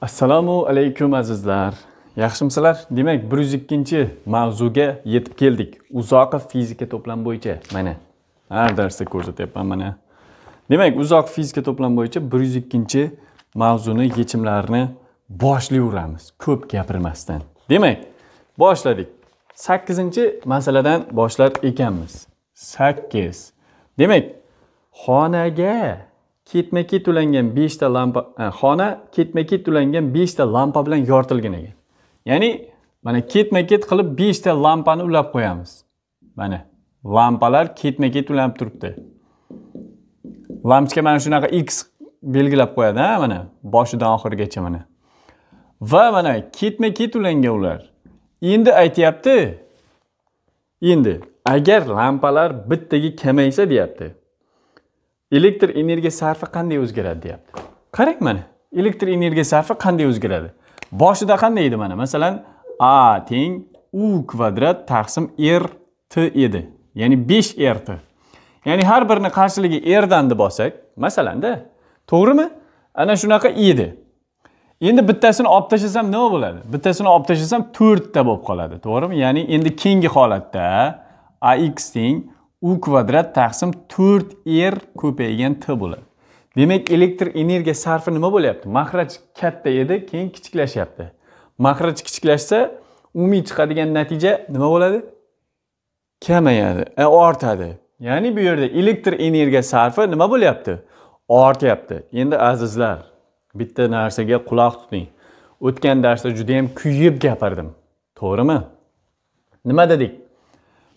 assalomu alaykum azizlar yaxshimisizlar demak bir yuz ikkinchi mavzuga yetib keldik uzoq fizika to'plami bo'yicha mana har darsda ko'rsatyapman mana demak uzoq fizika to'plami bo'yicha bir yuz ikkinchi mavzuni yechimlarini boshlayveramiz ko'p gapirmasdan demak boshladik sakkizinchi masaladan boshlar ekanmiz sakkiz demak xonaga ketma ket ulangan beshta lampa e, xona ketma ket ulangan beshta lampa bilan yoritilgan ekan ya'ni mana ketma ket qilib beshta lampani ulab qo'yamiz mana lampalar ketma ket ulanib turibdi lampochka mana shunaqa x belgilab qo'yadi ha mana boshidan oxirigacha mana va mana ketma ket ulangan ular endi aytyapti endi agar lampalar bittaga kamaysa deyapti elektr energiya sarfi qanday o'zgaradi deyapti qarang mana elektr energiya sarfi qanday o'zgaradi boshida qanday edi mana masalan a teng u kvadrat taqsim r t edi ya'ni besh r t ya'ni har birini qarshiligi r dan deb olsak masalanda to'g'rimi ana shunaqa edi endi bittasini olib tashlasam nima bo'ladi bittasini olib tashlasam to'rtta bo'lib qoladi to'g'rimi ya'ni endi keyingi holatda ax teng u kvadrat taqsim 4 r ko'paygan t bo'ladi demak elektr energiya sarfi nima bo'lyapti maxraj katta edi keyin kichiklashyapti maxraj kichiklashsa umumiy chiqadigan natija nima bo'ladi kamayadi e, ortadi ya'ni bu yerda elektr energiya sarfi nima bo'lyapti ortyapti endi azizlar bitta narsaga quloq tuting o'tgan darsda juda yam kuyib gapirdim to'g'rimi nima dedik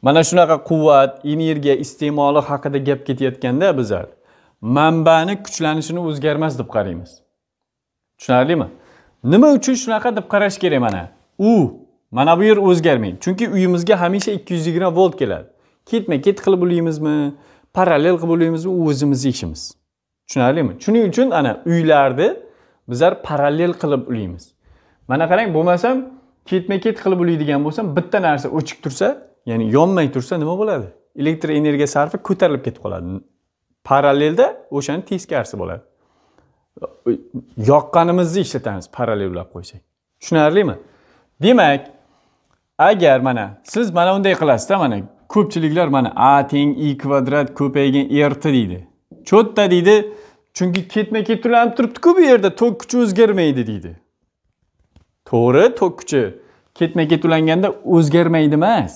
mana shunaqa quvvat energiya iste'moli haqida gap ketayotganda bizlar manbani kuchlanishini o'zgarmas deb qaraymiz tushunarlimi nima uchun shunaqa deb qarash kerak mana u mana bu yer o'zgarmaydi chunki uyimizga hamisha 220 volt keladi ketma ket qilib ulaymizmi parallel qilib ulaymizmi u o'zimizni ishimiz tushunarlimi shuning uchun ana uylarni bizlar parallel qilib ulaymiz mana qarang bo'lmasam ketma ket qilib ulaydigan bo'lsam bitta narsa o'chib tursa ya'ni yonmay tursa nima bo'ladi elektr energiya sarfi ko'tarilib ketib qoladi parallelda o'shani teskarisi bo'ladi yoqqanimizni ishlatamiz parallellab qo'ysak tushunarlimi demak agar mana siz mana unday qilasizda mana ko'pchiliklar mana a teng i kvadrat ko'paygan rt deydi cho'tta deydi chunki ketma ket ulanib turibdiku bu yerda tok kuchi o'zgarmaydi deydi to'g'ri tok kuchi ketma ket ulanganda o'zgarmaydi emas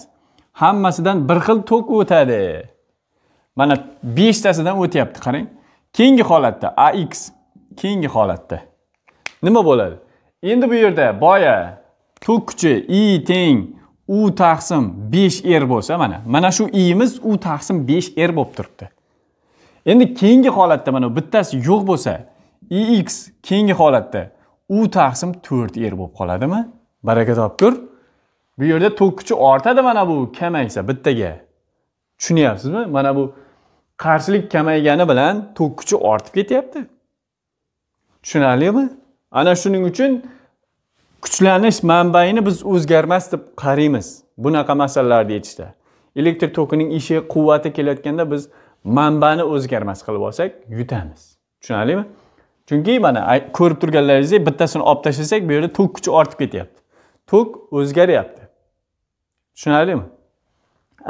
hammasidan bir xil tok o'tadi mana beshtasidan o'tyapti qarang keyingi holatda ax keyingi holatda nima bo'ladi endi bu yerda boya tok kuchi i teng u taqsim besh r bo'lsa mana mana shu iimiz u taqsim besh r bo'lib turibdi endi keyingi holatda mana bittasi yo'q bo'lsa ix keyingi holatda u taqsim to'rt r bo'lib qoladimi baraka topgur bu yerda tok kuchi ortadi mana bu kamaysa bittaga tushunyapsizmi mana bu qarshilik kamaygani bilan tok kuchi ortib ketyapti tushunarlimi ana shuning uchun kuchlanish manbaini biz o'zgarmas deb qaraymiz bunaqa masalalarni aytishda elektr tokining ishi quvvati kelayotganda biz manbani o'zgarmas qilib olsak yutamiz tushunarlimi chunki mana ko'rib turganlaringizdek bittasini olib tashlasak bu yerda tok kuchi ortib ketyapti tok o'zgaryapti tushunarlimi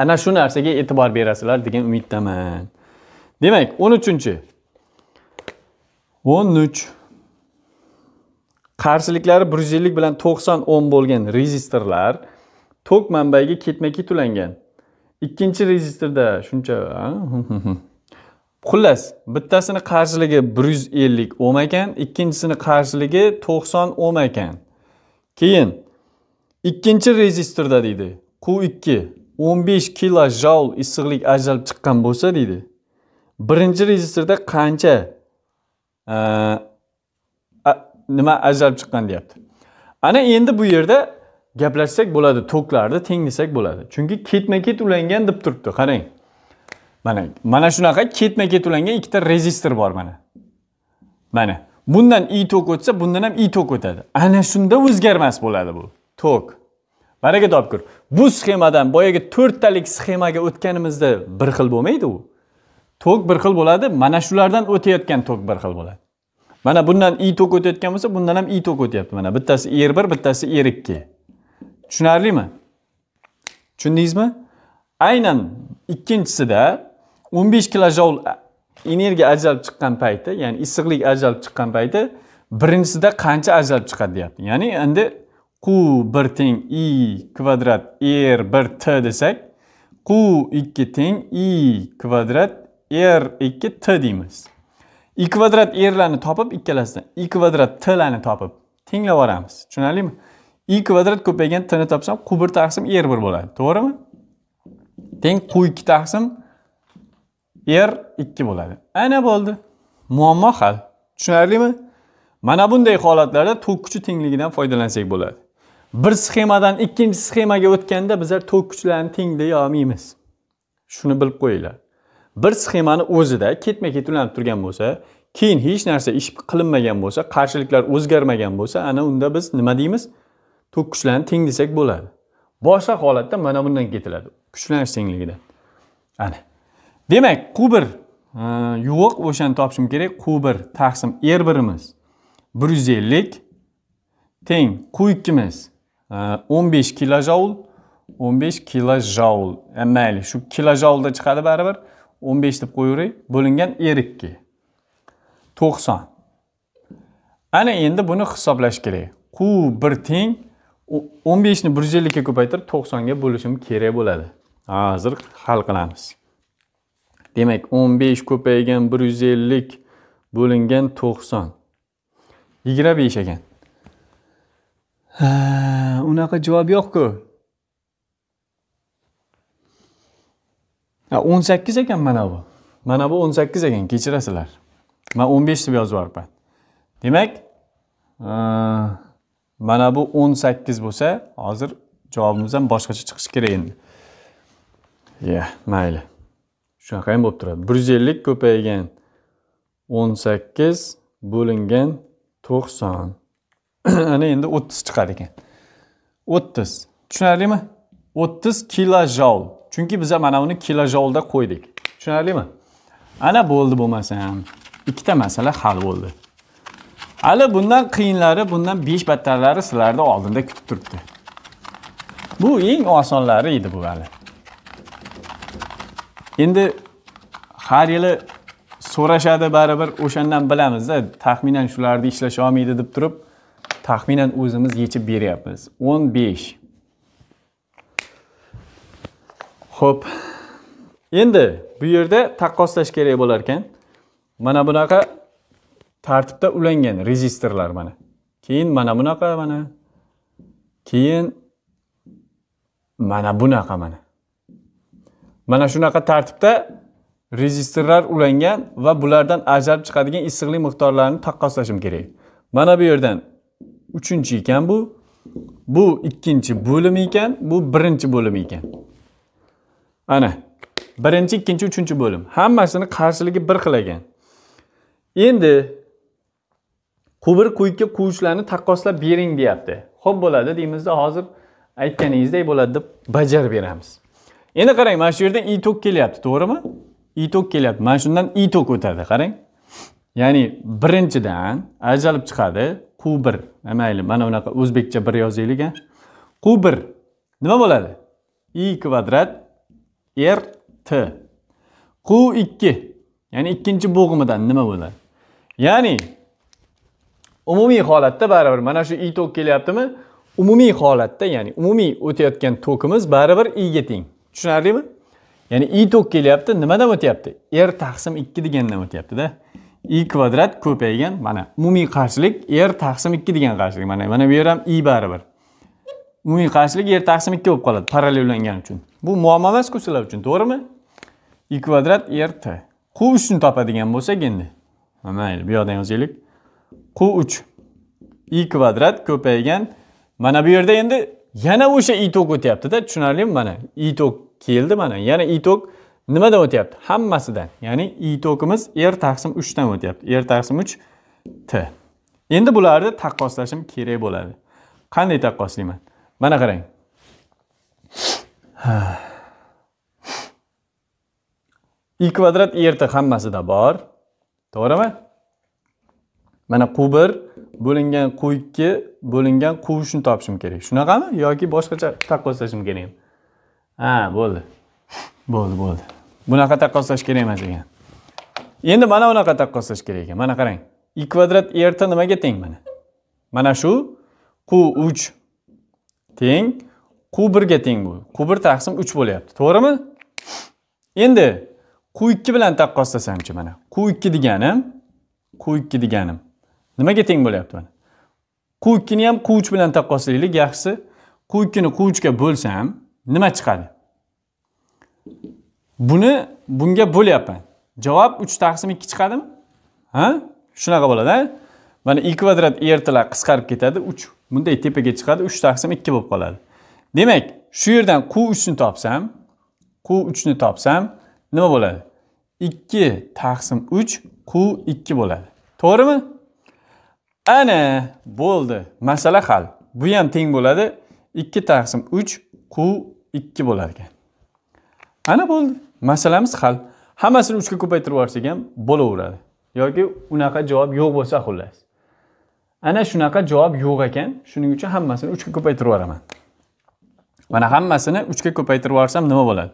ana shu narsaga e'tibor berasizlar degan umiddaman demak o'n uchinchi o'n uch qarshiliklari bir yuz ellik bilan to'qson o'n bo'lgan rezistorlar tok manbayiga ketma ket ulangan ikkinchi rezistorda shuncha xullas bittasini qarshiligi bir yuz ellik ohm ekan ikkinchisini qarshiligi to'qson ohm ekan keyin ikkinchi rezistorda deydi ikki 2 15 kilo joul issiqlik ajralib chiqqan bo'lsa deydi birinchi rezistorda qancha e, nima ajralib chiqqan deyapti ana endi bu yerda gaplashsak bo'ladi toklarni teng desak bo'ladi chunki ketma ket ulangan deb turibdi qarang mana mana shunaqa ketma ket ulangan ikkita rezistor bor mana mana bundan i tok o'tsa bundan ham i tok o'tadi ana shunda o'zgarmas bo'ladi bu tok baraka topkur bu sxemadan boyagi to'rttalik sxemaga o'tganimizda bir xil bo'lmaydi u tok bir xil bo'ladi mana shulardan o'tayotgan tok bir xil bo'ladi mana bundan i tok o'tayotgan bo'lsa bundan ham i tok o'tyapti mana bittasi er bir bittasi er ikki tushunarlimi tushundingizmi aynan ikkinchisida o'n besh kilojoul energiya ajralib chiqqan payti ya'ni issiqlik ajralib chiqqan payti birinchisida qancha ajralib chiqadi deyapti ya'ni endi q bir teng i kvadrat r bir t desak q ikki teng i kvadrat r ikki t deymiz i kvadrat rlarni topib ikkalasidan i kvadrat tlarni topib tenglab yuboramiz tushunarlimi i kvadrat ko'paygan tni topsam q bir taqsim r bir bo'ladi to'g'rimi teng q ikki taqsim r ikki bo'ladi ana bo'ldi muammo hal tushunarlimi mana bunday holatlarda tok kuchi tengligidan foydalansak bo'ladi bir sxemadan ikkinchi sxemaga o'tganda bizlar tok kuchlarni teng deya olmaymiz shuni bilib qo'yinglar bir sxemani o'zida ketma ket ulanib turgan bo'lsa keyin hech narsa ish qilinmagan bo'lsa qarshiliklar o'zgarmagan bo'lsa ana unda biz nima deymiz tok kuchlarni teng desak bo'ladi boshqa holatda mana bundan ketiladi kuchlanish tengligidan ana demak q bir yo'q o'shani topishim kerak q bir taqsim r er birimiz bir yuz ellik teng q ikkimiz 15 kilojoul 15 kilojoul mayli shu kilojoulda chiqadi baribir 15 deb qo'yaverik bo'lingan 52 90 ana endi buni hisoblash kerak qu bir teng 15 ni 150 ga ko'paytirib 90 ga bo'lishim kerak bo'ladi hozir hal qilamiz demak 15 ko'paygan 150 bo'lingan 90 25 ekan ha unaqa javob yo'qku o'n sakkiz ekan mana bu mana bu o'n sakkiz ekan kechirasizlar man o'n besh deb yozib yuboribman demak mana bu o'n sakkiz bo'lsa hozir javobimiz ham boshqacha chiqishi kerak endi ya mayli shunaqa ham bo'lib turadi bir yuz ellik ko'paygan o'n sakkiz bo'lingan to'qson ana endi o'ttiz chiqar ekan o'ttiz tushunarlimi o'ttiz kilojoul chunki biza mana buni kilojoulda qo'ydik tushunarlimi ana bo'ldi bo'lmasam ikkita masala hal bo'ldi hali bundan qiyinlari bundan besh battarlari sizlarni oldinda kutib turibdi bu eng osonlari edi bu hali endi har yili so'rashadi baribir o'shandan bilamizda taxminan shularni ishlasha olmaydi deb turib taxminan o'zimiz yechib beryapmiz o'n besh ho'p endi bu yerda taqqoslash kerak bo'lar ekan mana bunaqa tartibda ulangan rezistorlar mana keyin mana bunaqa mana keyin mana bunaqa mana mana shunaqa tartibda rezistorlar ulangan va bulardan ajralib chiqadigan issiqlik miqdorlarini taqqoslashim kerak mana bu yerdan uchinchi ekan bu bu ikkinchi bo'lim ekan bu birinchi bo'lim ekan ana birinchi ikkinchi uchinchi bo'lim hammasini qarshiligi bir xil ekan endi qubir quyikka quvishlarni taqqoslab bering deyapti ho'p bo'ladi deymizda hozir aytganingizdek bo'ladi deb bajarib beramiz endi qarang mana shu yerdan itok kelyapti to'g'rimi itok kelyapti mana shundan itok o'tadi qarang ya'ni birinchidan ajralib chiqadi qu bir mayli mana unaqa o'zbekcha bir yozaylik a qu bir nima bo'ladi i kvadrat r t qu ikki ya'ni ikkinchi bo'g'imidan nima bo'ladi ya'ni umumiy holatda baribir mana shu i tok kelyaptimi umumiy holatda ya'ni umumiy o'tayotgan tokimiz baribir iga teng tushunarlimi ya'ni i tok kelyapti nimadan o'tyapti r taqsim ikki degandan o'tyaptida i kvadrat ko'paygan mana umumiy qarshilik r er taqsim ikki degan qarshilik mana mana bu yer ham i baribir umumiy qarshilik r er taqsim ikki bo'lib qoladi parallellangani uchun bu muammo emasku sizlar uchun to'g'rimi i kvadrat r er t q uchni topadigan bo'lsak endi mayli bu yoqdan yozaylik q uch i kvadrat ko'paygan mana bu yerda endi yana o'sha itok o'tyaptida tushunarlimi mana itok keldi mana yana itok nimadan o'tyapti hammasidan ya'ni i tokimiz r er taqsim uchdan o'tyapti r er taqsim uch t endi bularni taqqoslashim kerak bo'ladi qanday taqqoslayman mana qarang i kvadrat rt er hammasida bor to'g'rimi mana q bir bo'lingan q ikki bo'lingan q uchni topishim kerak shunaqami yoki boshqacha taqqoslashim kerakmi ha bo'ldi bo'ldi bo'ldi bunaqa taqqoslash kerak emas ekan endi mana unaqa taqqoslash kerak ekan mana qarang i kvadrat rt nimaga teng mana mana shu qu uch teng qu birga teng bu qu bir taqsim uch bo'lyapti to'g'rimi endi qu ikki bilan taqqoslasamchi mana qu ikki deganim qu ikki deganim nimaga teng bo'lyapti mana qu ikkini ham qu uch bilan taqqoslaylik yaxshisi qu ikkini qu uchga bo'lsam nima chiqadi buni bunga bo'lyapman javob uch taqsim ikki chiqadimi ha shunaqa bo'ladi mana i kvadrat ertalar qisqarib ketadi uch bunday tepaga chiqadi uch taqsim ikki bo'lib qoladi demak shu yerdan q uchni topsam q uchni topsam nima bo'ladi ikki taqsim uch q ikki bo'ladi to'g'rimi ana bo'ldi masala hal bu ham teng bo'ladi ikki taqsim uch q ikki bo'lar ekan ana bo'ldi masalamiz hal hammasini uchga ko'paytirib yuborsak ham bo'laveradi yoki unaqa javob yo'q bo'lsa xullas ana shunaqa javob yo'q ekan shuning uchun hammasini uchga ko'paytirib yuboraman mana hammasini uchga ko'paytirib yuborsam nima bo'ladi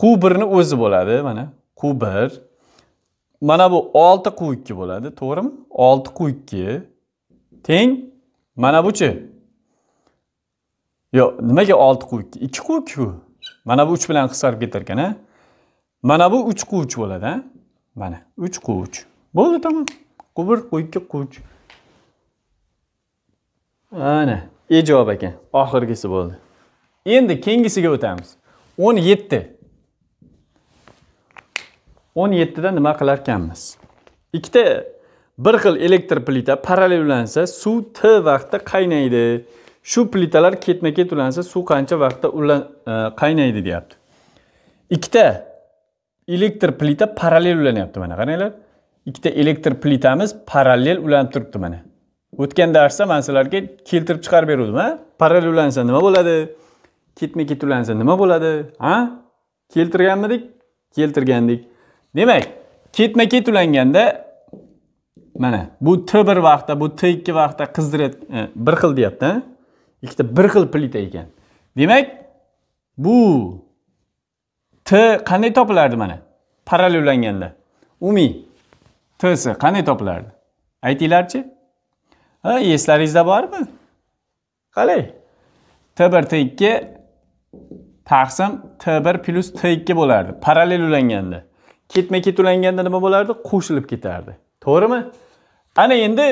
q birni o'zi bo'ladi mana q bir mana bu olti q ikki bo'ladi to'g'rimi olti q ikki teng mana buchi yo'q nimaga olti q ikki ikki q ikki mana bu uch bilan qisqarib ketarkan ha? a mana bu uch quvch bo'ladi ha? mana uch quvch bo'ldi tamom qu bir qu ikki qu mana e javob ekan oxirgisi bo'ldi endi keyingisiga o'tamiz o'n yetti o'n yettida nima qilarkanmiz ikkita bir xil elektr plita parallellansa suv t vaqtda qaynaydi shu plitalar ketma ket ulansa suv qancha vaqtda ulan e, qaynaydi deyapti ikkita elektr plita parallel ulanyapti mana qaranglar ikkita elektr plitamiz parallel ulanib turibdi mana o'tgan darsda man sizlarga keltirib chiqarib beruvdim a parallel ulansa nima bo'ladi ketma ket ulansa nima bo'ladi a keltirganmidik keltirgandik demak ketma ket ulanganda mana bu t 1 vaqtda bu t ikki vaqtda bırkıl e, bir xil deyapti ikkita bir xil plita ekan demak bu t qanday topilardi mana parallellanganda umi tsi qanday topilardi aytinglarchi ha eslaringizda bormi qalay t bir t ikki taqsim t bir plyus t ikki bo'lardi parallel ulanganda ketma ket ulanganda nima bo'lardi qo'shilib ketardi to'g'rimi ana endi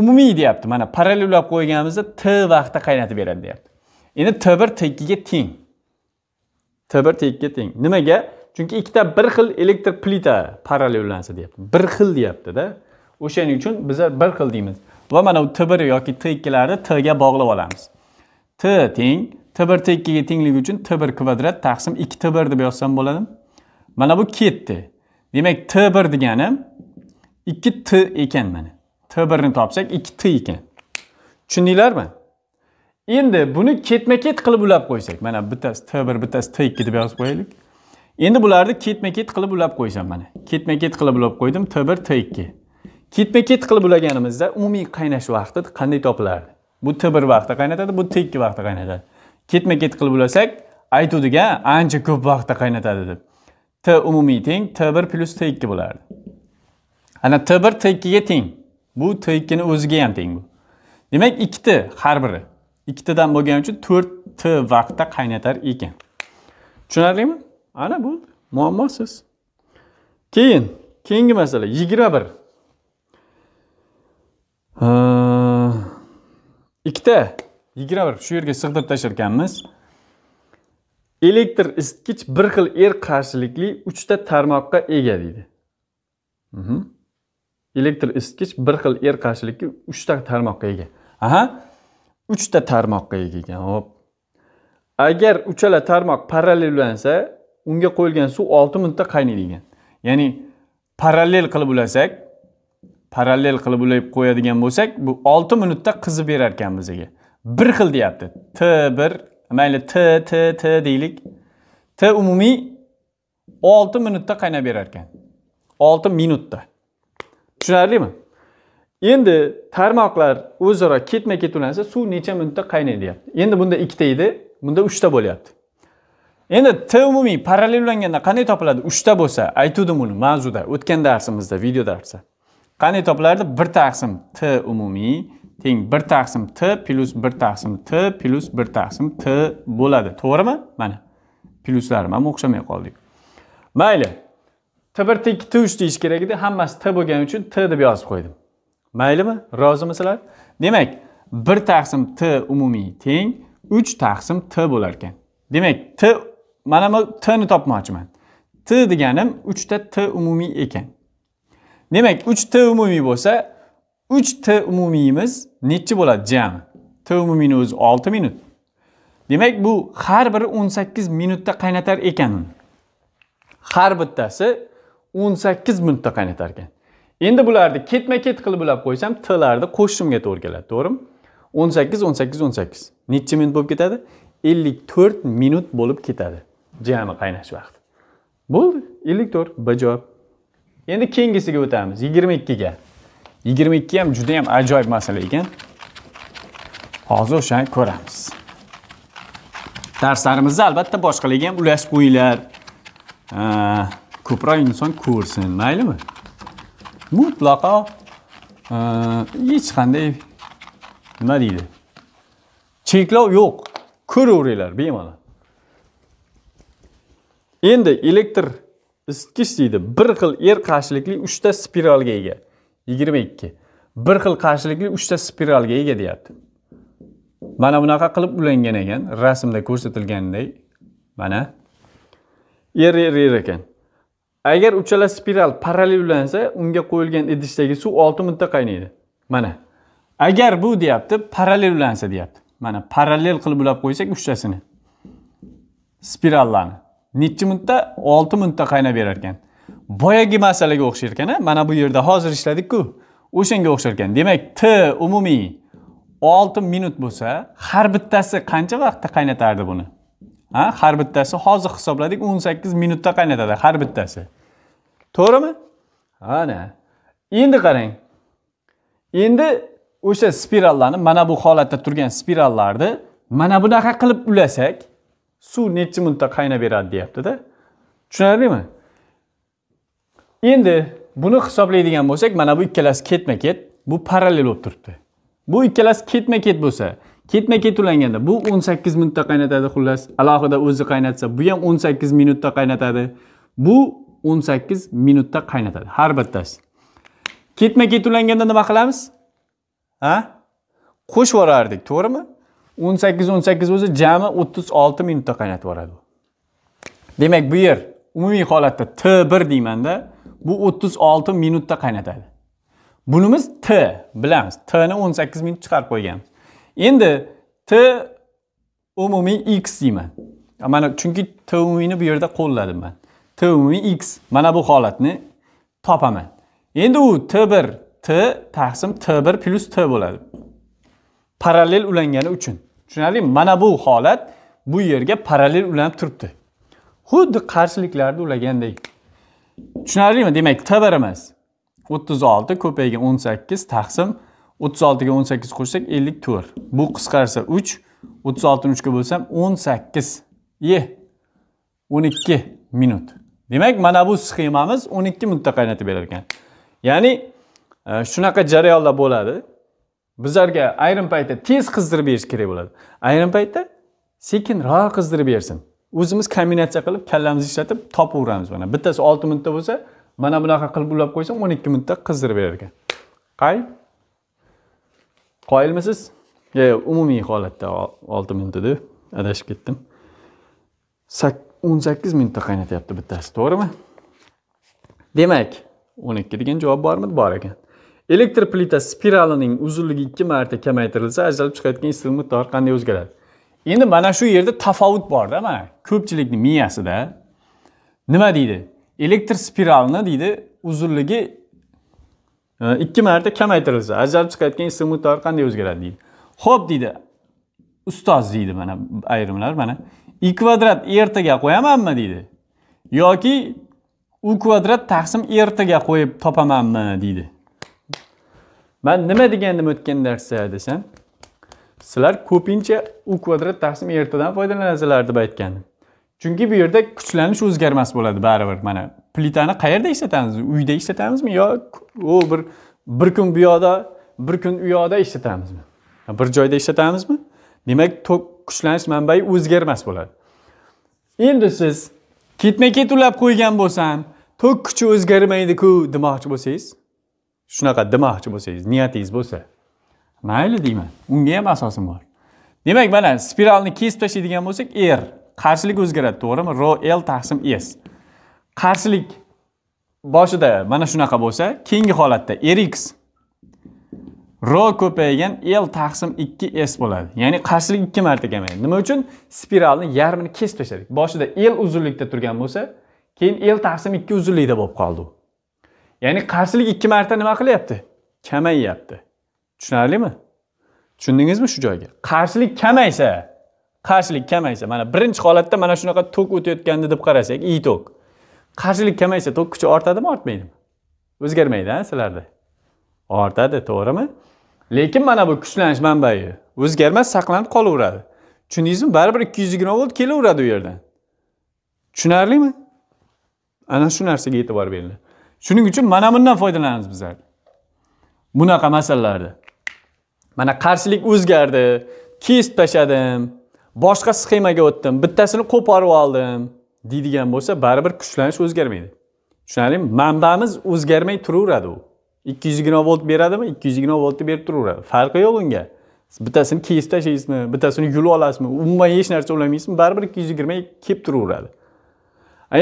umumiy deyapti mana parallellab qo'yganimizda t vaqtda qaynatib beradi deyapti endi t bir t ikkiga teng t bir t ikkiga teng nimaga chunki ikkita bir xil elektr plita ulansa deyapti bir xil deyaptida o'shaning uchun bizlar bir xil deymiz va mana bu t bir yoki t ikkilarni t ga bog'lab olamiz t teng t bir t ikkiga tengligi uchun t bir kvadrat taqsim ikki t bir deb yozsam bo'ladimi mana bu ketdi demak t bir degani ikki t ekan mana t1ni topsak 2t ekan tushundinglarmi endi buni ketma ket qilib ulab qo'ysak mana bittasi t1 bittasi t2 deb yozib qo'yaylik endi bularni ketma ket qilib ulab qo'ysam mana ketma ket qilib ulab qo'ydim t1 t2 ketma ket qilib ulaganimizda umumiy qaynash vaqti qanday topiladi? bu t1 vaqtda qaynatadi bu t2 vaqtda qaynatadi ketma ket qilib ulasak aytuvdik a ancha ko'p vaqtda qaynatadi deb t umumiy teng t1 t2 bo'lardi ana t1 t2ga teng bu t ikkini o'ziga ham teng bu demak ikkita har biri ikkitadan bo'lgani uchun to'rt t vaqtda qaynatar ekan tushunarlimi ana bu muammosiz keyin keyingi masala yigirma bir ikkita yigirma bir shu yerga sig'dirib tashlaganmiz elektr isitgich bir xil er qarshilikli uchta tarmoqqa ega deydi elektr isitgich bir xil er qarshilikka uchta tarmoqqa ega aha uchta tarmoqqa ega ekan hop agar uchala tarmoq parallellansa unga qo'yilgan suv olti minutda qaynaydi ekan ya'ni parallel qilib ulasak parallel qilib ulab qo'yadigan bo'lsak bu olti minutda qizib berar ekan bizaga bir xil deyapti t bir mayli t t t deylik t umumiy olti minutda qaynab berar ekan olti minutda tushunarlimi endi tarmoqlar o'zaro ketma ket ulansa suv necha minutda qaynaydi deyapti endi bunda ikkita edi bunda uchta bo'lyapti endi t umumiy parallel ulanganda qanday topiladi uchta bo'lsa aytuvdim uni mavzuda o'tgan darsimizda video darsda qanday topilardi bir taqsim t umumiy teng bir taqsim t plyus bir taqsim t plyus bir taqsim t bo'ladi to'g'rimi mana pluslarim ham o'xshamay qoldi mayli t bir tek t uch deyish kerak edi hammasi t bo'lgani uchun t deb yozib qo'ydim maylimi rozimisizlar demak bir taqsim t umumiy teng uch taqsim t bo'lar ekan demak t mana bu tni topmoqchiman t deganim uchta t umumiy ekan demak 3 t umumiy bo'lsa 3 t umumiyimiz nechi bo'ladi jami t umumiyni o'zi 6 minut demak bu har biri 18 minutda qaynatar ekan har bittasi 18 sakkiz minutda qaynatar ekan endi bularni ketma ket qilib ulab qo'ysam tlarni qo'shishimga to'g'ri keladi to'g'rimi 18 18 18. Necha minut bo'lib ketadi 54 minut bo'lib ketadi jami qaynash vaqti bo'ldi 54 b javob. endi keyingisiga o'tamiz 22 ga. 22 ham juda ham ajoyib masala ekan hozir o'shani ko'ramiz darslarimizda albatta boshqalarga ham ulashib qo'yinglar ko'proq inson ko'rsin maylimi mutlaqo e, hech qanday nima deydi cheklov yo'q ko'raveringlar bemalol endi elektr isitgich deydi bir xil er qarshilikli uchta spiralga ega yigirma ikki bir xil qarshilikli uchta spiralga ega deyapti mana bunaqa qilib ulangan ekan rasmda ko'rsatilganidek mana er er er ekan agar uchala spiral parallel ulansa unga qo'yilgan idishdagi suv olti minutda qaynaydi mana agar bu deyapti parallel ulansa deyapti mana parallel qilib ulab qo'ysak uchtasini spirallarni nechi minutda olti minutda qaynab berar ekan boyagi masalaga o'xshar ekan mana bu yerda hozir ishladikku o'shanga o'xshar ekan demak t umumiy olti minut bo'lsa har bittasi qancha vaqtda qaynatardi buni ha har bittasi hozir hisobladik 18 minutda qaynatadi har bittasi to'g'rimi ana endi qarang endi o'sha spirallarni mana bu holatda turgan spirallarni mana bunaqa qilib ulasak suv necha minutda qaynab beradi deyaptida tushunarlimi endi buni hisoblaydigan bo'lsak mana bu ikkalasi ketma ket bu parallel bo'lib turibdi bu ikkalasi ketma ket bo'lsa ketma ket ulanganda bu 18 minutda qaynatadi xullas alohida o'zi qaynatsa bu ham 18 minutda qaynatadi bu 18 minutda qaynatadi har bittasi ketma ket ulanganda nima qilamiz ha qo'shib yuborardik to'g'rimi 18 18 o'zi jami 36 minutda qaynatib yuboradi demak bu yer umumiy holatda t1 deymanda bu 36 minutda qaynatadi bunimiz t bilamiz tni 18 minut chiqarib qo'yganmiz endi t umumiy x deyman mana chunki t umumiyni bu yerda qo'lladim man t umumiy x mana bu holatni topaman endi u t1 t taqsim t1 plyus t bo'ladi parallel ulangani uchun tushunarlimi mana bu holat bu yerga parallel ulanib turibdi xuddi qarshiliklarni ulagandek tushunarlimi demak t1 emas 36 ko'paygan 18 taqsim 36 ga 18 qo'shsak 54. Bu qisqarsa 3, 36 ni 3 ga bo'lsam 18. Y 12 minut. Demak, mana bu sxemamiz 12 minutda qaynatib berar ekan. Ya'ni e, shunaqa jarayonlar bo'ladi. Bizlarga ayrim paytda tez qizdirib berish kerak bo'ladi. Ayrim paytda sekinroq qizdirib bersin. O'zimiz kombinatsiya qilib, kallamizni ishlatib topaveramiz mana. Bittasi 6 minutda bo'lsa, mana bunaqa qilib ulab qo'ysam 12 minutda qizdirib berar ekan. Qay? qoyilmisiz yo umumiy holatda olti minut edi adashib ketdim o'n sakkiz minutda qaynatyapti bittasi to'g'rimi demak o'n ikki degan javob bormi bor ekan elektr plita spiralining uzunligi ikki marta kamaytirilsa ajralib chiqayotgan issiqlik miqdori qanday o'zgaradi endi mana shu yerda tafovut borda mana ko'pchilikni miyasida nima deydi elektr spiralni deydi uzunligi ikki marta kamaytirilsa ajralib chiqayotgan issiq miqdori qanday o'zgaradi deydi ho'p deydi ustoz deydi mana ayrimlar mana i kvadrat ertaga qo'yamanmi deydi yoki u kvadrat taqsim ertaga qo'yib topamanmi deydi man nima degandim o'tgan darsda desam sizlar ko'pincha u kvadrat taqsim ertadan foydalanasizlar deb aytgandim chunki bu yerda kuchlanish o'zgarmas bo'ladi baribir mana plitani qayerda ishlatamiz uyda ishlatamizmi yo u bir bir kun bu yoqda bir kun u yoqda ishlatamizmi bir joyda ishlatamizmi demak tok kuchlanish manbai o'zgarmas bo'ladi endi siz ketma ket ulab qo'ygan bo'lsam tok kuchi o'zgarmaydiku demoqchi bo'lsangiz shunaqa demoqchi bo'lsangiz niyatingiz bo'lsa mayli deyman unga ham asosim bor demak mana spiralni kesib tashlaydigan bo'lsak r qarshilik o'zgaradi to'g'rimi ro l taqsim s qarshilik boshida mana shunaqa bo'lsa keyingi holatda rx ro ko'paygan l taqsim 2 s bo'ladi ya'ni qarshilik 2 marta kamayadi nima uchun spiralni yarmini kesib tashladik boshida l uzunlikda turgan bo'lsa keyin l taqsim 2 uzunlikda bo'lib qoldi ya'ni qarshilik 2 marta nima qilyapti kamayyapti tushunarlimi tushundingizmi shu joyga qarshilik kamaysa qarshilik kamaysa mana birinchi holatda mana shunaqa tok o'tayotgandi deb qarasak i tok qarshilik kamaysa tok kuchi ortadimi ortmaydimi o'zgarmaydi a sizlarda ortadi to'g'rimi lekin mana bu kuchlanish manbai o'zgarmas saqlanib qolaveradi tushundingizmi baribir ikki yuz yigirma volt kelaveradi u yerdan tushunarlimi ana shu narsaga e'tibor beringlar shuning uchun mana bundan foydalanamiz bizlar bunaqa masalalarda mana qarshilik o'zgardi kesib tashladim boshqa sxemaga o'tdim bittasini qo'porib oldim deydigan bo'lsa baribir kuchlanish o'zgarmaydi tushunarlimi manbamiz o'zgarmay turaveradi u ikki yuz yigirma volt beradimi ikki yuz yigirma voltni berib turaveradi farqi yo'q unga bittasini kesib tashlaysizmi bittasini yulib olasizmi umuman hech narsa ulamaysizmi baribir ikki yuz yigirma kelib turaveradi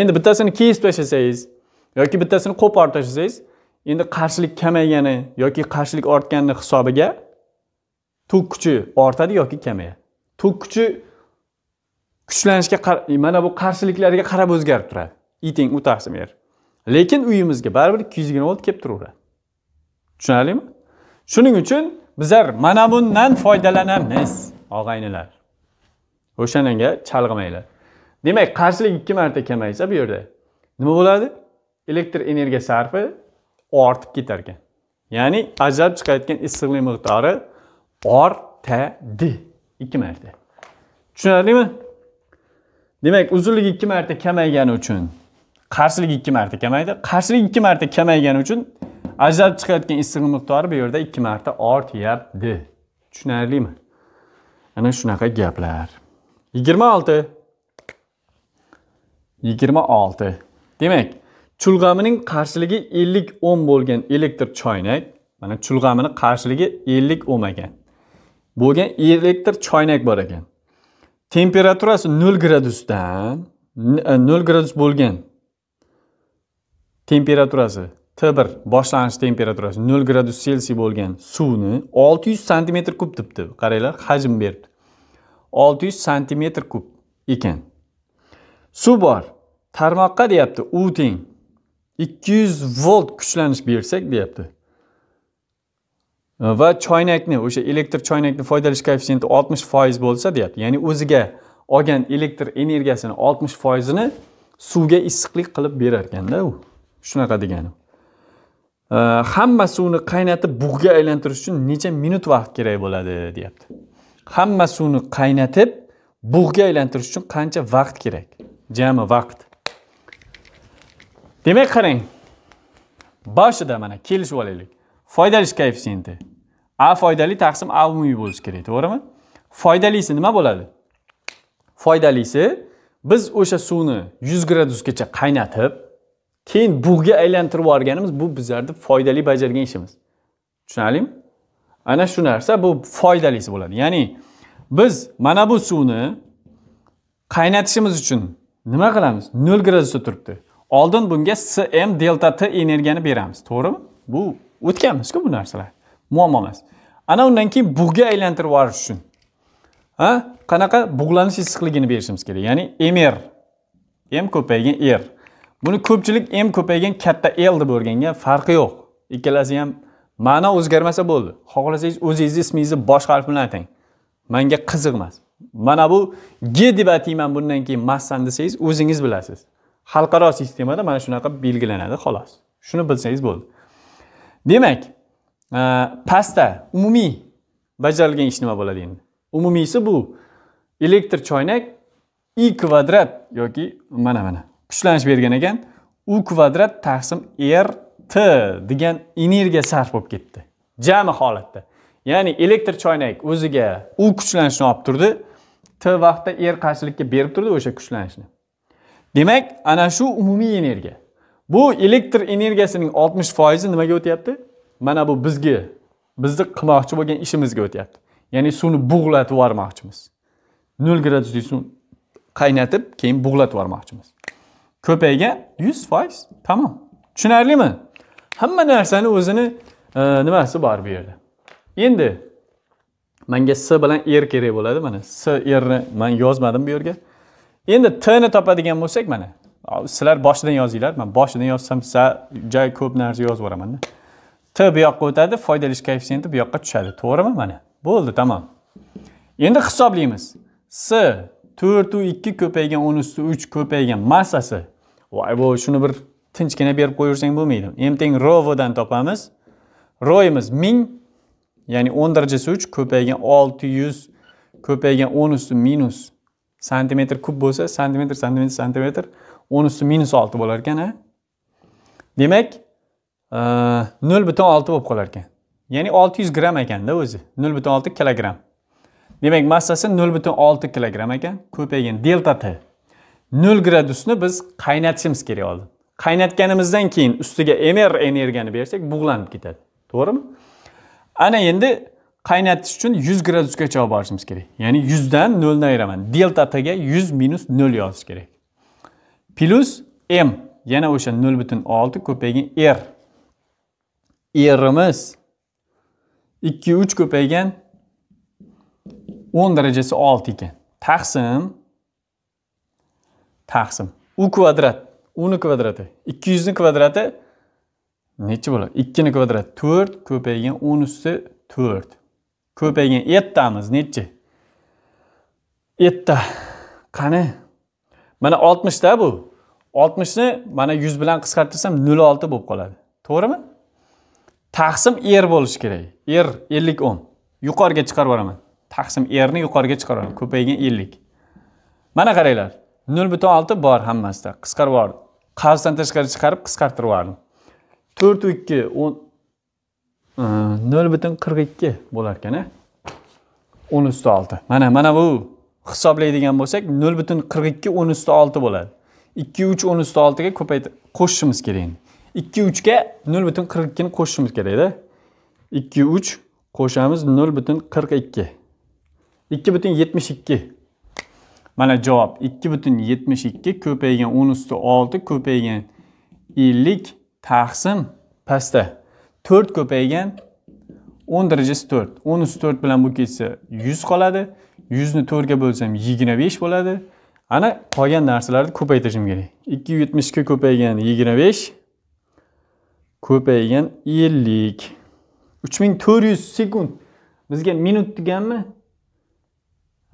endi bittasini kesib tashlasangiz yoki bittasini qo'porib tashlasangiz endi qarshilik kamaygani yoki qarshilik ortganini hisobiga tok kuchi ortadi yoki kamayadi tok kuchi kuchlanishga e, mana bu qarshiliklarga qarab o'zgarib turadi iting u taqsimir lekin uyimizga baribir ikki yuz yigirma volt kelib turaveradi tushunarlimi shuning uchun bizlar mana bundan foydalanamiz og'aynilar o'shanaga chalg'imanglar demak qarshilik ikki marta kamaysa bu yerda nima bo'ladi elektr energiya sarfi ortib ketar ekan ya'ni ajrab chiqayotgan issiqlik miqdori ortadi ikki marta tushunarlimi demak uzunligi ikki marta kamaygani uchun qarshilik ikki marta kamaydi qarshilik ikki marta kamaygani uchun ajralib chiqayotgan issig'i miqdori bu yerda ikki marta ortyapti tushunarlimi ana shunaqa gaplar yigirma olti yigirma olti demak chulg'amining qarshiligi ellik o'm bo'lgan elektr choynak mana chulg'amini qarshiligi ellik ohm ekan bo'lgan elektr choynak bor ekan temperaturasi 0 gradusdan 0 e, gradus bo'lgan temperaturasi t 1 boshlanish temperaturasi 0 gradus selsiy bo'lgan suvni 600 yuz santimetr kub debdi qaranglar hajm beribdi 600 yuz santimetr kub ekan suv bor tarmoqqa deyapti u teng 200 volt kuchlanish bersak deyapti va choynakni o'sha elektr choynakni foydalanish koeffitsiyenti oltmish foiz bo'lsa deyapti ya'ni o'ziga olgan elektr energiyasini oltmish foizini suvga issiqlik qilib berar ekanda u shunaqa degani э, hamma suvni qaynatib bug'ga aylantirish uchun necha minut vaqt kerak bo'ladi deyapti hamma suvni qaynatib bug'ga aylantirish uchun qancha vaqt kerak jami vaqt demak qarang boshida mana kelishib olaylik foydalish koeffitsiyenti a foydali taqsim a umumiy bo'lishi kerak to'g'rimi foydalisi nima bo'ladi foydalisi biz o'sha suvni yuz gradusgacha qaynatib keyin bug'ga aylantirib yuborganimiz bu bizlarni foydali bajargan ishimiz tushunarlimi ana shu narsa bu foydalisi bo'ladi ya'ni biz mana bu suvni qaynatishimiz uchun nima qilamiz nol gradusda turibdi oldin bunga sm delta t energiyani beramiz to'g'rimi bu o'tganmizku bu narsalar muammo emas ana undan keyin bug'ga aylantirib yuborish uchun a qanaqa bug'lanish issiqligini berishimiz kerak ya'ni mr m ko'paygan r buni ko'pchilik m ko'paygan katta l deb o'rgangan farqi yo'q ikkalasi ham ma'no o'zgarmasa bo'ldi xohlasangiz o'zingizni ismingizni bosh harf bilan atang manga qiziq emas mana bu g deb atayman bundan keyin massan desangiz o'zingiz bilasiz xalqaro sistemada mana shunaqa belgilanadi xolos shuni bilsangiz bo'ldi demak e, pastda umumiy bajarilgan ish nima bo'ladi endi umumiysi bu elektr choynak i kvadrat yoki mana mana kuchlanish bergan ekan u kvadrat taqsim r t degan energiya sarf bo'lib ketdi jami holatda ya'ni elektr choynak o'ziga u kuchlanishni olib turdi t vaqtda r qarshilikka berib turdi o'sha kuchlanishni demak ana shu umumiy energiya bu elektr energiyasining 60 foizi nimaga o'tyapti mana bu bizga bizni qilmoqchi bo'lgan ishimizga o'tyapti ya'ni suvni bug'latib yubormoqchimiz nol gradusli suv qaynatib keyin bug'latib yubormoqchimiz ko'paygan yuz foiz tamom tushunarlimi hamma narsani o'zini e, nimasi bor bu yerda endi manga s bilan r kerak bo'ladi mana s rni man yozmadim bu yerga endi tni topadigan bo'lsak mana sizlar boshidan yozinglar man boshidan yozsam sa juda ko'p narsa yozib yuboramanda t bu yoqqa o'tadi foydalanish koeffitsiyenti bu yoqqa tushadi to'g'rimi mana bo'ldi tamom endi hisoblaymiz s to'rtu u ikki ko'paygan o'n usti uch ko'paygan massasi voy bo shuni bir tinchgina berib qo'yaversang bo'lmaydi m teng rovodan topamiz royimiz ming ya'ni o'n darajasi uch ko'paygan olti yuz ko'paygan o'n usti minus santimetr kub bo'lsa santimetr santimetr santimetr o'n ustu minus olti bo'lar ekan demak e, nol butun olti bo'lib qolar ekan ya'ni olti yuz gramm ekanda o'zi nol butun olti kilogramm demak massasi nol butun olti kilogramm ekan ko'paygan delta t nol gradusni biz qaynatishimiz kerak oldin qaynatganimizdan keyin ustiga mr energiyani bersak bug'lanib ketadi to'g'rimi ana endi qaynatish uchun 100 gradusgacha olib borishimiz kerak ya'ni 100 dan 0 ni ayiraman delta tga 100 minus 0 yozish kerak plus m yana o'sha 0 butun olti ko'paygan r erimiz 2 3 ko'paygan 10 darajasi 6 ekan taqsim taqsim u kvadrat U uni kvadrati 200 ni kvadrati necha bo'ladi 2 ni kvadrati 4 ko'paygan 10 usti 4 ko'paygan ettamiz necha yetta qani mana 60 da bu 60 ni mana 100 bilan qisqartirsam 0.6 bo'lib qoladi to'g'rimi taqsim r er bo'lishi kerak r 50 10 yuqoriga chiqarib yuboraman taqsim R ni yuqoriga chiqaraman ko'paygan 50 mana qaranglar 0.6 bor hammasida qisqarib yubordim qarsdan tashqari chiqarib qisqartirib yubordim 4 2 10 0.42 bo'lar ekan a 10 usti 6 mana mana bu hisoblaydigan bo'lsak nol butun qirq ikki o'n usti olti bo'ladi ikki uch o'n usti oltiga ko'paytirib qo'shishimiz kerak endi ikki uchga nol butun qirq ikkini qo'shishimiz kerakda ikki uch qo'shamiz nol butun qirq ikki ikki butun yetmish ikki mana javob ikki butun yetmish ikki ko'paygan o'n usti olti ko'paygan ellik taqsim pastda to'rt ko'paygan o'n darajasi to'rt o'n usti to'rt bilan bu ketsa yuz qoladi 100 ni 4 ga bo'lsam 25 bo'ladi. Ana qolgan narsalarni ko'paytirishim kerak. 270 ga ko'paygan 25 ko'paygan 50. 3400 sekund bizga minut deganmi?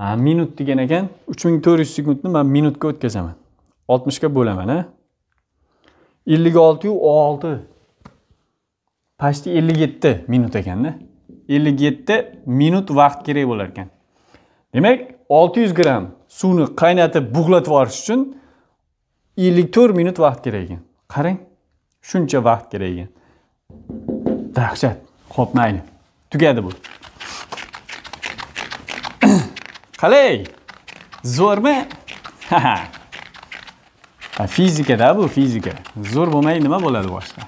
Ha, minut degan ekan. 3400 sekundni men minutga o'tkazaman. 60 ga bo'laman, ha? 56 yu 6. Pasti 57 minut ekan-da. 57 minut vaqt kerak bo'lar ekan. demak 600 gram suvni qaynatib bug'latib yuborish uchun 54 minut vaqt kerak ekan qarang shuncha vaqt kerak ekan dahshat ho'p mayli tugadi bu qalay zo'rmi fizikada bu fizika zo'r bo'lmay nima bo'ladi boshqa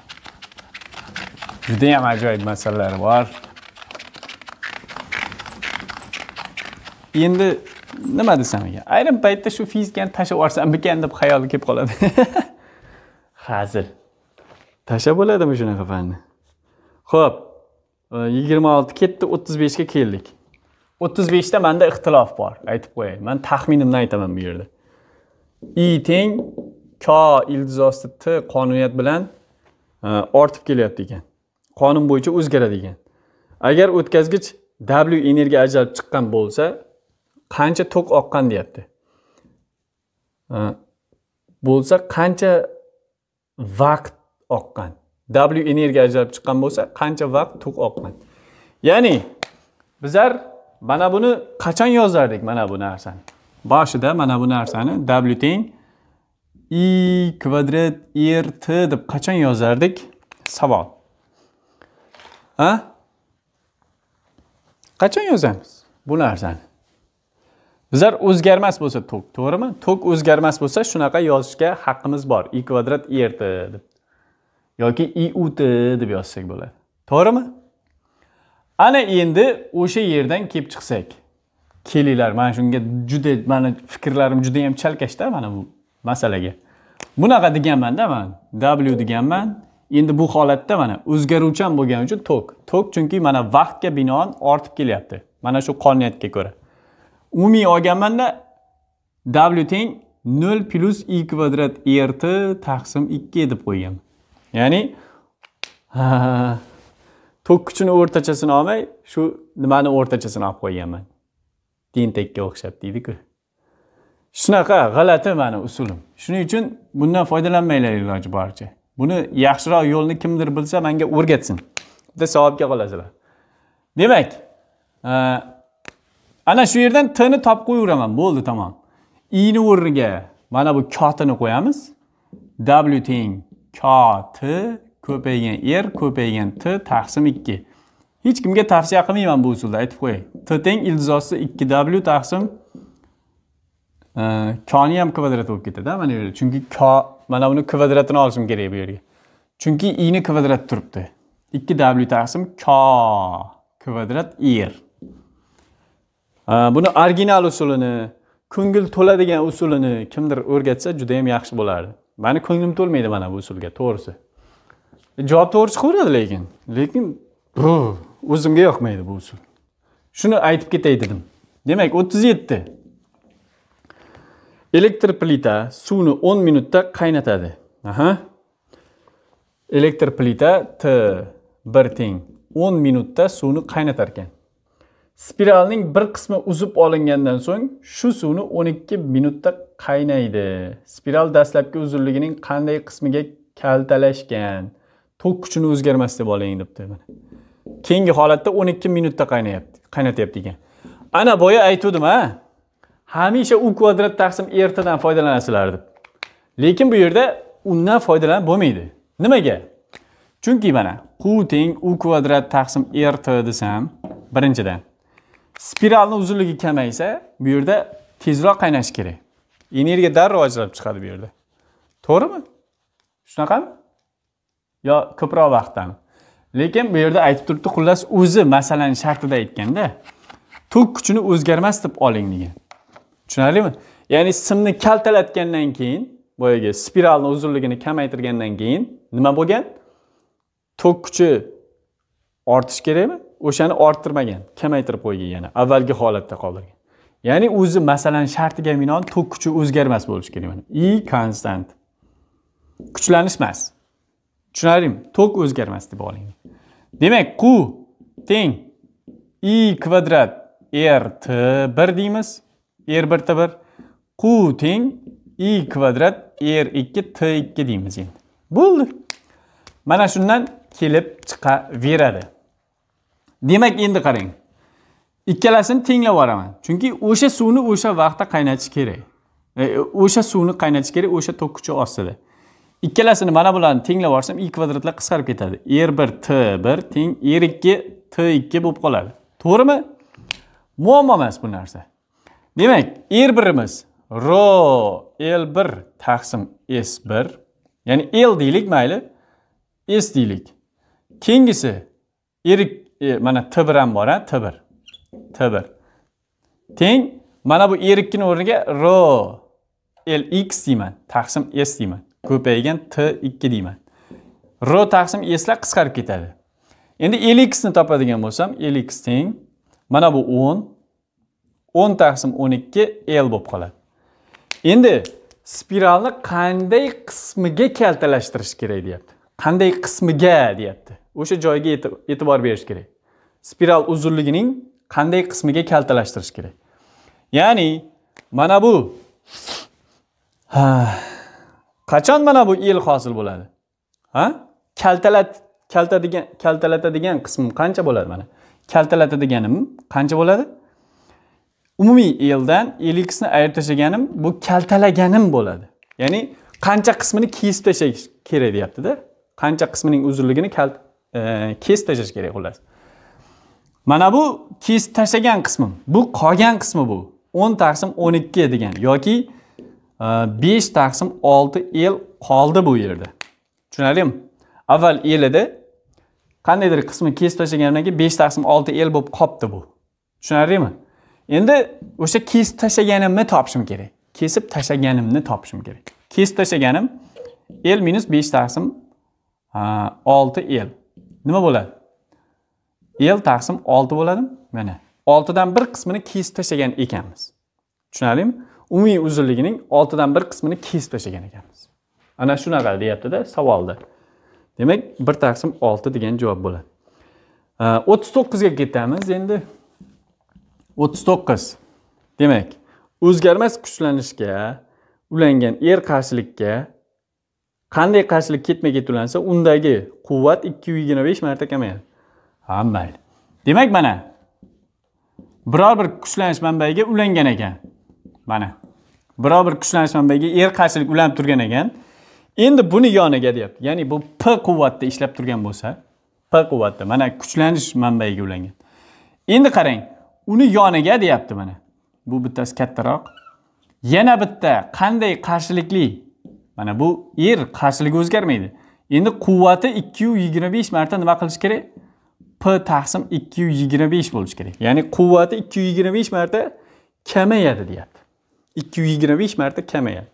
judayam ajoyib masalalar bor endi nima desam ekan ayrim paytda shu fizikani tashlab yuborsam ekan deb xayolga kelib qoladi hazil tashlab bo'ladimi shunaqa fanni ho'p e, yigirma olti ketdi o'ttiz beshga keldik o'ttiz beshda manda ixtilof bor aytib qo'yay man taxminimni aytaman bu yerda i teng k ildizosi t qonuniyat bilan e, ortib kelyapti ekan qonun bo'yicha o'zgaradi ekan agar o'tkazgich w energiya ajralib chiqqan bo'lsa qancha tok oqqan deyapti ee, bo'lsa qancha vaqt oqqan w energiya ajralib chiqqan bo'lsa qancha vaqt tok oqqan ya'ni bizlar mana buni qachon yozardik mana bu narsani boshida mana bu narsani w teng i kvadrat r t deb qachon yozardik savol Ha? qachon yozamiz bu narsani bizlar o'zgarmas bo'lsa tok to'g'rimi tok o'zgarmas bo'lsa shunaqa yozishga haqqimiz bor i kvadrat irt deb yoki iut deb yozsak bo'ladi to'g'rimi ana endi o'sha yerdan kelib chiqsak kelinglar mana shunga juda mani fikrlarim juda yam chalkashda mana bu masalaga bunaqa deganmanda man w deganman endi bu holatda mana o'zgaruvchan bo'lgani uchun tok tok chunki mana vaqtga binoan ortib kelyapti mana shu qonuniyatga ko'ra umumiy olganmanda w teng nol plyus i kvadrat rt taqsim ikki deb qo'yganman ya'ni kuchini o'rtachasini olmay shu nimani o'rtachasini olib qo'yganman tentakka o'xshab deydiku shunaqa g'alati mani usulim shuning uchun bundan foydalanmanglar iloji boricha buni yaxshiroq yo'lni kimdir bilsa menga o'rgatsin bitta savobga qolasizlar demak ana shu yerdan tni topib qo'yaveraman bo'ldi tamom ini o'rniga mana bu kotini qo'yamiz w teng kot ko'paygan r ko'paygan t taqsim 2 hech kimga tavsiya qilmayman bu usulda aytib qo'yay t teng ildizosi 2w taqsim e, koni ham kvadrat bo'lib ketadi mana bu yerda chunki ko mana buni kvadratini olishim kerak bu yerga chunki ini kvadrat turibdi 2w taqsim ko kvadrat r buni original usulini ko'ngil to'ladigan usulini kimdir o'rgatsa juda yam yaxshi bo'lardi mani ko'nglim to'lmaydi mana bu usulga to'g'risi javob to'g'ri chiqaveradi lekin lekin o'zimga yoqmaydi bu usul shuni aytib ketay dedim demak o'ttiz yetti elektr plita suvni o'n minutda qaynatadi aha elektr plita t bir teng o'n minutda suvni qaynatar ekan Spiralning bir qismi uzib olingandan so'ng shu suvni 12 minutda qaynaydi. Spiral dastlabki uzunligining qanday qismiga kaltalashgan? Tok kuchini o'zgarmas deb oling debdi mana. Keyingi holatda 12 minutda qaynayapti, qaynatyapti degan. Ana boya aytuvdim a. Hamisha u kvadrat taqsim ertadan foydalanasizlar deb. Lekin bu yerda undan foydalanib bo'lmaydi. Nimaga? Chunki mana q teng u kvadrat taqsim rt desam, birinchidan spiralni uzunligi kamaysa bu yerda tezroq qaynashi kerak energiya darrov ajralib chiqadi bu yerda to'g'rimi shunaqami yo ko'proq vaqtdan lekin bu yerda aytib turibdi xullas o'zi masalani shartida aytganda tok kuchini o'zgarmas deb oling degan tushunarlimi ya'ni simni kaltalatgandan keyin boyagi spiralni uzunligini kamaytirgandan keyin nima bo'lgan tok kuchi ortishi kerakmi o'shani orttirmagan kamaytirib qo'ygan yana avvalgi holatda qoldirgan ya'ni o'zi masalan shartiga binoan tok kuchi o'zgarmas bo'lishi kerak mana i konstant kuchlanish emas tushunarlimi tok o'zgarmas deb oling demak q teng i kvadrat r t bir deymiz r bir t bir q teng i kvadrat r ikki t ikki deymiz endi bo'ldi mana shundan kelib chiqaveradi demak endi qarang ikkalasini tenglab yuboraman chunki o'sha suvni o'sha vaqtda qaynatish kerak e, o'sha suvni qaynatish kerak o'sha to'kkuchi ostida ikkalasini mana bularni tenglab yuborsam i kvadratlar qisqarib ketadi r bir t bir teng r ikki t ikki bo'lib qoladi to'g'rimi muammo emas bu narsa demak r birimiz ro l bir taqsim s bir ya'ni l deylik mayli s deylik keyingisi r ikki e, mana t bir ham bor a t bir t bir teng mana bu r ikkini o'rniga ro l x deyman taqsim s deyman ko'paygan t ikki deyman ro taqsim slar qisqarib ketadi endi l xni topadigan bo'lsam l x teng mana bu o'n o'n taqsim o'n ikki l bo'lib qoladi endi spiralni qanday qismiga kaltalashtirish kerak deyapti qanday qismiga deyapti o'sha joyga e'tibor berish kerak spiral uzunligining qanday qismiga kaltalashtirish kerak ya'ni mana bu ha qachon mana bu el hosil bo'ladi ha kaltalat kaltadigan kaltalatadigan qismi qancha bo'ladi mana kaltalatadiganim qancha bo'ladi umumiy eldan ellikni ayirib tashlaganim bu kaltalaganim bo'ladi ya'ni qancha qismini kesib tashlash kerak deyaptida qancha qismining uzunligini kes tashlash kerak xullas mana bu kesib tashlagan qismim bu qolgan qismi bu o'n taqsim o'n ikki degan yoki e, besh taqsim olti el qoldi bu yerda tushunarlimi avval el edi qandaydir qismi kesib tashlagandan keyin besh taqsim olti el bo'lib qolibdi bu tushunarlimi endi o'sha kesib tashlaganimni topishim kerak kesib tashlaganimni topishim kerak kesib tashlaganim el minus besh taqsim e, olti el nima bo'ladi l taqsim olti bo'ladimi mana oltidan bir qismini kesib tashlagan ekanmiz tushunarlimi umumiy uzunligining oltidan bir qismini kesib tashlagan ekanmiz ana shunaqa deyaptida savolda demak bir taqsim olti degan javob bo'ladi o'ttiz to'qqizga ketamiz endi o'ttiz to'qqiz demak o'zgarmas kuchlanishga ulangan er qarshilikka qanday qarshilik ketma ket ulansa undagi quvvat ikki yuz yigirma besh marta kamayadi ha mayli demak mana biror bir kuchlanish manbayiga ulangan ekan mana biror bir kuchlanish manbayiga er qarshilik ulanib turgan ekan endi buni yoniga deyapti ya'ni bu p quvvatda ishlab turgan bo'lsa p quvvatda mana kuchlanish manbayiga ulangan endi qarang uni yoniga deyapti mana bu bittasi kattaroq yana bitta qanday qarshilikli mana bu R er qarshiligi o'zgarmaydi endi quvvati 225 marta nima qilish kerak p taqsim 225 bo'lish kerak ya'ni quvvati 225 marta kamayadi deyapti 225 marta kamayadi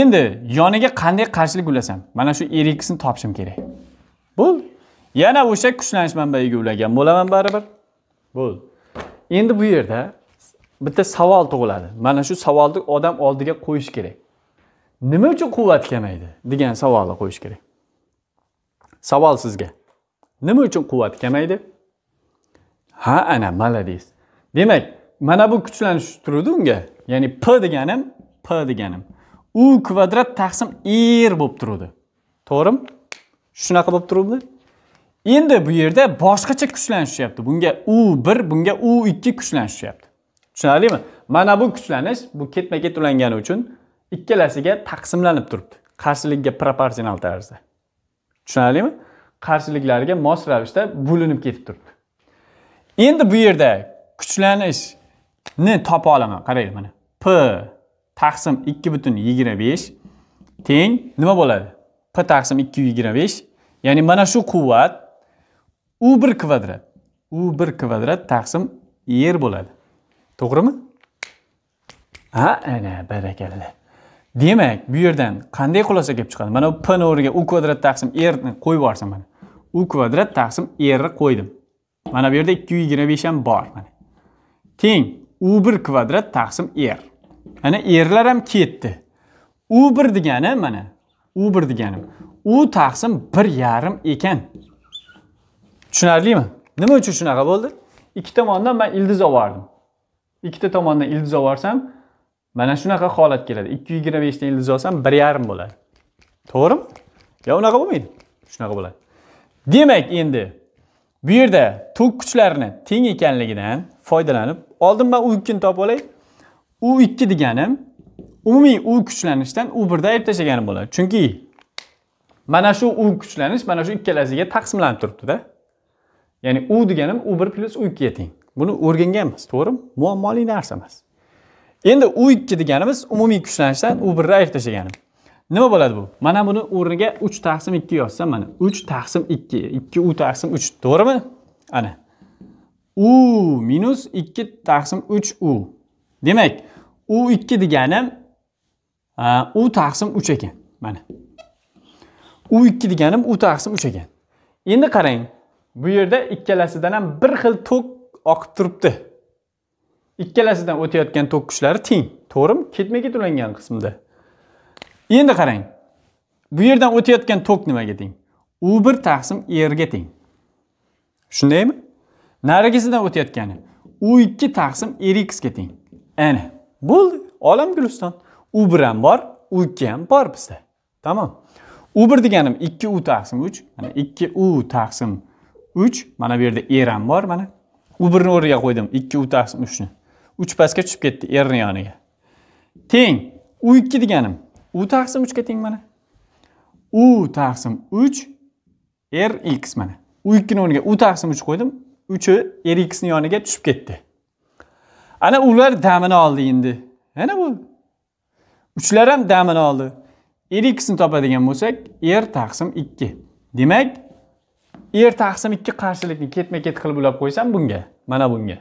endi yoniga qanday qarshilik ulasam mana shu er ni topishim kerak bo'ldi yana o'sha kuchlanish manbayiga ulagan bo'laman baribir bo'ldi endi bu yerda bitta savol tug'iladi mana shu savolni odam oldiga qo'yish kerak nima uchun quvvat kamaydi degan savolni qo'yish kerak savol sizga nima uchun quvvat kamaydi ha ana молодец demak mana bu kuchlanish turidi unga ya'ni p deganim p deganim u kvadrat taqsim r bo'lib turuvdi to'g'rimi shunaqa bo'lib turibdi endi bu yerda boshqacha kuchlanishyapti bunga u bir bunga u ikki kuchlanishyapti tushunarlimi mana bu kuchlanish bu ketma ket ulangani uchun ikkalasiga taqsimlanib turibdi qarshilikka proporsional tarzda tushunarlimi qarshiliklariga mos ravishda bo'linib ketib turibdi endi bu yerda kuchlanishni topa olaman qarang mana p taqsim ikki butun yigirma besh teng nima bo'ladi p taqsim ikki yuz yigirma besh ya'ni mana shu quvvat u bir kvadrat u bir kvadrat taqsim yer bo'ladi to'g'rimi ha ana barakalla demak bu yerdan qanday xulosa kelib chiqadi mana bu p ni u kvadrat taqsim ni qo'yib yuborsam mana u kvadrat taqsim rni qo'ydim mana bu yerda ikki yuz yigirma besh ham bor mana teng u bir kvadrat taqsim r mana rlar ham ketdi u bir degani mana u bir deganim u taqsim bir yarim ekan tushunarlimi nima uchun shunaqa bo'ldi ikki tomondan man ildiz olib yubordim ikkita tomondan ildiz olib yuborsam mana shunaqa holat keladi ikki yigirma beshdan ildiz olsam bir yarim bo'ladi to'g'rimi yo unaqa bo'lmaydi shunaqa bo'ladi demak endi bu yerda tok kuchlarni teng ekanligidan foydalanib oldin man u ikkini topib olay u ikki deganim umumiy u kuchlanishdan u birda ayirib tashlaganim bo'ladi chunki mana shu u kuchlanish mana shu ikkalasiga taqsimlanib turibdida ya'ni u deganim u bir plyus u ikkiga teng buni o'rganganmiz to'g'rimi muammoli narsa emas endi u ikki deganimiz umumiy kuchlanishdan u birni ayirib tashlagani nima bo'ladi bu mana buni o'rniga uch taqsim ikki yozsam mana uch taqsim ikki ikki u taqsim uch to'g'rimi ana u minus ikki taqsim uch u demak u ikki deganim u taqsim uch ekan mana u ikki deganim u taqsim uch ekan endi qarang bu yerda ikkalasidan ham bir xil tok oqib turibdi ikkalasidan o'tayotgan tok kuchlari teng to'g'rimi ketma ket ulangan qismda endi qarang bu yerdan o'tayotgan tok nimaga teng u bir taqsim erga teng shundaymi narigisidan o'tayotgani u ikki taqsim erxga teng ana bo'ldi olam guliston u bir ham bor u ikki ham bor bizda tamom u bir deganim ikki u taqsim uch mana ikki u taqsim uch mana bu yerda er ham bor mana u birni o'rniga qo'ydim ikki u taqsim uchni uch pastga tushib ketdi erni yoniga teng u ikki deganim u taqsim uchga teng mana u taqsim uch r x mana u ikkini o'rniga u taqsim uch qo'ydim uchi r xni yoniga tushib ketdi ana ular damini oldi endi ana bu uchlar ham damini oldi r xni topadigan bo'lsak r taqsim ikki demak r taqsim ikki qarshilikni ketma ket qilib ulab qo'ysam bunga mana bunga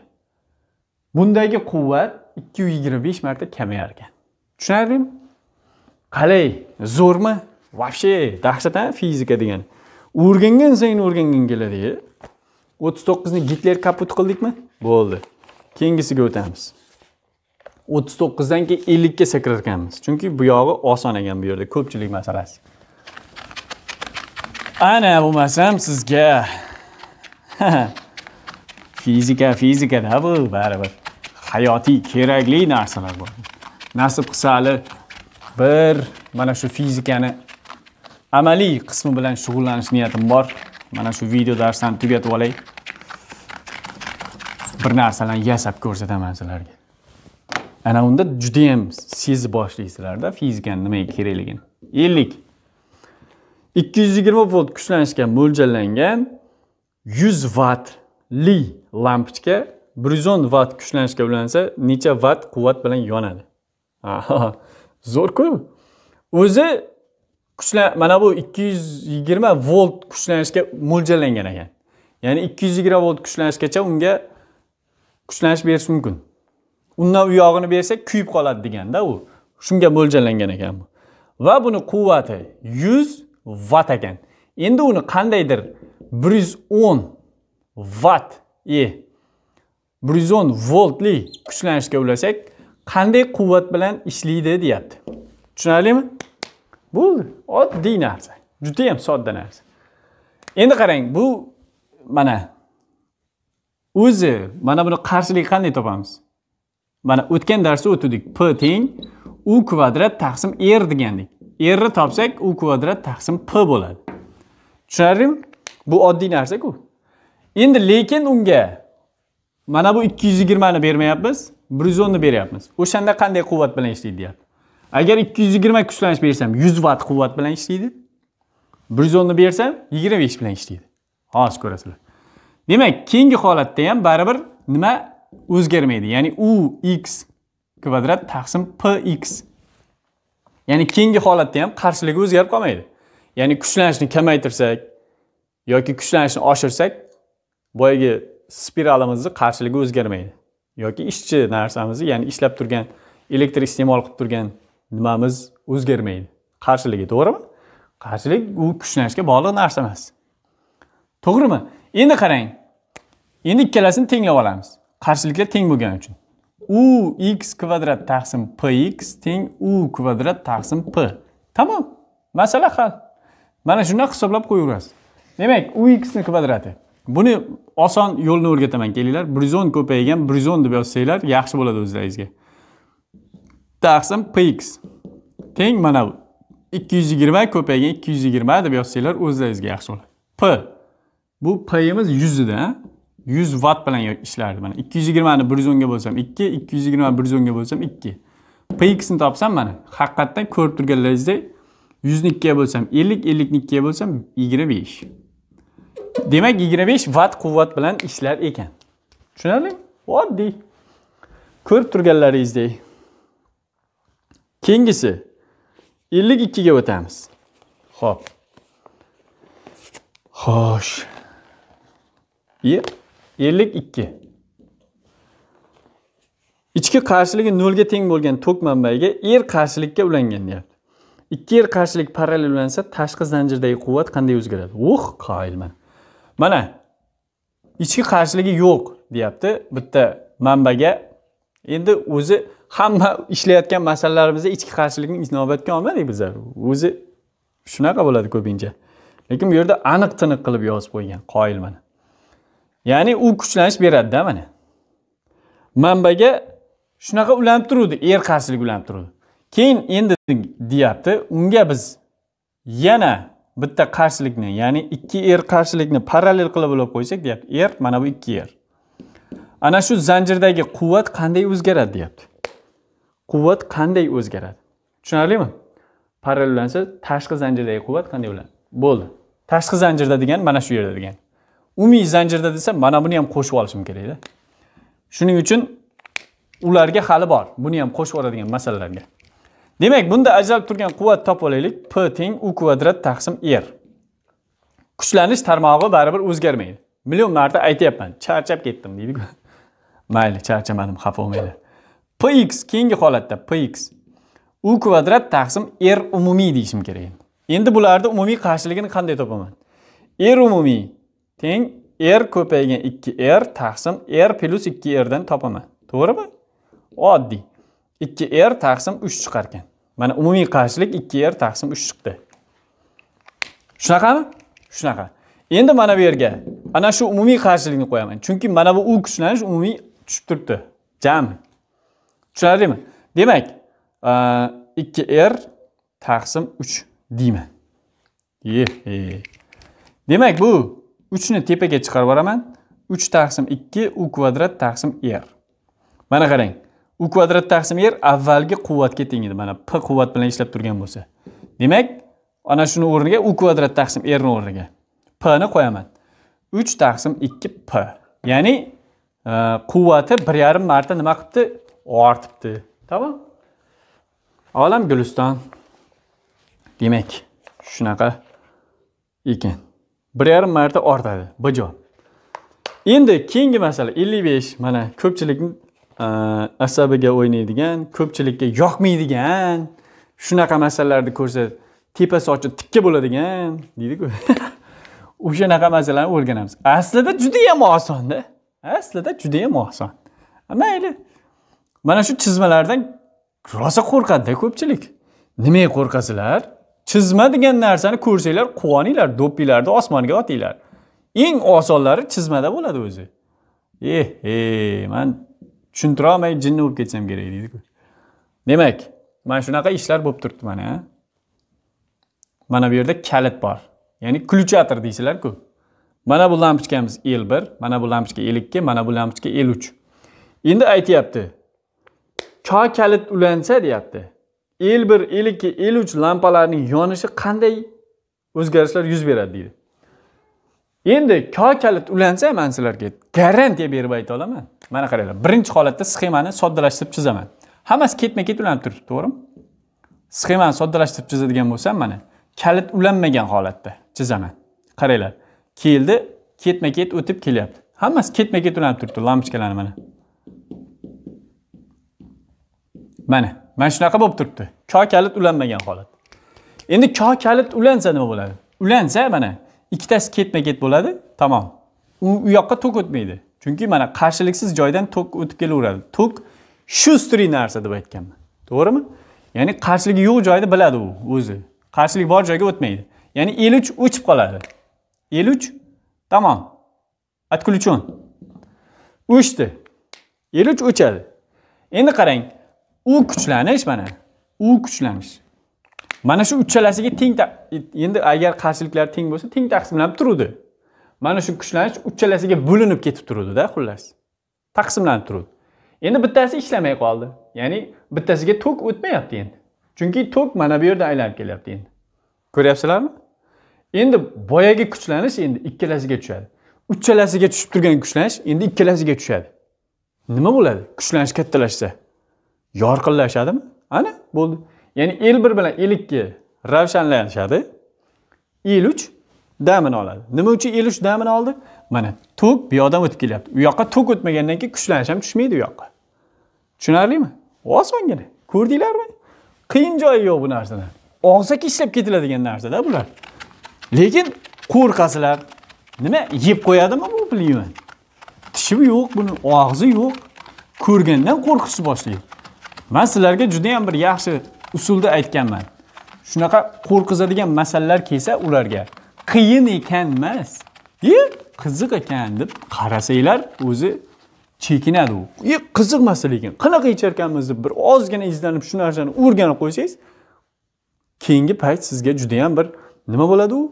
bundagi quvvat 225 marta kamayar ekan tushunarlimi qalay zo'rmi вообще dahshat a fizika degani o'rgangan sayin o'rganging keladi o'ttiz to'qqizni gitler kaput qildikmi bo'ldi keyingisiga o'tamiz o'ttiz to'qqizdan keyin ellikka sakrar ekanmiz chunki bu yog'i oson ekan bu yerda ko'pchilik masalasi ana bo'lmasam sizga fizika fizikada bu baribir hayotiy kerakli narsalar bor nasib qilsa hali bir mana shu fizikani amaliy qismi bilan shug'ullanish niyatim bor mana shu video darslarni tugatib olay bir narsalarni yasab ko'rsataman sizlarga ana unda judayam sezib boshlaysizlarda fizikani nimaga kerakligini ellik ikki yuz yigirma volt kuchlanishga mo'ljallangan yuz vattli lampochka bir yuz vatt kuchlanishga ulansa necha vatt quvvat bilan yonadi zo'rku o'zi kuchlan mana bu 220 yuz volt kuchlanishga mo'ljallangan ekan ya'ni 220 yuz volt kuchlanishgacha unga kuchlanish berish mumkin undan u yog'ini bersa kuyib qoladi deganda u shunga mo'ljallangan ekan bu va buni quvvati 100 vatt ekan endi uni qandaydir bir yuz o'n vatt e 110 voltli kuchlanishga ulasak qanday quvvat bilan ishlaydi deyapti tushunarlimi bo'ldi oddiy narsa judayam sodda narsa endi qarang bu mana o'zi mana buni qarshilik qanday topamiz mana o'tgan darsda o'tdik p teng u kvadrat taqsim r degandik rni topsak u kvadrat taqsim p bo'ladi tushunarlimi bu oddiy narsaku endi lekin unga mana bu 220 ni bermayapmiz 110 ni beryapmiz o'shanda qanday quvvat bilan ishlaydi deyapti agar 220 kuchlanish bersam 100 vatt quvvat bilan ishlaydi 110 ni bersam 25 bilan ishlaydi hozir ko'rasizlar demak keyingi holatda ham baribir nima o'zgarmaydi ya'ni u x kvadrat taqsim px ya'ni keyingi holatda ham qarshiligi o'zgarib qolmaydi ya'ni kuchlanishni kamaytirsak yoki kuchlanishni oshirsak boyagi spiralimizni qarshiligi o'zgarmaydi yoki ishchi narsamizni ya'ni ishlab turgan elektr iste'mol qilib turgan nimamiz o'zgarmaydi qarshiligi to'g'rimi qarshilik u kuchlanishga bog'liq narsa emas to'g'rimi endi qarang endi ikkalasini tenglab olamiz qarshiliklar teng bo'lgani uchun u x kvadrat taqsim px teng u kvadrat taqsim p tamom masala hal mana shundaq hisoblab qo'yaverasiz demak u xni kvadrati buni oson yo'lni o'rgataman kelinglar brizon ko'paygan brizon deb yozsanglar yaxshi bo'ladi o'zlaringizga taqsim px teng mana bu ikki yuz yigirma ko'paygan ikki yuz yigirma deb yozsanglar o'zlaringizga yaxshi bo'ladi p bu pimiz 100 edi yuz vatt bilan ishlardi mana ikki yuz yigirmani brizonga bo'lsam ikki ikki yuz yigirmani brizonga bo'lsam ikki pxni topsam mana haqiqatdan ko'rib turganlaringizdek yuzni ikkiga bo'lsam ellik ellikni ikkiga bo'lsam yigirma besh demak 25 vatt quvvat bilan ishlar ekan tushunarlimi oddiy ko'rib turganlaringizdek keyingisi 52 gibi o'tamiz ho'p xo'sh ellik ikki ichki qarshiligi nolga teng bo'lgan tok manbayiga er qarshilikka ulangan deyapti ikki er qarshilik parallellansa tashqi zanjirdagi quvvat qanday o'zgaradi uh qoyilman mana ichki qarshiligi yo'q deyapti bitta manbaga endi o'zi hamma ishlayotgan masalalarimizda ichki qarshilikni inobatga olmadik bizlar o'zi shunaqa bo'ladi ko'pincha lekin bu yerda aniq tiniq qilib yozib qo'ygan qoyil mana ya'ni u kuchlanish beradida mana manbaga shunaqa ulanib turuvdi er qarshilik ulanib turuvdi keyin endi deyapti unga biz yana bitta qarshilikni ya'ni ikki er qarshilikni parallel qilib o'ylab qo'ysak deyapti er mana bu ikki er ana shu zanjirdagi quvvat qanday o'zgaradi deyapti quvvat qanday o'zgaradi tushunarlimi parallellansa tashqi zanjirdagi quvvat qanday bo'ladi bo'ldi tashqi zanjirda degan mana shu yerda degan umumiy zanjirda desa mana buni ham qo'shib olishim kerakda shuning uchun ularga hali bor buni ham qo'shib yuboradigan masalalarga demak bunda ajralib turgan quvvat topib olaylik p teng u kvadrat taqsim r kuchlanish tarmog'i baribir o'zgarmaydi million marta aytyapman charchab ketdim deydiku mayli charchamadim xafa bo'lmanglar px keyingi holatda px u kvadrat taqsim r umumiy deyishim kerak endi bularni umumiy qarshiligini qanday topaman r umumiy teng r ko'paygan 2r taqsim r plus 2 dan topaman to'g'rimi oddiy 2r taqsim 3 chiqarkan mana umumiy qarshilik ikki r er taqsim uch chiqdi shunaqami shunaqa endi mana bu yerga ana shu umumiy qarshilikni qo'yaman chunki mana bu u kuchlanish umumiy tushib turibdi jami tushunarlimi demak ikki r er taqsim uch deyman demak bu uchni tepaga chiqarib yuboraman uch taqsim ikki u kvadrat taqsim r er. mana qarang u kvadrat taqsim r avvalgi quvvatga teng edi mana p quvvat bilan ishlab turgan bo'lsa demak ana shuni o'rniga u kvadrat taqsim rni o'rniga pni qo'yaman uch taqsim ikki p ya'ni e, quvvati bir yarim marta nima qilibdi ortibdi tamom olam guliston demak shunaqa ekan bir yarim marta ortadi bu javob endi keyingi masala ellik besh mana ko'pchilikni asabiga o'ynaydigan ko'pchilikka yoqmaydigan shunaqa masalalarni ko'rsatib tepa sochi tikka bo'ladigan deydiku o'shanaqa masalani o'rganamiz aslida judayam osonda aslida judayam oson mayli mana shu chizmalardan rosa qo'rqadida ko'pchilik nimaga qo'rqasizlar chizma degan narsani ko'rsanglar quvoninglar do'ppinglarni osmonga otinglar eng osonlari chizmada bo'ladi o'zi e e man tushuntira olmay jinni bo'lib ketsam kerak deydiku demak mana shunaqa ishlar bo'lib turibdi mana mana bu yerda kalit bor ya'ni kluchator deysizlarku mana bu lampochkamiz l1 mana bu lampochka el ikki mana bu lampochka l3 endi aytyapti ko kalit ulansa deyapti l1 el ikki el uch lampalarning yonishi qanday o'zgarishlar yuz beradi deydi endi ko kalit ulansa man sizlarga garantiya berib ayta olaman mana qaranglar birinchi holatda sxemani soddalashtirib chizaman hammasi ketma ket ulanib turibdi to'g'rimi sxemani soddalashtirib chizadigan bo'lsam mana kalit ulanmagan holatda chizaman qaranglar keldi ketma ket o'tib kelyapti hammasi ketma ket ulanib turibdi lampochkalarni mana mana mana shunaqa bo'lib turibdi ko kalit ulanmagan holat endi ko kalit ulansa nima bo'ladi ulansa mana ikkitasi ketma ket bo'ladi tamom u yoqqa tok o'tmaydi chunki mana qarshiliksiz joydan tok o'tib kelaveradi tok shustri narsa deb aytganman to'g'rimi ya'ni qarshiligi yo'q joyda biladi u o'zi qarshilik bor joyga o'tmaydi ya'ni eluch o'chib qoladi eluch tamom отключен o'chdi eluch o'chadi endi qarang u kuchlanish mana u kuchlanish mana shu uchalasiga teng endi agar qarshiliklar teng bo'lsa teng taqsimlanib turuvdi mana shu kuchlanish uchalasiga bo'linib ketib turuvdida xullas taqsimlanib turuvdi endi bittasi ishlamay qoldi ya'ni bittasiga tok o'tmayapti endi chunki tok mana bu yerda aylanib kelyapti endi ko'ryapsizlarmi endi boyagi kuchlanish endi ikkalasiga tushadi uchalasiga tushib turgan kuchlanish endi ikkalasiga tushadi nima bo'ladi kuchlanish kattalashsa yorqinlashadimi ana bo'ldi ya'ni el bir bilan el ikki ravshanlashadi el uch damini oladi nima uchun elish damini oldi mana tok bu yoqdan o'tib kelyapti u yoqqa tok o'tmagandan keyin kuchlanish ham tushmaydi u yoqqa tushunarlimi osongina ko'rdinglarmi qiyin joyi yo'q bu narsani og'zaki ishlab ketiladigan narsada bular lekin qo'rqasizlar nima yeb qo'yadimi bu pliva tishi yo'q buni og'zi yo'q ko'rgandan qo'rqishni boshlaydi man sizlarga judayam bir yaxshi usulda aytganman shunaqa qo'rqizadigan masalalar kelsa ularga qiyin ekanmas e qiziq ekan deb qarasanglar o'zi chekinadi u e qiziqmas lekin qanaqa icharkanmiz deb bir ozgina izlanib shu narsani o'rganib qo'ysangiz keyingi payt sizga judayam bir nima bo'ladi u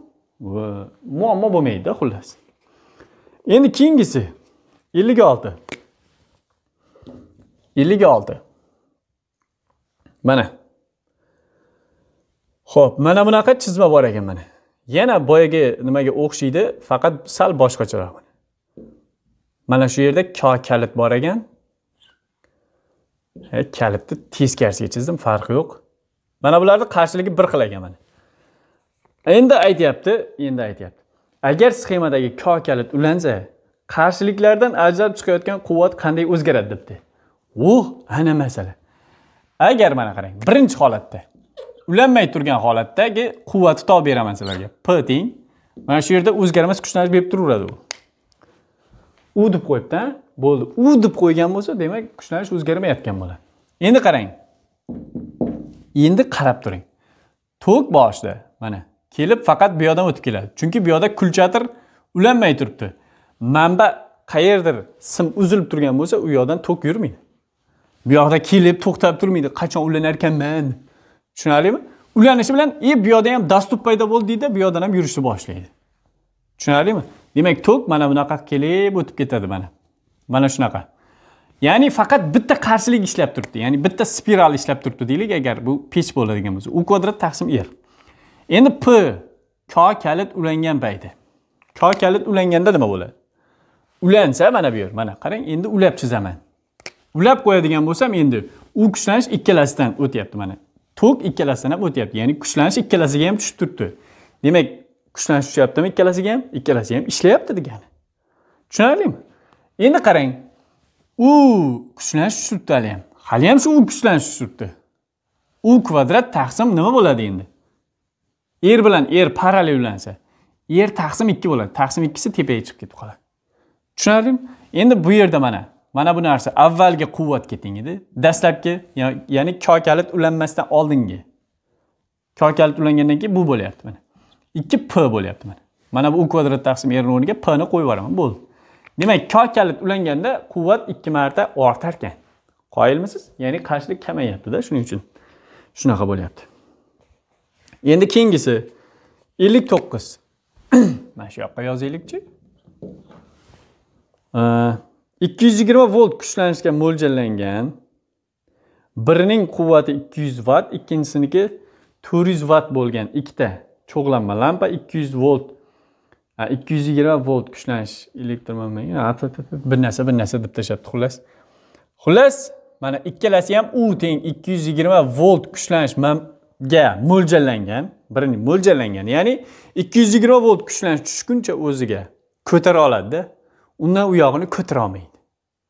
muammo bo'lmaydida xullas endi keyingisi ellik olti ellik olti mana ho'p mana bunaqa chizma bor ekan mana yana boyagi nimaga o'xshaydi faqat sal boshqacharoq mana shu yerda ko kalit bor ekan kalitni teskarisiga chizdim farqi yo'q mana bularni qarshiligi bir xil ekan mana endi aytyapti endi aytyapti agar sxemadagi ko kalit ulansa qarshiliklardan ajralib chiqayotgan quvvat qanday o'zgaradi debdi u ana masala agar mana qarang birinchi holatda ulanmay turgan holatdagi quvvatni topib beraman sizlarga p teng mana shu yerda o'zgarmas kuchlanish berib turaveradi u u deb qo'yibdi bo'ldi u deb qo'ygan bo'lsa demak kuchlanish o'zgarmayotgan bo'ladi endi qarang endi qarab turing tok boshida mana kelib faqat bu yoqdan o'tib keladi chunki bu yoqda kulchatir ulanmay turibdi manba qayerdir sim uzilib turgan bo'lsa u yoqdan tok yurmaydi bu yoqda kelib to'xtab turmaydi qachon ulanar ekanman Tushunarlimi? Ulanishi bilan e bu yoqda ham dastur paydo bo'ldi deydi, bu yoqdan ham yurishni boshlaydi. Tushunarlimi? Demak, tok mana bunaqa kelib o'tib ketadi mana. Mana shunaqa. Ya'ni faqat bitta qarshilik ishlab turibdi. Ya'ni bitta spiral ishlab turibdi deylik agar bu pech bo'ladigan bo'lsa. U kvadrat taqsim r. Endi p k kalit ulangan paydi K kalit ulanganda nima bo'ladi? Ulansa mana bu yer, mana qarang, endi ulab chizaman. Ulab qo'yadigan bo'lsam endi u kuchlanish ikkalasidan o'tyapti mana. tok ikkalasini ham o'tyapti ya'ni kuchlanish ikkalasiga ham tushib turibdi demak kuchlanish tushyaptimi ikkalasiga ham ikkalasi ham ishlayapti degani tushunarlimi endi qarang u kuchlanish tushibdi hali ham hali ham shu u kuchlanish tushdi. u kvadrat taqsim nima bo'ladi endi er bilan er parallel ulansa er taqsim ikki bo'ladi taqsim ikkisi tepaga chiqib ketib qoladi tushunarlimi endi bu yerda mana mana bu narsa avvalgi quvvatga teng edi dastlabki ya'ni kokalit ulanmasdan oldingi kokalit ulangandan keyin bu bo'lyapti mana ikki p bo'lyapti mana mana bu u kvadrat taqsim r o'rniga p ni qo'yib yuboraman bo'ldi demak kokalit ulanganda quvvat ikki marta ortar ekan qoyilmisiz ya'ni qarshilik kamayyaptida shuning uchun shunaqa bo'lyapti endi keyingisi ellik to'qqiz mana shu yoqqa yozaylikchi 220 volt kuchlanishga mo'ljallangan. Birining quvvati 200 watt, ikkinchisiniki 400 watt bo'lgan ikkita cho'g'lanma lampa 200 volt 220 volt kuchlanish elektromagnit bir narsa bir narsa deb tashlabdi xullas. Xullas, mana ikkalasi ham u teng 220 volt kuchlanishga mo'ljallangan, birini mo'ljallangan. Ya'ni 220 volt kuchlanish tushguncha o'ziga ko'tara oladi-da. undan u yog'ini ko'tara olmaydi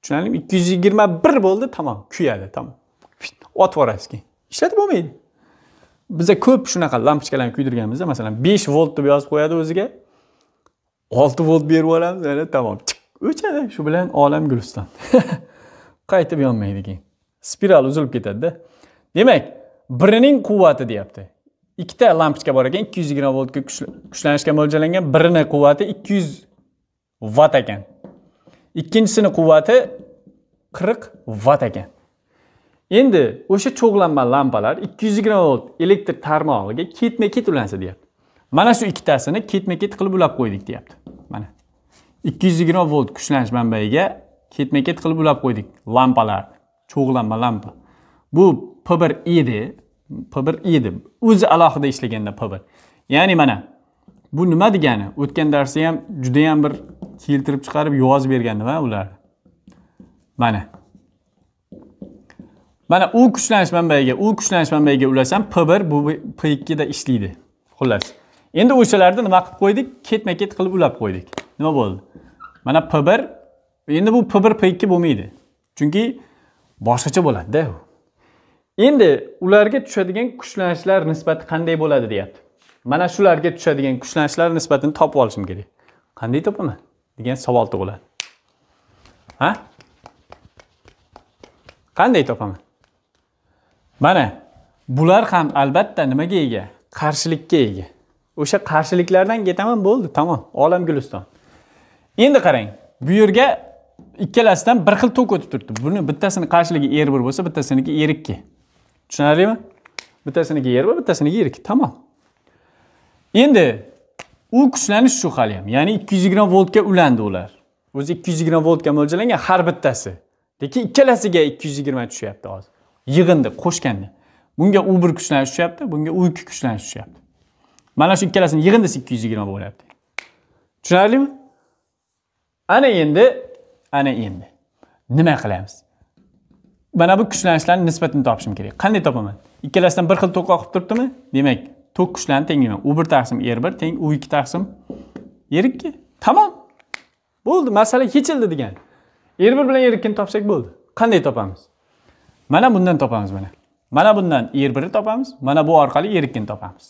tushunarlimi 221 bo'ldi tamom kuyadi tamom otib ishlatib bo'lmaydi biza ko'p shunaqa lampochkalarni kuydirganimizda masalan 5 volt deb yozib qo'yadi o'ziga 6 volt berib yuboramiz ana tamom o'chadi shu bilan olam guliston qaytib yonmaydi keyin spiral uzilib ketadida demak birining quvvati deyapti ikkita lampochka bor ekan ikki yuz yigirma voltga kuchlanishga mo'ljallangan birini quvvati ikki yuz vatt ekan ikkinchisini quvvati 40 vatt ekan endi o'sha cho'g'lanma lampalar 220 volt elektr tarmog'iga ketma ket ulansa deyapti mana shu ikkitasini ketma ket qilib ulab qo'ydik deyapti mana 220 volt kuchlanish manbayiga ketma ket qilib ulab qo'ydik lampalar cho'g'lanma lampa bu p1 edi p1 edi o'zi alohida ishlaganda p1 ya'ni mana bu nima degani o'tgan darsda ham juda bir keltirib chiqarib yozib bergan nima ular mana mana u kuchlanish manbayiga u kuchlanish manbayiga ulasam p bir bu p ikkida ishlaydi xullas endi o'shalarni nima qilib qo'ydik ketma ket qilib ulab qo'ydik nima bo'ldi mana p bir endi bu p bir p ikki bo'lmaydi chunki boshqacha bo'ladida u endi ularga tushadigan kuchlanishlar nisbati qanday bo'ladi deyapti mana shularga tushadigan kuchlanishlar nisbatini topib olishim kerak qanday topaman degan savol tug'iladi ha qanday topaman mana bular ham albatta nimaga ega qarshilikka ega o'sha qarshiliklardan ketaman bo'ldi tamom olam guliston endi qarang bu yerga ikkalasidan bir xil tok o'tib turibdi buni bittasini qarshiligi er bir bo'lsa bittasiniki er ikki tushunarlimi bittasiniki er bir bittasiniki er ikki tamom endi u kuchlanish shu hali ham ya'ni 220 voltga ulandi ular o'zi 220 voltga mo'ljallangan har bittasi lekin ikkalasiga 220 tushyapti hozir yig'indi qo'shganda bunga u bir kuchlanish tushyapti bunga u ikki kuchlanish tushyapti mana shu ikkalasini yuz 220 bo'lyapti tushunarlimi ana endi ana endi nima qilamiz mana bu kuchlanishlarni nisbatini topishim kerak qanday topaman ikkalasidan bir xil to'qqa qilib turibdimi demak to'rt kuchlarni tenglima u bir taqsim r er bir teng u ikki taqsim r ikki tamom bo'ldi masala yechildi degan r er bir bilan r ikkini topsak bo'ldi qanday topamiz mana bundan topamiz mana mana bundan r er birni topamiz mana bu orqali r ikkini topamiz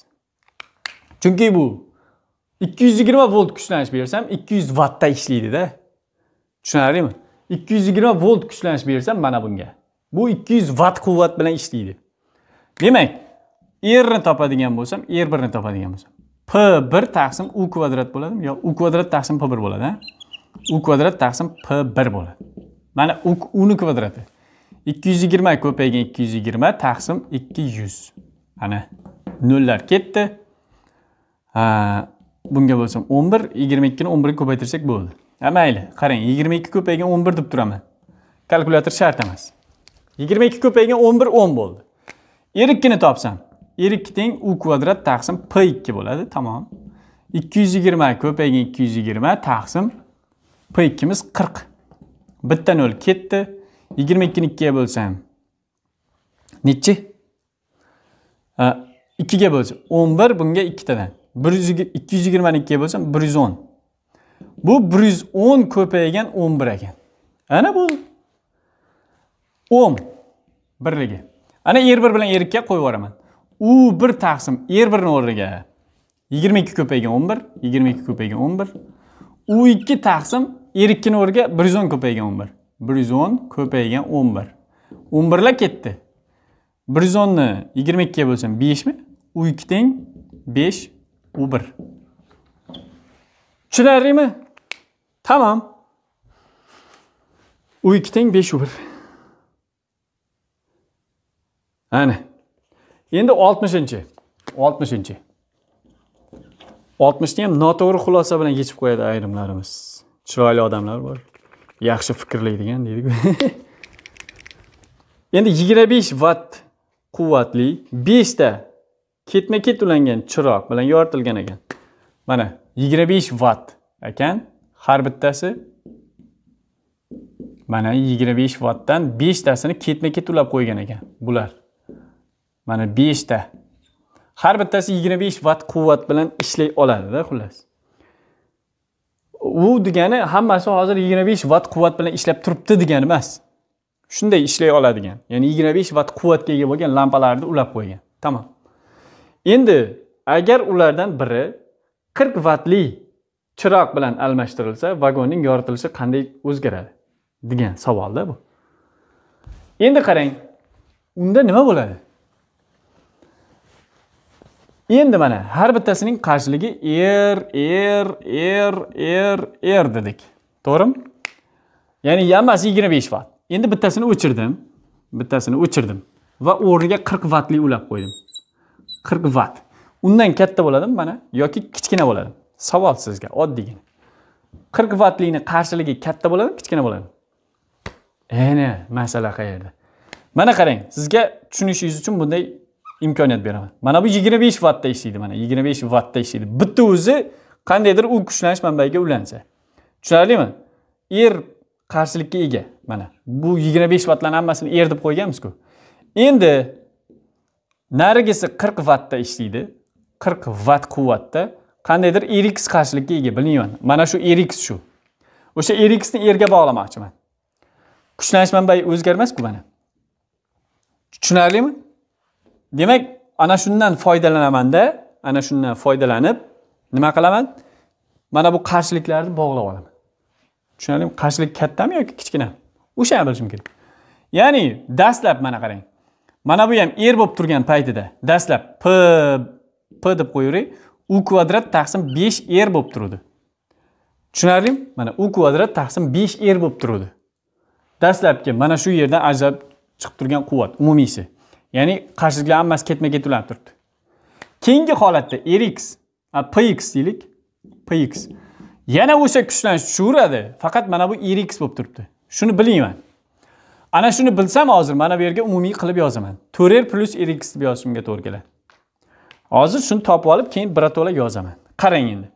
chunki bu 220 yuz yigirma volt kuchlanish bersam 200 yuz vattda ishlaydida tushunarlimi 220 yuz yigirma volt kuchlanish bersam mana bunga bu 200 vatt quvvat bilan ishlaydi demak r ni topadigan bo'lsam er birni topadigan bo'lsam p bir taqsim u kvadrat bo'ladimi yo u kvadrat taqsim p bir bo'ladi u kvadrat taqsim p bir bo'ladi mana uni kvadrati ikki yuz yigirma ko'paygan ikki yuz yigirma taqsim ikki yuz ana nollar ketdi bunga bo'lsam o'n bir yigirma ikkini o'n birga ko'paytirsak bo'ldi ha mayli qarang yigirma ikki ko'paygan o'n bir deb turaman kalkulyator shart emas yigirma ikki ko'paygan o'n bir o'n bo'ldi erkkini topsam 2 teng u kvadrat taqsim p2 bo'ladi, tamom. 220 ko'paygan 220 taqsim p2 imiz 40. Bitta 0 ketdi. 22 ni 2 ga bo'lsam nechchi? 2 ga bo'lsa 11 bunga 2 tadan. 220 ni 2 ga bo'lsam 110. Bu 110 ko'paygan 11 ekan. Ana bu 10 birligi. Ana R1 er bilan R2 ga qo'yib yuboraman. u bir taqsim er birni o'rniga yigirma ikki ko'paygan o'n bir yigirma ikki ko'paygan o'n bir u ikki taqsim er ikkini o'rniga bir yuz o'n ko'paygan o'n bir bir yuz o'n ko'paygan o'n bir o'n birlar ketdi bir yuz o'nni yigirma ikkiga bo'lsam beshmi u ikki teng besh u bir tushunarlimi tamom u ikki teng besh u bir ana endi oltmishinchi oltmishinchi oltmishni ham noto'g'ri xulosa bilan yechib qo'yadi ayrimlarimiz chiroyli odamlar bor yaxshi fikrlaydigan deydiku endi yigirma besh vatt quvvatli beshta ketma ket ulangan chiroq bilan yoritilgan ekan mana yigirma besh vatt ekan har bittasi mana yigirma besh vattdan beshtasini ketma ket ulab qo'ygan ekan bular mana beshta har bittasi yigirma besh vatt quvvat bilan ishlay oladida xullas u degani hammasi hozir yigirma besh vatt quvvat bilan ishlab turibdi degani emas shunday ishlay oladigan ya'ni yigirma besh vatt quvvatga ega bo'lgan lampalarni ulab qo'ygan tamom endi agar ulardan biri qirq vattli chiroq bilan almashtirilsa vagonning yoritilishi qanday o'zgaradi degan savolda bu endi qarang unda nima bo'ladi endi mana har bittasining qarshiligi er er er er er dedik to'g'rimi ya'ni hammasi yigirma besh vatt endi bittasini o'chirdim bittasini o'chirdim va o'rniga qirq vattli ulab qo'ydim qirq vatt undan katta bo'ladimi mana yoki kichkina bo'ladimi savol sizga oddiygina qirq vattlikni qarshiligi katta bo'ladimi kichkina bo'ladimi ana masala qayerda mana qarang sizga tushunishingiz uchun bunday imkoniyat beraman mana bu yigirma besh vatda ishlaydi mana yigirma besh vatda ishlaydi bitta o'zi qandaydir u kuchlanish manbayiga ulansa tushunarlimi er qarshilikka ega mana bu yigirma besh vatlarni hammasini er deb qo'yganmizku endi narigisi qirq vatda ishlaydi qirq vatt quvvatda qandaydir eriks qarshilikka ega bilmayman mana shu eriks shu o'sha eriksni erga bog'lamoqchiman kuchlanish manbai o'zgarmasku mana tushunarlimi demak ana shundan foydalanamanda ana shundan foydalanib nima qilaman mana bu qarshiliklarni bog'lab olaman tushunarlimi qarshilik kattami yoki kichkinami o'shani bilishim kerak ya'ni dastlab mana qarang mana bu ham er bo'lib turgan paytida dastlab p p deb qo'yaverik u kvadrat taqsim besh er bo'lib turuvdi tushunarlimi mana u kvadrat taqsim besh er bo'lib turuvdi dastlabki mana shu yerdan ajrab chiqib turgan quvvat umumiysi ya'ni qarshiliklar hammasi ketma ket ulanib turibdi keyingi holatda rx px deylik px yana o'sha kuchlanish tushaveradi faqat mana bu rx bo'lib turibdi shuni bilingman ana shuni bilsam hozir mana bu yerga umumiy qilib yozaman to'rt r rx deb yozishimga to'g'ri keladi hozir shuni topib olib keyin birato'la yozaman qarang endi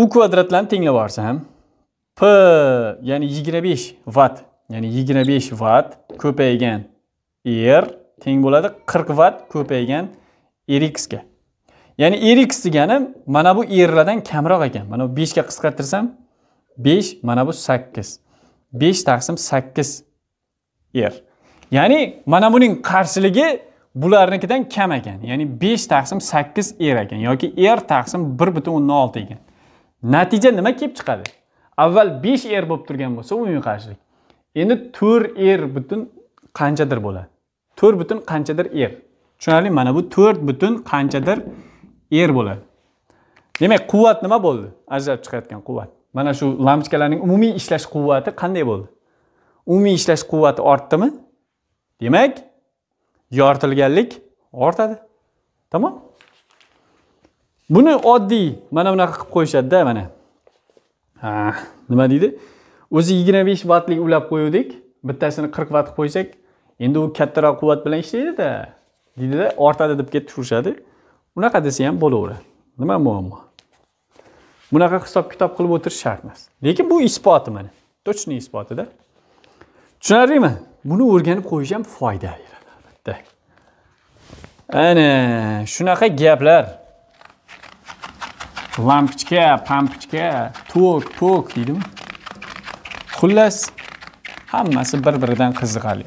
u kvadratlarni tenglab yuborsam p ya'ni yigirma besh vatt ya'ni yigirma besh vatt ko'paygan r er teng bo'ladi 40 vat ko'paygan rx ga. Ya'ni rx degani mana bu rlardan kamroq ekan. Mana bu 5 ga qisqartirsam 5, mana bu 8. 5 taqsim 8 r. Er. Ya'ni mana buning qarshiligi bularnikidan kam ekan. Ya'ni 5 taqsim 8 r er ekan yoki r taqsim 1.16 ekan. Natija nima kelib chiqadi? Avval 5 r bo'lib turgan bo'lsa, uning qarshilik. Endi 4 r butun qanchadir bo'ladi? to'rt butun qanchadir er tushunarli mana bu to'rt butun qanchadir er bo'ladi demak quvvat nima bo'ldi ajralib chiqayotgan quvvat mana shu lampochkalarning umumiy ishlash quvvati qanday bo'ldi umumiy ishlash quvvati ortdimi demak yoritilganlik ortadi tamom buni oddiy mana bunaqa qilib qo'yishadida mana nima deydi o'zi yigirma besh vatlik ulab qo'yuvdik bittasini qirq vatt qilib qo'ysak endi u kattaroq quvvat bilan ishlaydida deydida ortadi deb ketib urishadi unaqa desa ham bo'laveradi nima muammo bunaqa hisob kitob qilib o'tirish shart emas lekin bu isboti mana точный isbotida tushunarlimi buni o'rganib qo'yish ham foyda albatta ana shunaqa gaplar lampochka pampochka tok tok deydimi xullas hammasi bir biridan qiziqarli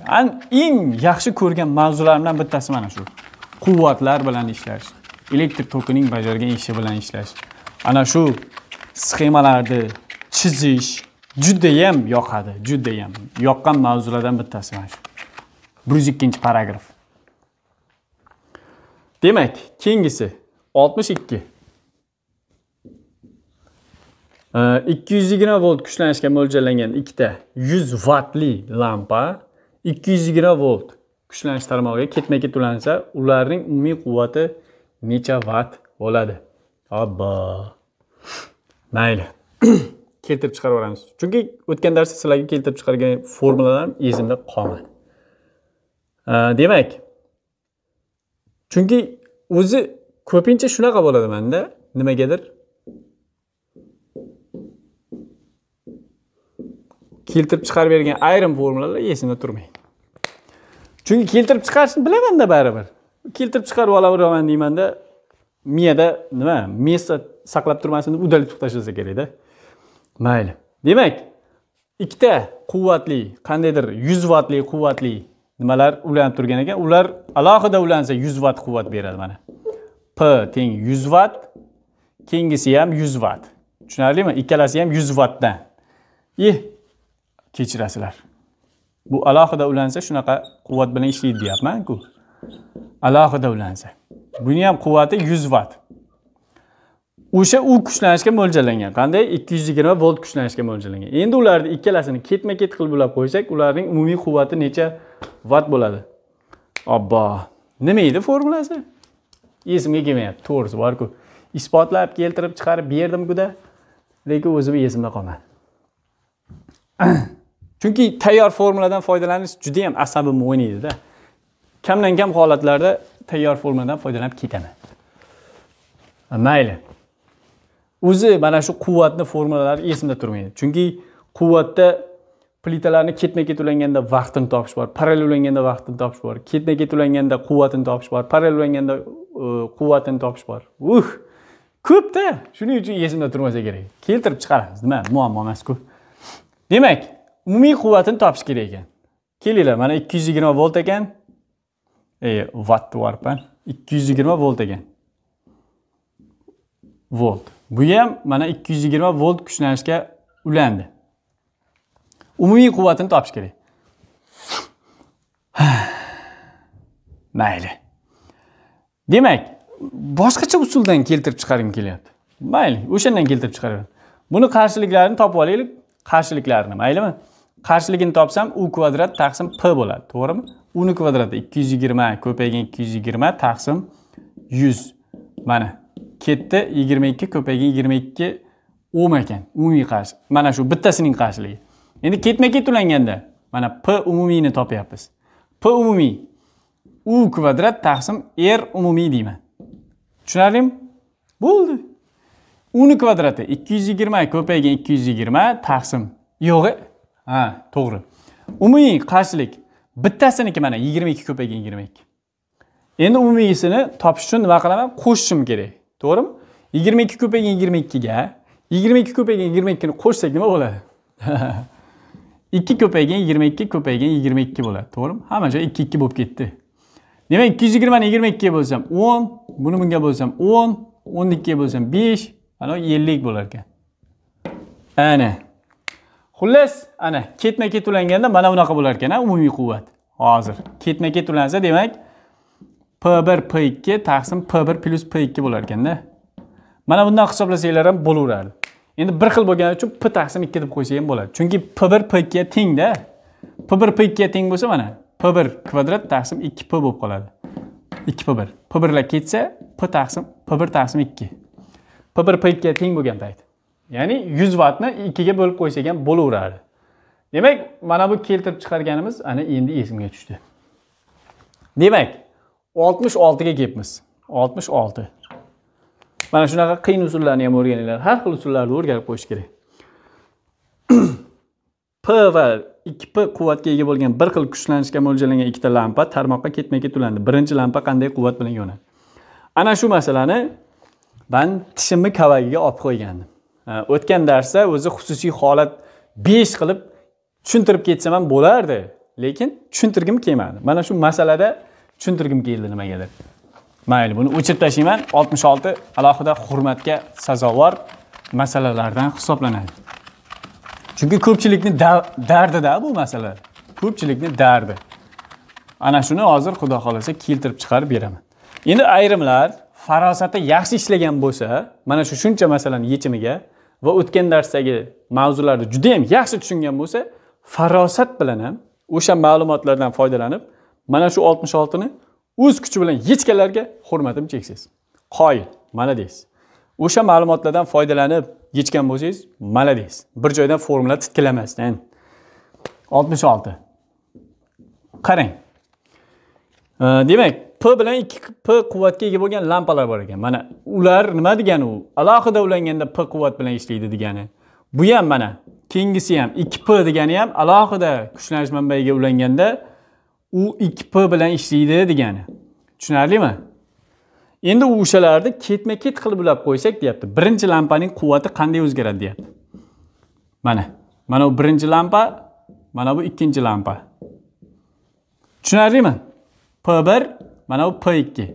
eng yaxshi ko'rgan mavzularimdan bittasi mana shu quvvatlar bilan ishlash elektr tokining bajargan ishi bilan ishlash ana shu sxemalarni chizish judayam yoqadi judayam yoqqan mavzulardan bittasi mana shu bir yuz ikkinchi paragraf demak keyingisi oltmish ikki 220 volt kuchlanishga mo'ljallangan ikkita 100 vattli lampa 220 volt kuchlanish tarmog'iga ketma ket ulansa ularning umumiy quvvati necha vatt bo'ladi obbo mayli keltirib chiqarib yuboramiz chunki o'tgan darsda sizlarga keltirib chiqargan formulalarim esimda qolmadi demak chunki o'zi ko'pincha shunaqa bo'ladi menda. nimagadir keltirib chiqarib bergan ayrim formulalar esimda turmaydi chunki keltirib chiqarishni bilamanda baribir keltirib chiqarib olaveraman deymanda miyada nima место saqlab turmasin deb udalib tashlasa kerakda mayli demak ikkita quvvatli qandaydir yuz vattli quvvatli nimalar ulanib turgan ekan ular alohida ulansa yuz vatt quvvat beradi mana p teng yuz vatt keyingisi ham yuz vatt tushunarlimi ikkalasi ham yuz vattdan ih kechirasizlar bu alohida ulansa shunaqa quvvat bilan ishlaydi deyapmanku alohida ulansa buni ham quvvati yuz vatt o'sha u kuchlanishga mo'ljallangan qanday ikki yuz yigirma volt kuchlanishga mo'ljallangan endi ularni ikkalasini ketma ket qilib ulab qo'ysak ularning umumiy quvvati necha vatt bo'ladi obbo nima edi formulasi esimga kelmayapti to'g'risi borku isbotlab keltirib chiqarib berdimguda lekin o'zimni esimda qolmadi chunki tayyor formuladan foydalanish juda ham asabimni o'ynaydida kamdan kam holatlarda tayyor formuladan foydalanib ketaman mayli o'zi mana shu quvvatni formulalari esimda turmaydi chunki quvvatda plitalarni ketma ket ulanganda vaqtini topish bor parallel ulanganda vaqtini topish bor ketma ket ulanganda quvvatini topish bor parallel ulanganda e, quvvatini topish bor uh ko'pda shuning uchun esimda turmasa kerak keltirib chiqaramiz nima muammo emasku demak umumiy quvvatini topish kerak ekan kelinglar mana ikki yuz yigirma volt ekan e vatt varpan ikki yuz yigirma volt ekan volt bu ham mana ikki yuz yigirma volt kuchlanishga ulandi umumiy quvvatini topish kerak mayli demak boshqacha usuldan keltirib chiqargim kelyapti mayli o'shandan keltirib chiqaraman buni qarshiliklarini topib olaylik qarshiliklarini maylimi qarshiligini topsam u kvadrat taqsim p bo'ladi to'g'rimi uni kvadrati ikki yuz yigirma ko'paygan ikki yuz yigirma taqsim yuz mana ketdi yigirma ikki ko'paygan yigirma ikki o'n ekan umumiy qarshi mana shu bittasining qarshiligi endi ketma ket ulanganda mana p umumiyni topyapmiz p umumiy u kvadrat taqsim r umumiy deyman tushunarlimi bo'ldi uni kvadrati ikki yuz yigirma ko'paygan ikki yuz yigirma taqsim yo'g'i ha to'g'ri umumiy qarshilik bittasiniki mana yigirma ikki ko'paygan yigirma ikki endi umumiysini topish uchun nima qilaman qo'shishim kerak to'g'rimi yigirma ikki ko'paygan yigirma ikkiga yigirma ikki ko'paygan yigirma ikkini qo'shsak nima bo'ladi ikki ko'paygan yigirma ikki ko'paygan yigirma ikki bo'ladi to'g'rimi hamma joy ikki ikki bo'lib ketdi demak ikki yuz yigirmani yigirma ikkiga bo'lsam o'n buni bunga bo'lsam o'n o'n ikkiga bo'lsam besh ana ellik bo'lar ekan ana xullas ana ketma ket ulanganda mana bunaqa bo'lar ekan umumiy quvvat hozir ketma ket ulansa demak p1 p2 taqsim p1 plyus p2 bo'lar ekanda mana bundan hisoblasanglar ham bo'laveradi endi bir xil bo'lgani uchun p taqsim 2 deb qo'ysak ham bo'ladi chunki p1 p2 ga tengda p1 p2 ga teng bo'lsa mana p1 kvadrat taqsim 2p bo'lib qoladi 2p1 p1lar ketsa p taqsim p1 taqsim 2 p1 p2 ga teng bo'lgan payt ya'ni 100 vattni ikkiga bo'lib qo'ysak ham bo'laveradi demak mana bu keltirib chiqarganimiz ana endi esimga tushdi demak 66 ga kelibmiz 66 mana shunaqa qiyin usullarni ham o'rganinglar har xil usullarni o'rganib qo'yish kerak p va 2 p quvvatga ega bo'lgan bir xil kuchlanishga mo'ljallangan ikkita lampa tarmoqqa ketma ket ulandi birinchi lampa qanday quvvat bilan yonadi ana shu masalani man tishimni kavagiga olib qo'ygandim o'tgan darsda o'zi xususiy holat besh qilib tushuntirib ketsam ham bo'lardi lekin tushuntirgim kelmadi mana shu masalada tushuntirgim keldi nimagadir mayli buni o'chirib tashlayman oltmish olti alohida hurmatga sazovor masalalardan hisoblanadi chunki ko'pchilikni dardida bu masala ko'pchilikni dardi ana shuni hozir xudo xohlasa keltirib chiqarib beraman endi ayrimlar farosati yaxshi ishlagan bo'lsa mana shu shuncha masalani yechimiga va o'tgan darsdagi mavzularni juda yam yaxshi tushungan bo'lsa farosat bilan ham o'sha ma'lumotlardan foydalanib mana shu oltmish oltini o'z kuchi bilan yechganlarga hurmatim cheksiz qoyil maladeys o'sha ma'lumotlardan foydalanib yechgan bo'lsangiz deysiz bir joydan formula titkilamasdan oltmish olti qarang demak bilan ikki p quvvatga ega bo'lgan lampalar bor ekan mana ular nima degani u alohida ulanganda p quvvat bilan ishlaydi degani bu ham mana keyingisi ham ikki p degani ham alohida kuchlanish manbayiga ulanganda u ikki p bilan ishlaydi degani tushunarlimi endi u o'shalarni ketma ket qilib ulab qo'ysak deyapti birinchi lampaning quvvati qanday o'zgaradi deyapti mana mana bu birinchi lampa mana bu ikkinchi lampa tushunarlimi p bir mana bu p2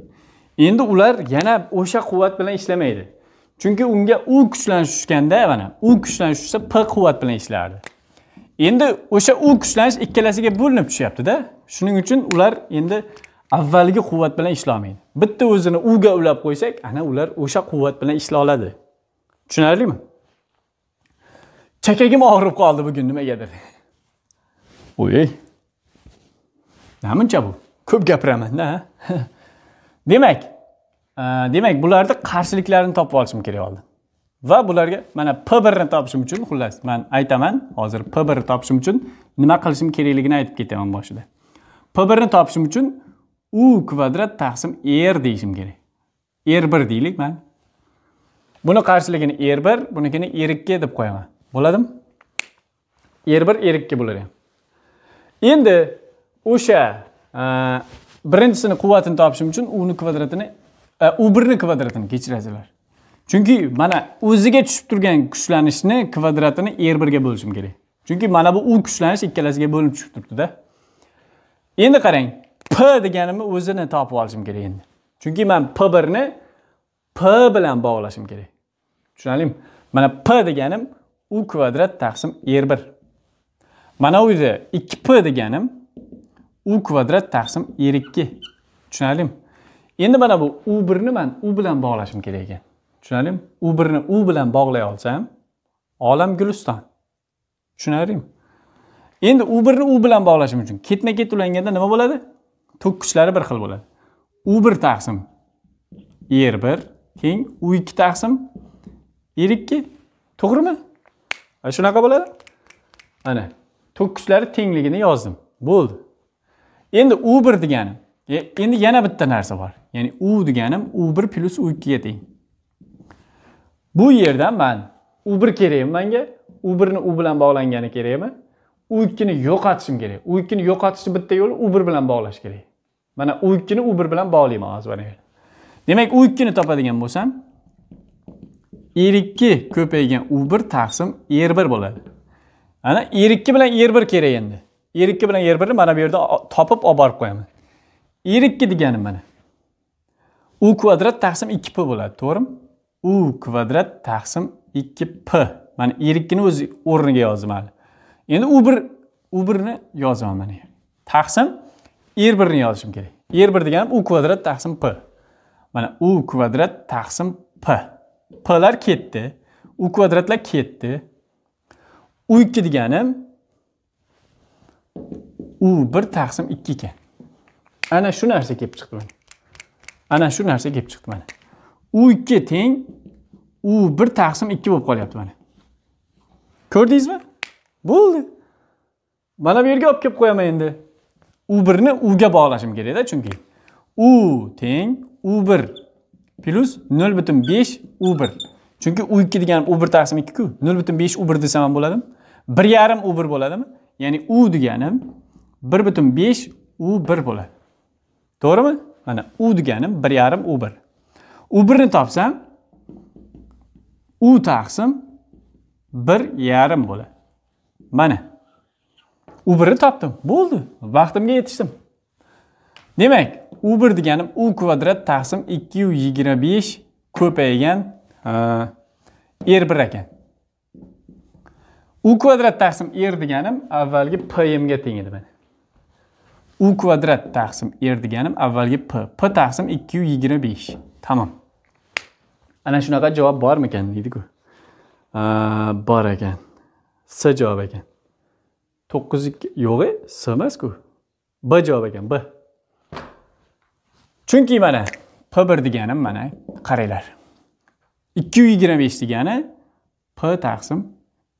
endi ular yana o'sha quvvat bilan ishlamaydi chunki unga u kuchlanish tushganda mana u kuchlanish tushsa p quvvat bilan ishlardi endi o'sha u kuchlanish ikkalasiga bo'linib tushyaptida shuning uchun ular endi avvalgi quvvat bilan ishlolmaydi bitta o'zini uga ulab qo'ysak ana ular o'sha quvvat bilan ishla oladi tushunarlimi chakagim og'rib qoldi bugun nimagadir Oy. Namuncha bu? ko'p gapirmanda demak e, demak bularni qarshiliklarini topib olishim kerak oldin va bularga mana p birni topishim uchun xullas man aytaman hozir p birni topishim uchun nima qilishim kerakligini aytib ketaman boshida p birni topishim uchun u kvadrat taqsim r deyishim kerak r bir deylik men. buni qarshiligini r bir bunikini r ikki deb qo'yaman bo'ladimi r bir r ikki bo'lar endi o'sha birinchisini quvvatini topishim uchun uni kvadratini e, u birni kvadratini kechirasizlar chunki mana o'ziga tushib turgan kuchlanishni kvadratini r birga bo'lishim kerak chunki mana bu u kuchlanish ikkalasiga bo'linib tushib turibdida endi qarang p deganimni o'zini topib olishim kerak endi chunki man p birni p bilan bog'lashim kerak tushunarlimi mana p deganim u kvadrat taqsim r bir mana u yerda ikki p deganim u kvadrat taqsim er ikki tushunarlimi endi mana bu u birni man u bilan bog'lashim kerak ekan tushunarlimi u birni u bilan bog'lay olsam olam guliston tushunarlimi endi u birni u bilan bog'lashim uchun ketma ket ulanganda nima bo'ladi kuchlari bir xil bo'ladi u bir taqsim er bir teng u ikki taqsim er ikki to'g'rimi shunaqa bo'ladi mana kuchlari tengligini yozdim bo'ldi endi u bir deganim e, endi yana bitta narsa bor ya'ni u deganim u bir plyus u ikkiga teng bu yerda man u bir kerakmi manga u birni u bilan bog'langani kerakmi u ikkini yo'qotishim kerak u ikkini yo'qotishni bitta yo'li u bir bilan bog'lash kerak mana u ikkini u bir bilan bog'layman hozir mana demak u ikkini topadigan bo'lsam r ikki ko'paygan u bir taqsim r er bir bo'ladi ana r ikki bilan r er bir kerak endi erikki bilan yer birni mana bu yerda topib olib borib qo'yaman erikki degani mana u kvadrat taqsim ikki p bo'ladi to'g'rimi u kvadrat taqsim ikki p mana erikkini o'z o'rniga yozdim hali endi u bir u birni yozaman mana taqsim er birni yozishim kerak er bir deganim u kvadrat taqsim p mana u kvadrat taqsim p plar ketdi u kvadratlar ketdi u ikki deganim u bir taqsim ikki ekan ana shu narsa kelib chiqdi mana ana shu narsa kelib chiqdi mana u ikki teng u bir taqsim ikki bo'lib qolyapti mana ko'rdingizmi bo'ldi mana bu yerga olib kelib qo'yaman endi u birni uga bog'lashim kerakda chunki u teng u bir plyus nol butun besh u bir chunki u ikki deganim u bir taqsim ikkiku nol butun besh u bir desam ham bo'ladimi bir yarim u bir bo'ladimi ya'ni u deganim bir butun besh u bir bo'ladi to'g'rimi mana u deganim bir yarim u bir u birni topsam u taqsim bir yarim bo'ladi mana u birni topdim bo'ldi vaqtimga yetishdim demak u bir deganim u kvadrat taqsim ikki yuz yigirma besh ko'paygan er bir ekan u kvadrat taqsim r deganim avvalgi pm ga teng edi mana u kvadrat taqsim r deganim avvalgi p p taqsim ikki yuz yigirma besh tamom ana shunaqa javob bormikan deydiku bor ekan s javob ekan to'qqiz yo'q e s emasku b javob ekan b chunki mana p bir deganim mana qaranglar ikki yuz yigirma besh degani p taqsim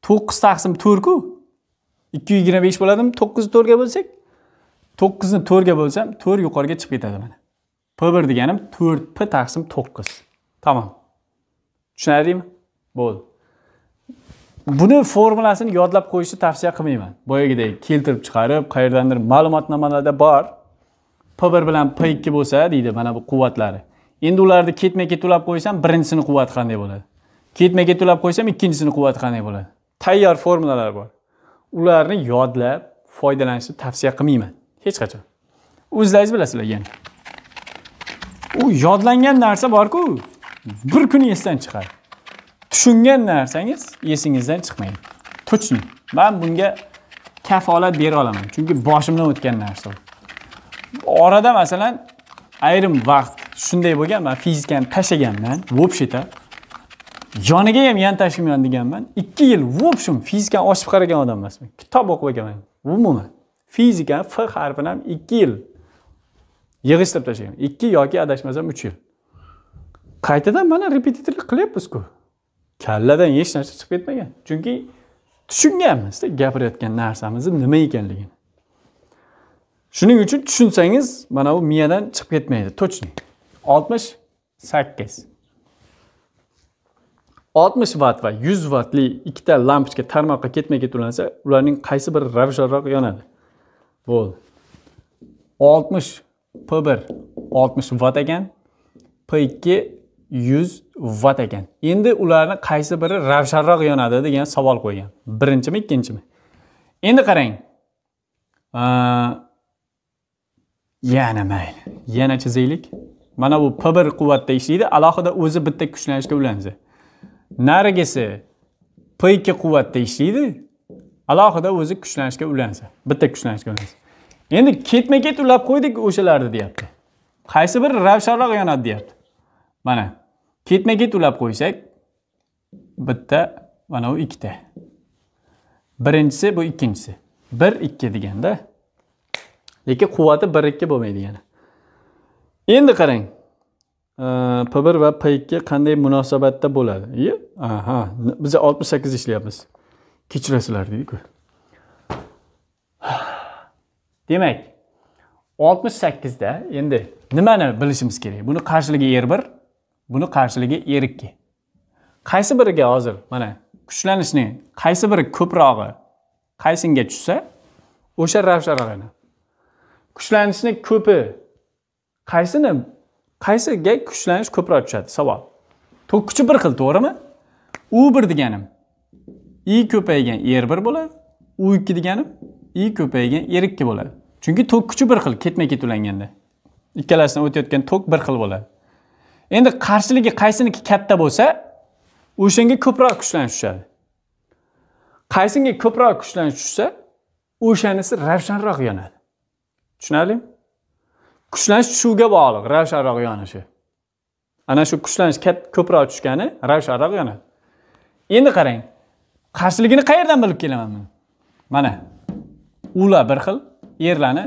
to'qqiz taqsim to'rtku ikki yuz yigirma besh bo'ladimi to'qqizni to'rtga bo'lsak to'qqizni to'rtga bo'lsam to'rt yuqoriga chiqib ketadi mana p bir deganim to'rt p taqsim to'qqiz tamom tushunarlimi bo'ldi buni formulasini yodlab qo'yishni tavsiya qilmayman boyagidek keltirib chiqarib qayerdandir ma'lumotnomalarda bor p bir bilan p ikki bo'lsa deydi mana bu quvvatlari endi ularni ketma ket ulab qo'ysam birinchisini quvvati qanday bo'ladi ketma ket ulab qo'ysam ikkinchisini quvvati qanday bo'ladi tayyor formulalar bor ularni yodlab foydalanishni tavsiya qilmayman hech qachon o'zlaringiz bilasizlar yana u yodlangan narsa borku bir kuni esdan chiqadi tushungan narsangiz esingizdan chiqmaydi точно man bunga kafolat bera olaman chunki boshimdan o'tgan narsa orada masalan ayrim vaqt shunday bo'lgan man fizikani tashlaganman вообще joniga ham yantashimgan deganman ikki yil в общем fizikani ochib qaragan odam emasman kitob o'qib ekanman umuman fizika f harfini ham ikki yil yig'ishtirib tashlagan ikki yoki adashmasam uch yil qaytadan mana repetitorlik qilyapmizku kalladan hech narsa chiqib ketmagan chunki tushunganmizda gapirayotgan narsamizni nima ekanligini shuning uchun tushunsangiz mana bu miyadan chiqib ketmaydi точно oltmish sakkiz 60 vatt va 100 vattli ikkita lampochka tarmoqqa ketma ket ulansa ularning qaysi biri ravshanroq yonadi bo'ldi 60 p1 60 vatt ekan p2 100 vatt ekan endi ularni qaysi biri ravshanroq yonadi degan savol qo'ygan birinchimi ikkinchimi endi qarang yana mayli yana chizaylik mana bu p1 quvvatda ishlaydi alohida o'zi bitta kuchlanishga ulansa narigisi p2 quvvatda ishlaydi alohida o'zi kuchlanishga ulansa bitta kuchlanishga ulansa endi ketma ket ulab qo'ydik o'shalarni deyapti qaysi biri ravshanroq yonadi deyapti mana ketma ket ulab qo'ysak bitta mana bu ikkita birinchisi bu ikkinchisi bir ikki deganda lekin quvvati bir ikki bo'lmaydi yana endi qarang p1 va p2 qanday munosabatda bo'ladi aha biz 68 ishlayapmiz kechirasizlar deydiku demak 68 da endi nimani bilishimiz kerak buni qarshiligi r1 buni qarshiligi r2 qaysi biriga hozir mana kuchlanishning qaysi biri ko'prog'i qaysinga tushsa o'sha ravshan kuchlanishni ko'pi qaysini qaysiga kuchlanish ko'proq tushadi savol kuchi bir xil to'g'rimi u bir deganim i ko'paygan r er bir bo'ladi u ikki deganim i ko'paygan r er ikki bo'ladi chunki kuchi bir xil ketma ket ulanganda ikkalasidan o'tayotgan tok bir xil bo'ladi endi qarshiligi qaysiniki katta bo'lsa o'shanga ko'proq kuchlanish tushadi qaysinga ko'proq kuchlanish tushsa o'shanisi ravshanroq yonadi tushunarlimi kuchlanish tushuvga bog'liq ravsh aroq yonishi ana shu kuchlanish ko'proq tushgani ravsh aroq yonadi endi qarang qarshiligini qayerdan bilib kelaman men mana ular bir xil yerlarni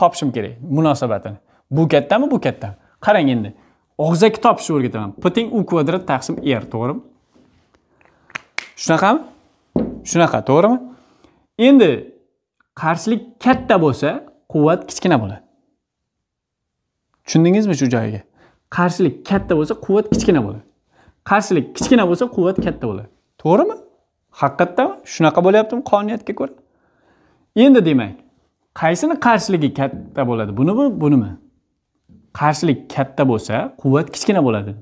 topishim kerak munosabatini bu kattami bu kattami qarang endi og'zaki topishni o'rgataman puting u kvadrat taqsim r to'g'rimi shunaqami shunaqa to'g'rimi endi qarshilik katta bo'lsa quvvat kichkina bo'ladi tushundingizmi shu joyiga qarshilik katta bo'lsa quvvat kichkina bo'ladi qarshilik kichkina bo'lsa quvvat katta bo'ladi to'g'rimi haqiqatdanmi shunaqa bo'lyaptimi qonuniyatga ko'ra endi demak qaysini qarshiligi katta bo'ladi bunimi bunimi qarshilik katta bo'lsa quvvat kichkina bo'ladi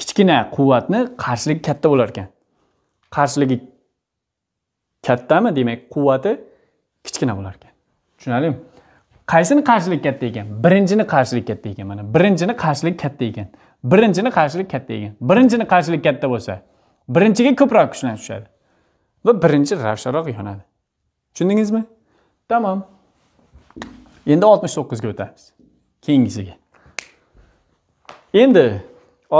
kichkina quvvatni qarshiligi katta bo'lar ekan qarshiligi kattami demak quvvati kichkina bo'lar ekan tushunarlimi qaysini qarshilik katta ekan birinchini qarshilik katta ekan mana birinchini qarshilik katta ekan birinchini qarshilik katta ekan birinchini qarshilik katta bo'lsa birinchiga ko'proq kuchlar tushadi va birinchi ravsharoq yonadi tushundingizmi tamom endi oltmish to'qqizga o'tamiz keyingisiga endi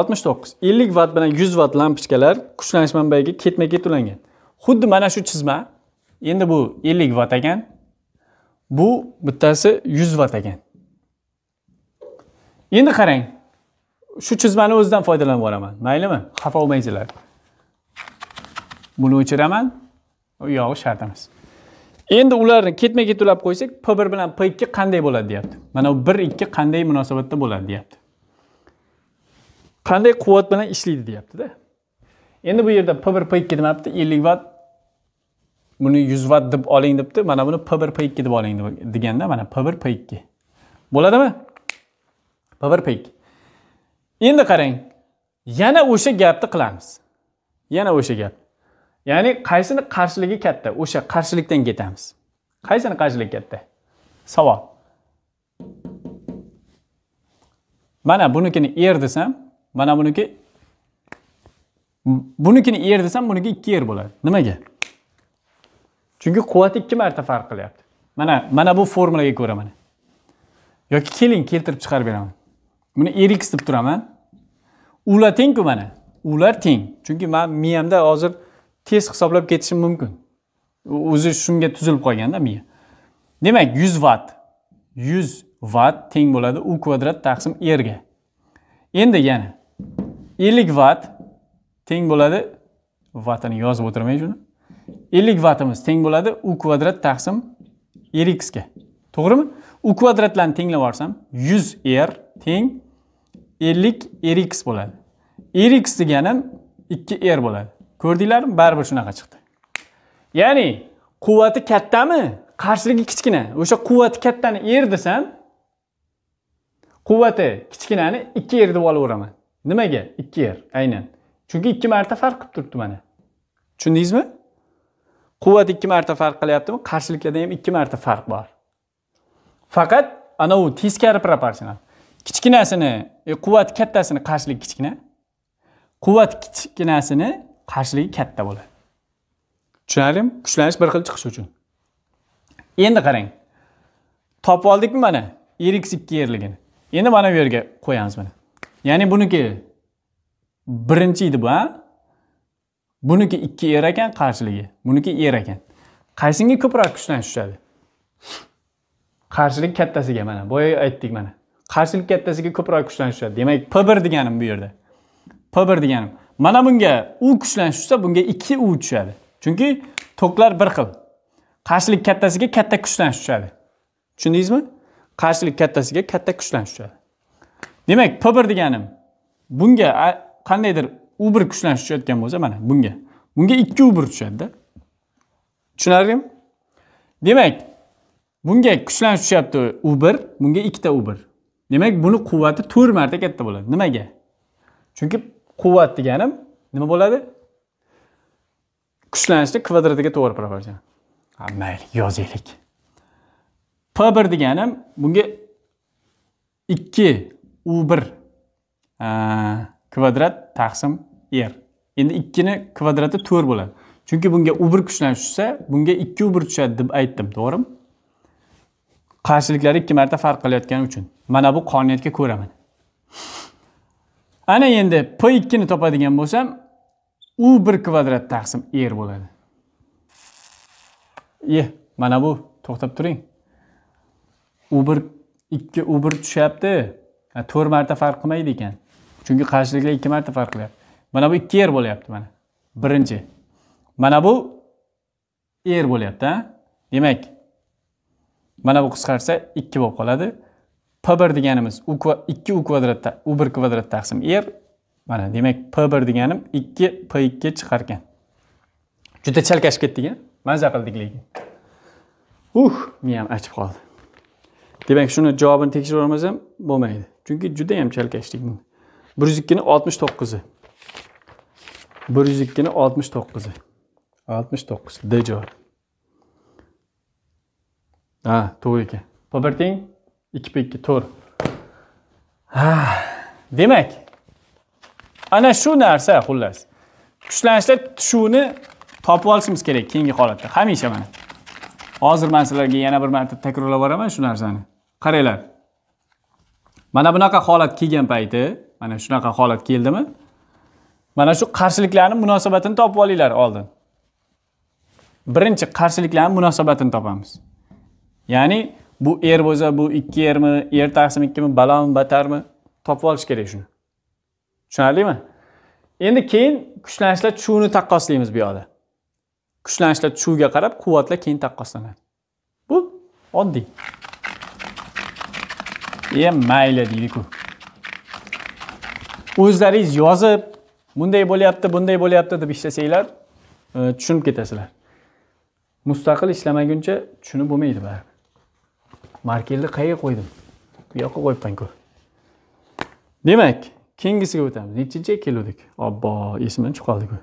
oltmish to'qqiz ellik vatt bilan yuz vatt lampochkalar kuchlanish manbayiga ketma ket ulangan xuddi mana shu chizma endi bu ellik vatt ekan bu bittasi 100 vatt ekan endi qarang shu chizmani o'zidan foydalanib boraman. maylimi xafa bo'lmaysizlar buni o'chiraman u shart emas endi ularni ketma ket ulab qo'ysak p bir bilan p ikki qanday bo'ladi deyapti mana bu bir ikki qanday munosabatda bo'ladi deyapti qanday quvvat bilan ishlaydi deyaptida endi bu yerda p bir p ikki demayapti ellik vatt buni 100 vatt deb oling debdi mana buni p1 p2 deb oling deganda mana p1 p2 bo'ladimi p1 p2 endi qarang yana o'sha gapni qilamiz yana o'sha gap ya'ni qaysini qarshiligi katta o'sha qarshilikdan ketamiz qaysini qarshiligi katta savol mana bunikini er desam mana buniki bunikini er desam buniki ikki er bo'ladi nimaga chunki quvvat ikki marta farq qilyapti mana mana bu formulaga ko'ra mana yoki keling keltirib chiqarib beraman buni rx deb turaman ular tengku mana ular teng chunki man miyamda hozir tez hisoblab ketishim mumkin o'zi shunga tuzilib qolganda miya demak yuz vatt yuz vatt teng bo'ladi u kvadrat taqsim erga endi yana ellik vatt teng bo'ladi vatini yozib o'tirmay shuni 50 vatimiz teng bo'ladi u kvadrat taqsim r ga to'g'rimi u kvadratlarni tenglab yuborsam yuz r er teng ellik r x bo'ladi r x deganim ikki r er bo'ladi ko'rdinglarmi baribir shunaqa chiqdi ya'ni quvvati kattami qarshiligi kichkina o'sha quvvati kattani r er desam quvvati kichkinani ikki r deb olaveraman nimaga ikki r aynan chunki ikki marta farq qilib turibdi mana tushundingizmi quvvat ikki marta farq qilyaptimi qarshiliklarda ham ikki marta farq bor faqat ana u teskari proporsional kichkinasini e, quvvat kattasini qarshilik kichkina quvvat kichkinasini qarshiligi katta bo'ladi tushunarlimi kuchlanish bir xil chiqish uchun endi qarang topib oldikmi mana rx ikki yerligini endi mana bu yerga qo'yamiz mana ya'ni buniki birinchi edi bu a buniki ikki er ekan qarshiligi buniki er ekan qaysinga ko'proq kuchdan tushadi qarshilik kattasiga mana boya aytdik mana qarshilik kattasiga ko'proq kuchdan tushadi demak p bir deganim bu yerda p bir deganim mana bunga u kuchdan tushsa bunga ikki u tushadi chunki toklar bir xil qarshilik kattasiga katta kuchdan tushadi tushundingizmi qarshilik kattasiga katta kuchdan tushadi demak p bir deganim bunga qandaydir u bir kuchlanish tushayotgan bo'lsa mana bunga bunga ikki u bir tushadida tushunarlimi demak bunga kuchlanish tushyapti u bir bunga ikkita u bir demak buni quvvati to'rt marta katta bo'ladi nimaga chunki quvvat deganim nima bo'ladi kuchlanishni kvadratiga to'g'ri proporsion ha mayli yozaylik p bir deganim bunga ikki u bir kvadrat taqsim yer endi ikkini kvadrati to'rt bo'ladi chunki bunga u bir kuchdan tushsa bunga ikki u bir tushadi deb aytdim to'g'rimi qarshiliklari ikki marta farq qilayotgani uchun mana bu qonuniyatga ko'ra mana ana endi p ikkini topadigan bo'lsam u bir kvadrat taqsim r bo'ladi e mana bu to'xtab turing u bir ikki u bir tushyapti to'rt marta farq qilmaydi ekan chunki qarshiliklar ikki marta farq qilyapti mana bu ikki er bo'lyapti mana birinchi mana bu er bo'lyapti demak mana bu qisqarsa ikki bo'lib qoladi p bir deganimiz ikki u kvadratda u bir kvadrat taqsim er mana demak p bir deganim ikki p ikki chiqarkan juda chalkashib ketdik a maza qildik lekin uh miyam achib qoldi demak shuni javobini tekshirib olmasam bo'lmaydi chunki judayam chalkashdik bir yuz ikkini oltmish to'qqizi bir yuz ikkini oltmish to'qqizi oltmish to'qqiz d javob ha to'g'ri ekan bir teng ikki ikki to'rt demak ana shu narsa xullas kuchlanishlar tushuvini topib olishimiz kerak keyingi holatda hamisha mana hozir man sizlarga yana bir marta takrorlab boraman shu narsani qaranglar mana bunaqa holat kelgan payti mana shunaqa holat keldimi mana shu qarshiliklarni munosabatini topib olinglar oldin birinchi qarshiliklarni munosabatini topamiz ya'ni bu er bo'lsa bu ikki ermi er taqsim ikkimi balomi batarmi topib olish kerak shuni tushunarlimi endi keyin kuchlanishlar chuvni taqqoslaymiz bu yoqda kuchlanishlar chuvga qarab quvvatlar keyin taqqoslanadi bu oddiy e mayli deydiku o'zlaringiz yozib bunday bo'lyapti bunday bo'lyapti deb ishlasanglar e, tushunib ketasizlar mustaqil ishlamaguncha tushunib bo'lmaydi baribir markelni qayerga qo'ydim bu yoqqa qo'yibmanku demak keyingisiga o'tamiz nechinchiga keluvdik obbo esimdan chiqib qoldiku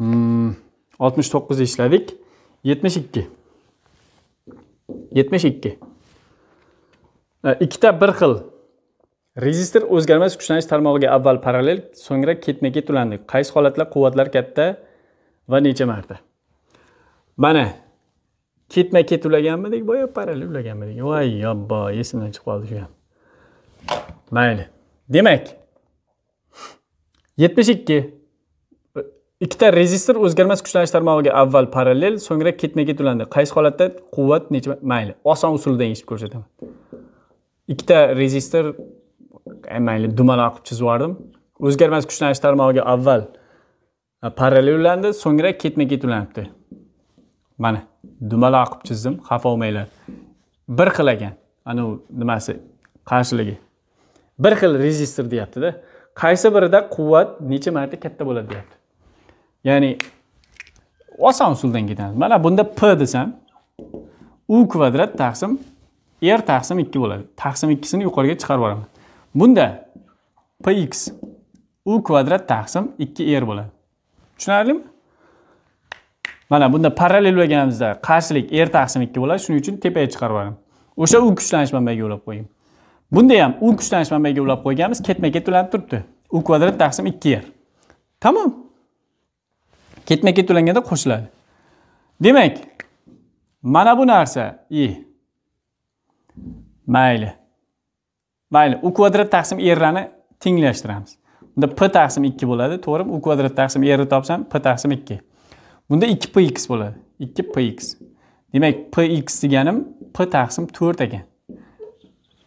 hmm, oltmish to'qqizda ishladik yetmish ikki yetmish ikki e, ikkita bir xil rezistor o'zgarmas kuchlanish tarmog'iga avval parallel so'ngra ketma ket ulandi qaysi holatlar quvvatlar katta va necha marta mana ketma ket ulaganmidik boya parallel ulaganmidik voy yobbo esimdan chiqib qoldi shu ham mayli demak yetmish ikki ikkita rezistor o'zgarmas kuchlanish tarmog'iga avval parallel so'ngra ketma ket ulandi qaysi holatda quvvat necha mayli oson usuldan yechib ko'rsataman ikkita rezistor mayli dumaloq qilib chizib yubordim o'zgarmas kuchlanish tarmog'iga avval e, parallel ulandi so'ngra ketma ket ulanibdi mana dumaloq qilib chizdim xafa bo'lmanglar bir xil ekan anavi nimasi qarshiligi bir xil rezistor deyaptida qaysi birida quvvat necha marta katta bo'ladi deyapti ya'ni oson usuldan ketamiz mana bunda p desam u kvadrat taqsim r taqsim ikki bo'ladi taqsim ikkisini yuqoriga chiqarib yuboraman Bunda px u kvadrat taqsim 2r bo'ladi. Tushunarlimi? Mana bunda parallel bo'lganimizda qarshilik r taqsim 2 bo'ladi. Shuning uchun tepaga chiqarib olaman. O'sha u kuchlanish manbaiga ulab qo'ying. Bunda ham u kuchlanish manbaiga ulab qo'yganmiz, ketma-ket ulanib turibdi. u kvadrat taqsim 2r. Tamom. Ketma-ket ulanganda qo'shiladi. Demak, mana bu narsa i. Mayli. mayli u kvadrat taqsim r'ni tenglashtiramiz bunda p taqsim 2 bo'ladi to'g'rimi u kvadrat taqsim rni topsam p taqsim 2. bunda 2 px bo'ladi 2 px demak px deganim p taqsim 4 ekan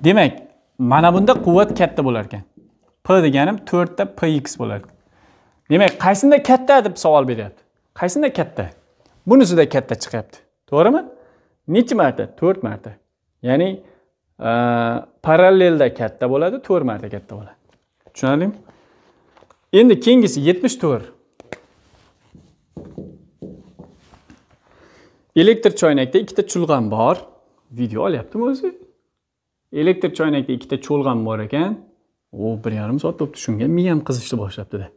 demak mana bunda quvvat katta bo'lar ekan p deganim 4 ta px bo'lar demak qaysinda katta deb savol beryapti qaysinda katta bunisida katta chiqyapti to'g'rimi Nechta marta 4 marta ya'ni parallelda katta bo'ladi to'rt marta katta bo'ladi tushunarlimi endi keyingisi yetmish to'rt elektr choynakda ikkita chulg'am bor video olyaptimi o'zi elektr choynakda ikkita cho'lg'am bor ekan u bir yarim soat bo'libdi shunga miyam qizishni boshlabdida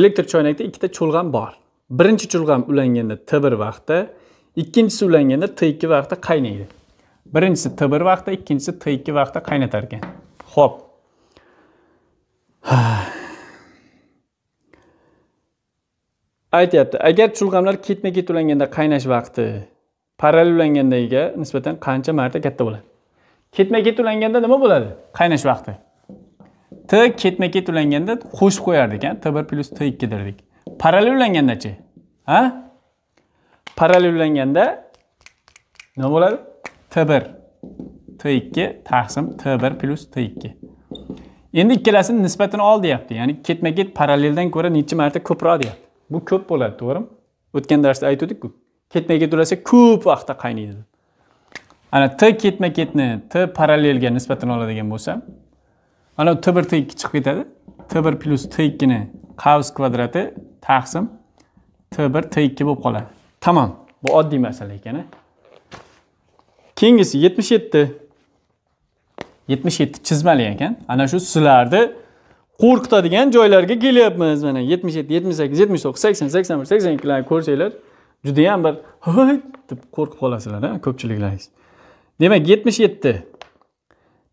elektr choynakda ikkita cho'lg'am bor birinchi cho'lg'am ulanganda t bir vaqtda ikkinchisi ulanganda t ikki vaqtda qaynaydi birinchisi t1 vaqtda ikkinchisi t2 vaqtda qaynatar ekan ho'p aytyapti agar chulg'amlar ketma ket ulanganda qaynash vaqti parallel ulangandagiga nisbatan qancha marta katta bo'ladi ketma ket ulanganda nima bo'ladi qaynash vaqti t ketma ket ulanganda qo'shib qo'yardik a t bir plyus t ikki derdik parallel ulangandachi ha parallel ulanganda nima bo'ladi t t2 taqsim t1 t2 endi ikkalasining nisbatini ol deyapti ya'ni ketma ket paralleldan ko'ra necha marta ko'proq deyapti bu ko'p bo'ladi to'g'rimi o'tgan darsda aytdik-ku. ketma ket ulasa ko'p vaqtda qaynaydi deb ana t ketma ketni t parallelga nisbatan oladigan bo'lsam ana t 1 t 2 chiqib ketadi t bir plyus t ikkini qavs kvadrati taqsim t 1 t 2 bo'lib qoladi tamom bu oddiy masala ekan keyingisi yetmish yetti yetmish yetti chizmali ekan ana shu sizlarni qo'rqitadigan joylarga kelyapmiz mana yetmish yetti yetmish sakkiz yetmish to'qqiz sakson sakson bir sakson ikkilarni ko'rsanglar judayam bir hoy deb qo'rqib qolasizlar ha, ko'pchiliklaringiz demak yetmish yetti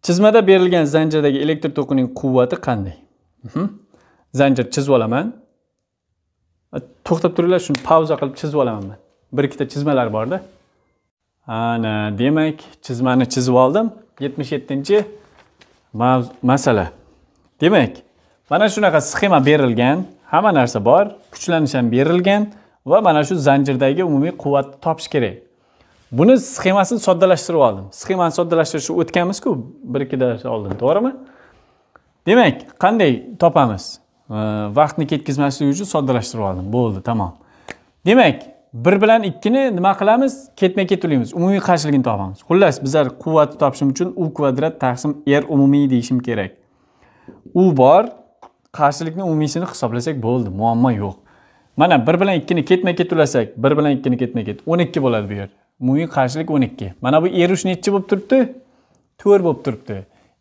chizmada berilgan zanjirdagi elektr to'qining quvvati qanday mhm. zanjir chizib olaman to'xtab turinglar shuni pauza qilib chizib olaman bir ikkita chizmalar borda ana demak chizmani chizib oldim yetmish yettinchi masala demak mana shunaqa sxema berilgan hamma narsa bor kuchlanish ham berilgan va mana shu zanjirdagi umumiy quvvatni topish kerak buni sxemasini soddalashtirib oldim sxemani soddalashtirishni o'tganmizku bir ikki darsa oldin to'g'rimi demak qanday topamiz vaqtni ketkazmaslik uchun soddalashtirib oldim bo'ldi tamom demak bir bilan ikkini nima qilamiz ketma ket ulaymiz umumiy qarshiligini topamiz xullas bizlar quvvatni topishim uchun u kvadrat taqsim r umumiy deyishim kerak u bor qarshilikni umumiysini hisoblasak bo'ldi muammo yo'q mana bir bilan ikkini ketma ket ulasak bir bilan ikkini ketma ket o'n ikki bo'ladi bu yer umumiy qarshilik o'n ikki mana bu r uch nechi bo'lib turibdi to'rt bo'lib turibdi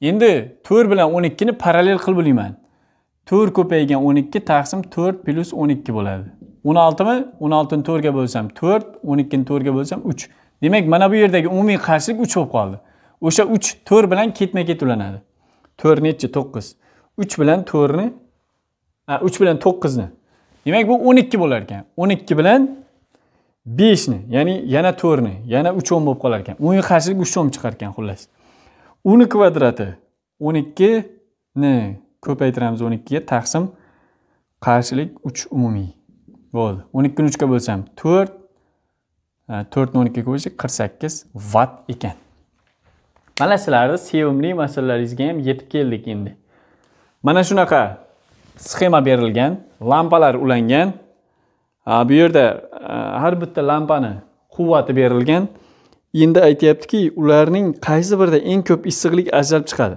endi to'rt bilan o'n ikkini parallel qilib ulayman to'rt ko'paygan o'n ikki taqsim to'rt plyus o'n ikki bo'ladi 16mi 16ni 4 ga bo'lsam 4, 12 ni 4 ga bo'lsam 3. Demak, mana bu yerdagi umumiy qarshilik 3 bo'lib qoldi. O'sha 3 4 bilan ketma-ket ulanadi. 4 nechi 9. 3 bilan 4 ni 3 bilan 9 ni. Demak, bu 12 bo'lar ekan. 12 bilan 5 ni, ya'ni yana 4 ni, yana 3 o'n bo'lib qolar ekan. Umumiy qarshilik 3 o'n chiqar ekan, xullas. 10 kvadrati 12 ni ko'paytiramiz 12 ga taqsim qarshilik 3 umumiy. bo'ldi o'n ikkini uchga bo'lsam to'rt e, to'rtni o'n ikkiga bo'lsak qirq sakkiz vatt ekan mana sizlarni sevimli masalalaringizga ham yetib keldik endi mana shunaqa sxema berilgan lampalar ulangan bu yerda e, har bitta lampani quvvati berilgan endi aytyaptiki ularning qaysi birida eng ko'p issiqlik ajralib chiqadi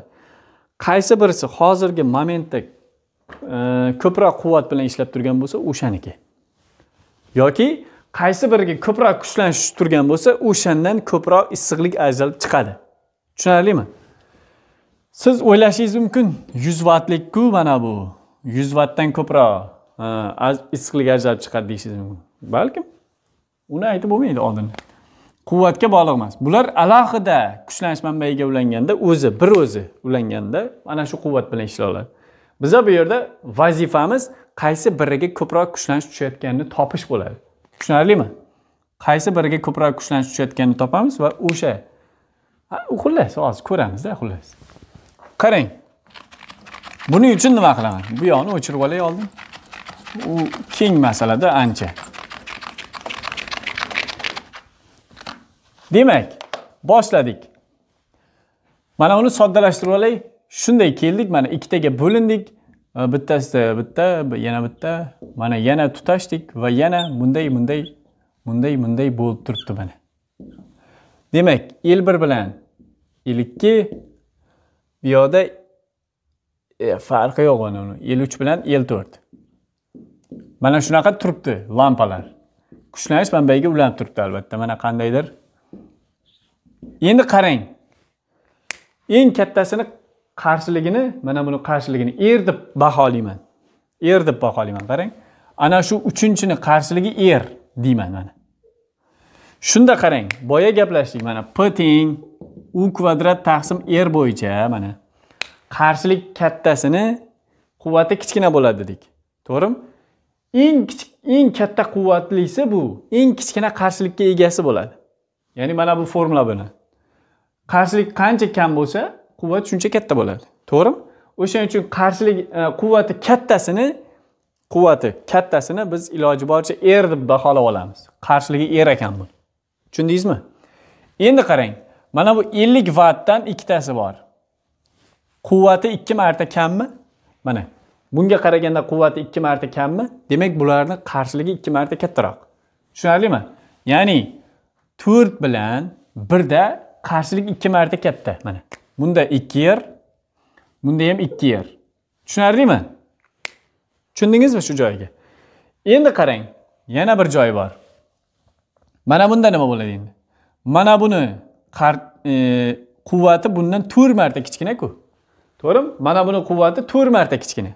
qaysi birisi hozirgi momentda e, ko'proq quvvat bilan ishlab turgan bo'lsa o'shaniki yoki qaysi biriga ko'proq kuchlanish turgan bo'lsa o'shandan ko'proq issiqlik ajralib chiqadi tushunarlimi siz o'ylashingiz mumkin yuz vattlikku mana bu yuz vattdan ko'proq issiqlik ajralib chiqadi deyishingiz mumkin balkim uni aytib bo'lmaydi oldin quvvatga bog'liq emas bular alohida kuchlanish manbayiga ulanganda o'zi bir o'zi ulanganda mana shu quvvat bilan ishlay oladi biza bu yerda vazifamiz qaysi biriga ko'proq kuchlanish tushayotganini topish bo'ladi tushunarlimi qaysi biriga ko'proq kuchlanish tushayotganini topamiz va o'sha xullas hozir ko'ramizda xullas qarang buning uchun nima qilaman bu yog'ini o'chirib olay oldin u keng masalada ancha demak boshladik mana uni soddalashtirib olay shunday keldik mana ikkitaga bo'lindik Э, bittasida bitta yana bitta mana yana tutashdik va yana bunday bunday bunday bunday bo'lib turibdi mana demak el bir bilan el ikki bu yoqda e, farqi yo'q uni el uch bilan el to'rt mana shunaqa turibdi lampalar kuchlanish manbayiga ulanib turibdi albatta mana qandaydir endi qarang eng kattasini qarshiligini mana buni qarshiligini er deb baholayman er deb baholayman qarang ana shu uchinchini qarshiligi er deyman mana shunda qarang boya gaplashdik mana p teng u kvadrat taqsim r bo'yicha mana qarshilik kattasini quvvati kichkina bo'ladi dedik to'g'rimi eng kichik eng katta quvvatlisi bu eng kichkina qarshilikka egasi bo'ladi ya'ni mana bu formula buni qarshilik qancha kam bo'lsa quvvat shuncha katta bo'ladi to'g'rimi o'shaning uchun qarshilik e, quvvati kattasini quvvati kattasini biz iloji boricha er deb baholab olamiz qarshiligi er ekan bu tushundingizmi endi qarang mana bu ellik vatdan ikkitasi bor quvvati ikki marta kammi mana bunga qaraganda quvvati ikki marta kammi demak bularni qarshiligi ikki marta kattaroq tushunarlimi ya'ni to'rt bilan birda qarshilik ikki marta katta mana Bunda 2 yer, bunda ham 2 yer. Tushunarlimi? Tushundingizmi shu joyiga? Endi qarang, yana bir joy bor. Mana bunda nima bo'ladi endi? Mana buni e, quvvati bundan 4 marta kichkina-ku. To'g'rimi? Mana buni quvvati 4 marta kichkina.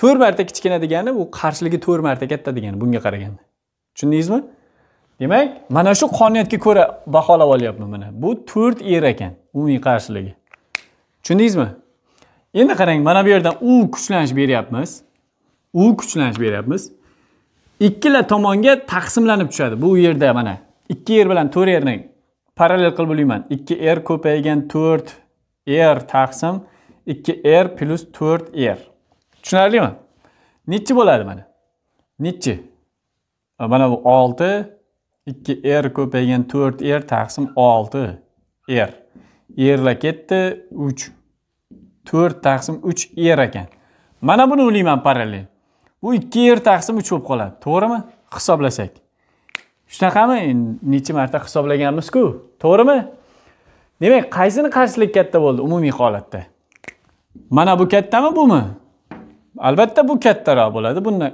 4 marta kichkina degani u qarshiligi 4 marta katta degani bunga qaraganda. Tushundingizmi? Demak, mana shu qonuniyatga ko'ra baholab olyapman mana. Bu 4 er ekan umumiy qarshiligi. Tushundingizmi? Endi qarang, mana bu yerdan u kuchlanish beryapmiz. U kuchlanish beryapmiz. Ikkala tomonga taqsimlanib tushadi. Bu yerda mana 2 r er bilan 4 r ning parallel qilib olayman. 2 r er ko'paygan 4 r er taqsim 2 r 4 r. Tushunarlimi? Nechchi bo'ladi mana? Nechchi? Mana bu 6 2 r ko'paygan 4 r taqsim 6 r. erla ketdi uch to'rt taqsim uch er ekan mana buni ulayman parallel bu ikki er taqsim uch bo'lib qoladi to'g'rimi hisoblasak shunaqami necha marta hisoblaganmizku to'g'rimi demak qaysini qarshilik katta bo'ldi umumiy holatda mana bu kattami bumi albatta bu kattaroq bo'ladi bundan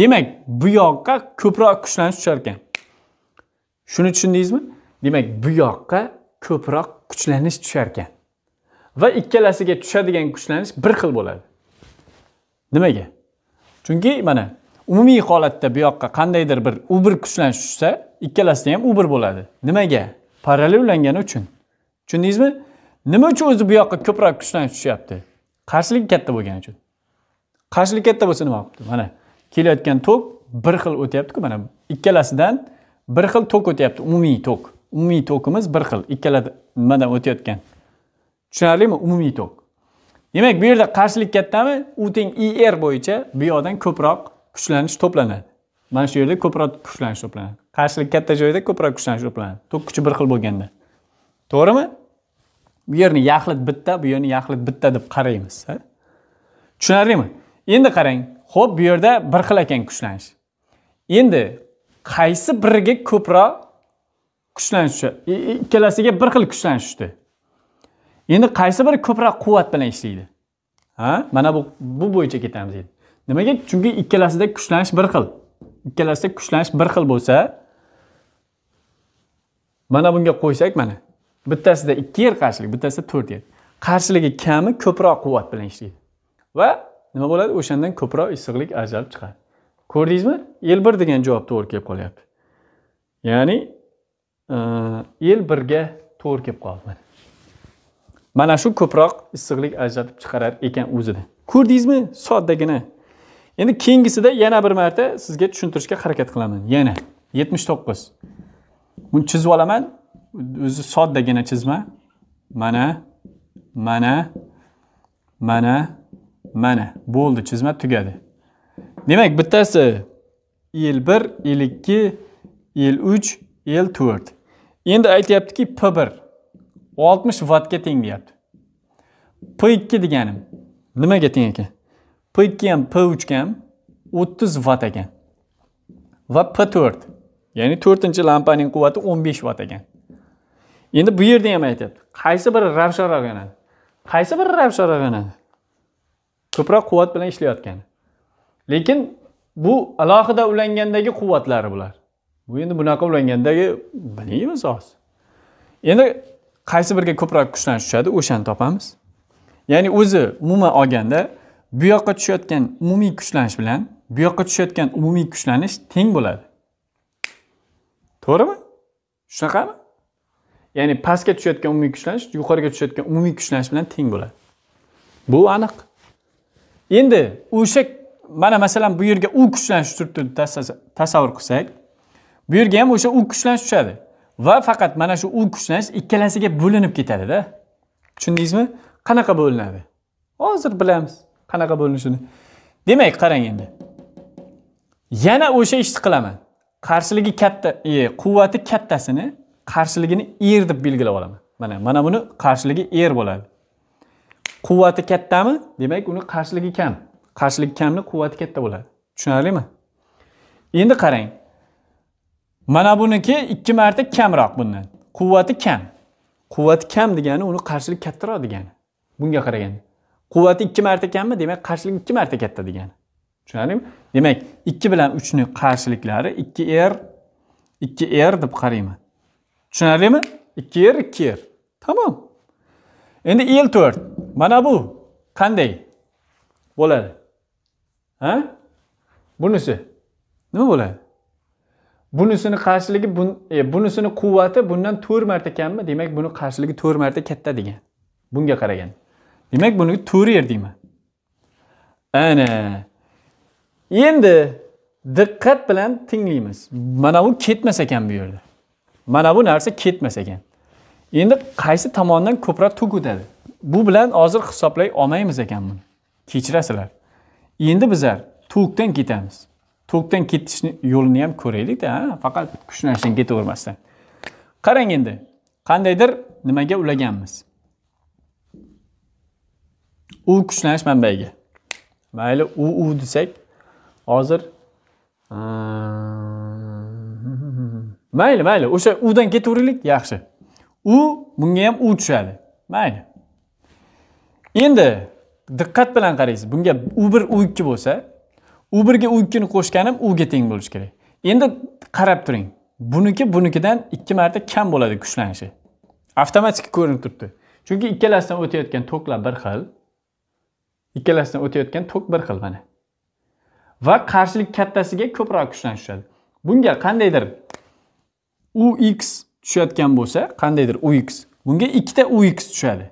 demak bu yoqqa ko'proq kuchlanish tushar ekan shuni tushundingizmi demak bu yoqqa ko'proq kuchlanish tushar ekan va ikkalasiga tushadigan kuchlanish bir xil bo'ladi nimaga chunki mana umumiy holatda bu yoqqa qandaydir bir u bir kuchlanish tushsa ikkalasida ham u bir bo'ladi nimaga parallel ulangani uchun tushundingizmi nima uchun o'zi bu yoqqa ko'proq kuchlanish tushyapti qarshilik katta bo'lgani uchun qarshilik katta bo'lsa nima bo'libdi mana kelayotgan tok bir xil o'tyaptiku mana ikkalasidan bir xil tok o'tyapti umumiy tok umumiy tokimiz bir xil ikkala nimadan o'tayotgan tushunarlimi umumiy tok demak bu yerda qarshilik kattami u teng ir bo'yicha bu yoqdan ko'proq kuchlanish to'planadi mana shu yerda ko'proq kuchlanish to'planadi qarshilik katta joyda ko'proq kuchlanish to'planadi tok kuchi bir xil bo'lganda to'g'rimi bu yerni yaxlit bitta bu yerni yaxlit bitta deb qaraymiz tushunarlimi endi qarang ho'p bu yerda bir xil ekan kuchlanish endi qaysi biriga ko'proq kuchlanishi ikkalasiga bir xil kuchlanish tushdi endi qaysi biri ko'proq quvvat bilan ishlaydi ha mana bu bu bo'yicha ketamiz endi nimaga chunki ikkalasida kuchlanish bir xil ikkalasida kuchlanish bir xil bo'lsa mana bunga qo'ysak mana bittasida ikki yer qarshilik bittasida to'rt yer qarshiligi kami ko'proq quvvat bilan ishlaydi va nima bo'ladi o'shandan ko'proq issiqlik ajralib chiqadi ko'rdingizmi el bir degan javob to'g'ri kelib qolyapti ya'ni yil birga to'g'ri kelib qoldi mana shu ko'proq issiqlik ajratib chiqarar ekan o'zini ko'rdingizmi soddagina endi keyingisida yana bir marta sizga tushuntirishga harakat qilaman yana yetmish to'qqiz buni chizib olaman o'zi soddagina chizma mana mana mana mana bo'ldi chizma tugadi demak bittasi el bir el ikki el uch l 4 endi aytyaptiki p1 60 vattga teng deyapti p2 deganim nimaga teng ekan p2 ham p3 ham 30 vatt ekan va p4 ya'ni 4-chi lampaning quvvati 15 vatt ekan endi bu yerda ham aytyapti qaysi biri ravsharoq yonadi qaysi biri ravsharoq yonadi ko'proq quvvat bilan ishlayotgan. lekin bu alohida ulangandagi quvvatlari bular bu endi bunaqa ulangandagi bilmaymiz hozir endi qaysi biriga ko'proq kuchlanish tushadi o'shani topamiz ya'ni o'zi umuman olganda bu yoqqa tushayotgan umumiy kuchlanish bilan bu yoqqa tushayotgan umumiy kuchlanish teng bo'ladi to'g'rimi shunaqami ya'ni pastga tushayotgan umumiy kuchlanish yuqoriga tushayotgan umumiy kuchlanish bilan teng bo'ladi bu aniq endi o'sha mana masalan bu yerga u kuchlanish turibdi tasavvur qilsak bu yerga ham o'sha u kuchlanish tushadi va faqat mana shu u kuchlanish ikkalasiga bo'linib ketadida tushundingizmi qanaqa bo'linadi hozir bilamiz qanaqa bo'linishini demak qarang endi yana o'sha ishni qilaman qarshiligi katta e, quvvati kattasini qarshiligini er deb belgilab olaman mana mana buni qarshiligi er bo'ladi quvvati kattami demak uni qarshiligi kam qarshilik kamni quvvati katta bo'ladi tushunarlimi endi qarang mana buniki ikki marta kamroq bundan quvvati kam quvvati kam degani uni qarshilik kattaroq degani bunga qaraganda quvvati ikki marta kammi demak qarshilik ikki marta katta degani tushunarlimi demak ikki bilan uchni qarshiliklari ikki r ikki r deb qarayman tushunarlimi ikki r ikki r tamom endi l to'rt mana bu qanday bo'ladi ha bunisi nima bo'ladi bunisini qarshiligi bun, e, bunisini quvvati bundan to'rt marta kammi demak buni qarshiligi to'rt marta katta degan bunga qaragan demak buni to'rt yer deyman ana endi diqqat bilan tinglaymiz mana bu ketmas ekan bu yerda mana bu narsa ketmas ekan endi qaysi tomondan ko'proq tok o'tadi bu bilan hozir hisoblay olmaymiz ekan buni kechirasizlar endi bizlar tokdan ketamiz tokdan ketishni yo'lini ham ko'raylikda faqat narsani ketavermasdan qarang endi qandaydir nimaga ulaganmiz u kuchlanish manbayiga mayli u u desak hozir mayli mayli o'sha udan ketaveraylik yaxshi u bunga ham u tushadi mayli endi diqqat bilan qaraysiz bunga u bir u ikki bo'lsa u birga u ikkini qo'shganim uga teng bo'lishi kerak endi qarab turing buniki bunikidan ikki marta kam bo'ladi kuchlanishi avtomatik ko'rinib turibdi chunki ikkalasidan o'tayotgan toklar bir xil ikkalasidan o'tayotgan tok bir xil mana va qarshilik kattasiga ko'proq kuchlanish tushadi bunga qandaydir ux tushayotgan bo'lsa qandaydir ux bunga ikkita ux tushadi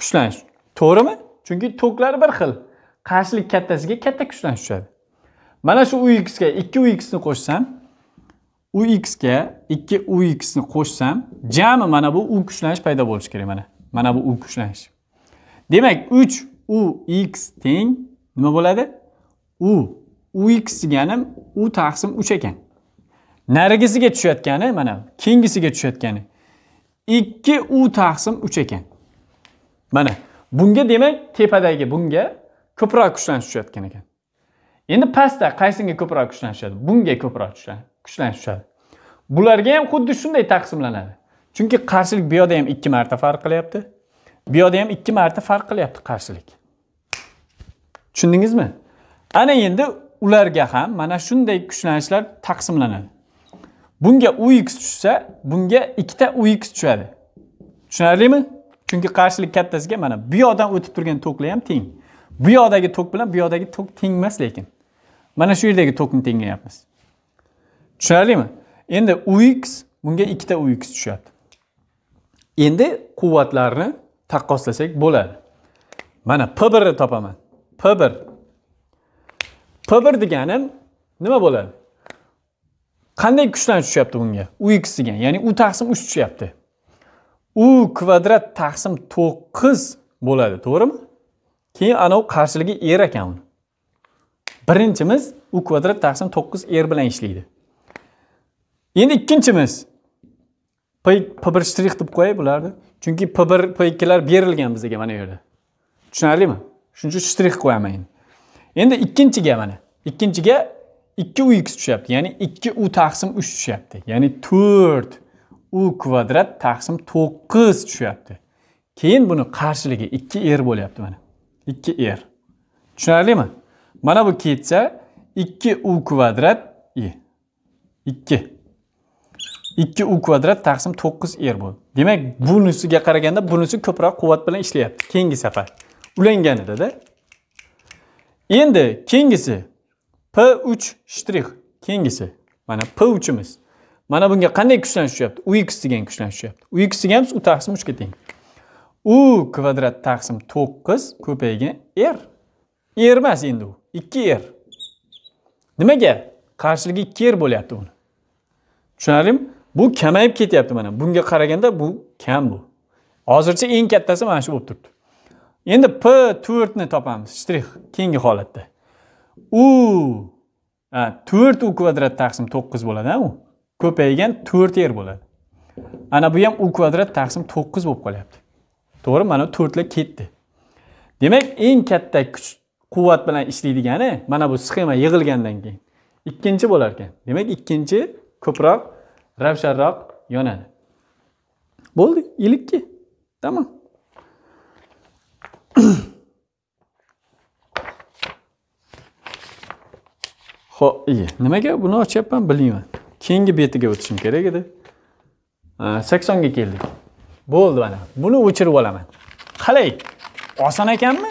kuchlanish to'g'rimi chunki toklari bir xil qarshilik kattasiga katta kuchdan tushadi mana shu ux ga ikki xni qo'shsam ux ga ikki ni qo'shsam jami mana bu u kuchlanish paydo bo'lishi kerak mana mana bu u kuchlanish demak uch ux teng nima bo'ladi u ux deganim u taqsim uch ekan narigisiga tushayotgani mana keyingisiga tushayotgani ikki u taqsim uch ekan mana bunga demak tepadagi bunga ko'proq kuchlanish tushayotgan ekan endi pastda qaysiga ko'proq kuchlanishadi bunga ko'proq kuchlanish tushadi bularga ham xuddi shunday taqsimlanadi chunki qarshilik bu yoqda ham ikki marta farq qilyapti bu yoqda ham ikki marta farq qilyapti qarshilik tushundingizmi ana endi ularga ham mana shunday kuchlanishlar taqsimlanadi bunga ux tushsa bunga ikkita ux tushadi tushunarlimi chunki qarshilik kattasiga mana bu yoqdan o'tib turgan toklar ham teng bu yoqdagi tok bilan bu yoqdagi tok teng emas lekin mana shu yerdagi tokni tenglayapmiz tushunarlimi endi ux bunga 2 ta ux tushadi. endi quvvatlarni taqqoslasak bo'ladi mana p 1 ni topaman p 1 p 1 deganim nima bo'ladi qanday kuchdan tushyapti bunga ux degan ya'ni u taqsim 3 tushyapti u kvadrat taqsim 9 bo'ladi to'g'rimi keyin anavi qarshiligi er ekan uni birinchimiz u kvadrat taqsim to'qqiz er bilan ishlaydi endi ikkinchimiz p p bir shtrix deb qo'yay bularni chunki p bir p ikkilar berilgan bizga mana bu yerda tushunarlimi shuning uchun shtrix qo'yaman endi endi ikkinchiga mana ikkinchiga ikki u x tushyapti ya'ni ikki u taqsim uch tushyapti ya'ni to'rt u kvadrat taqsim to'qqiz tushyapti keyin buni qarshiligi ikki r er bo'lyapti mana ikki er tushunarlimi mana bu ketsa ikki u kvadrat i ikki ikki u kvadrat taqsim to'qqiz er bo'ldi demak bunisiga qaraganda bunisi ko'proq quvvat bilan ishlayapti keyingi safar ulanganidada endi keyingisi p uch shtrix keyingisi mana p uchimiz mana bunga qanday kuchlanish tushyapti ux degan kuchlanish tushyapti ux biz u taqsim uchga teng u kvadrat taqsim to'qqiz ko'paygan r r emas endi u ikki r nimaga qarshiligi ikki r bo'lyapti uni tushunarlimi bu kamayib ketyapti mana bunga qaraganda bu kam bu hozircha eng kattasi mana shu bo'lib turibdi endi p to'rtni topamiz shtrix keyingi holatda u to'rt u kvadrat taqsim to'qqiz bo'ladi u ko'paygan to'rt r bo'ladi ana bu ham u kvadrat taqsim to'qqiz bo'lib qolyapti to'g'ri mana bu to'rtlik ketdi demak eng katta kuch quvvat bilan ishlaydigani mana bu sxema yig'ilgandan keyin ikkinchi bo'lar ekan demak ikkinchi ko'proq ravshanroq yonadi bo'ldi ilikki Tamam. ho'p iyi nimaga buni ochyapman bilmayman keyingi betiga o'tishim kerak edi ga keldik bo'ldi mana buni o'chirib olaman qalay oson ekanmi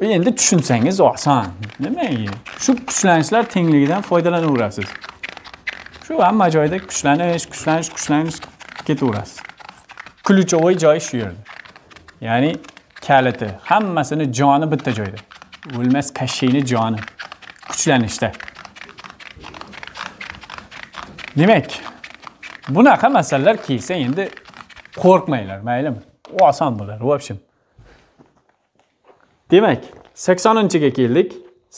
endi tushunsangiz oson nimaga shu kuchlanishlar tengligidan foydalanaverasiz shu hamma joyda kuchlanish kuchlanish kuchlanish ketaverasiz ключевой joyi shu yerda ya'ni kaliti hammasini joni bitta joyda o'lmas kashshayni joni kuchlanishda demak bunaqa masalalar kelsa endi qo'rqmanglar maylimi u oson bo'ladi в общем demak saksoninchiga keldik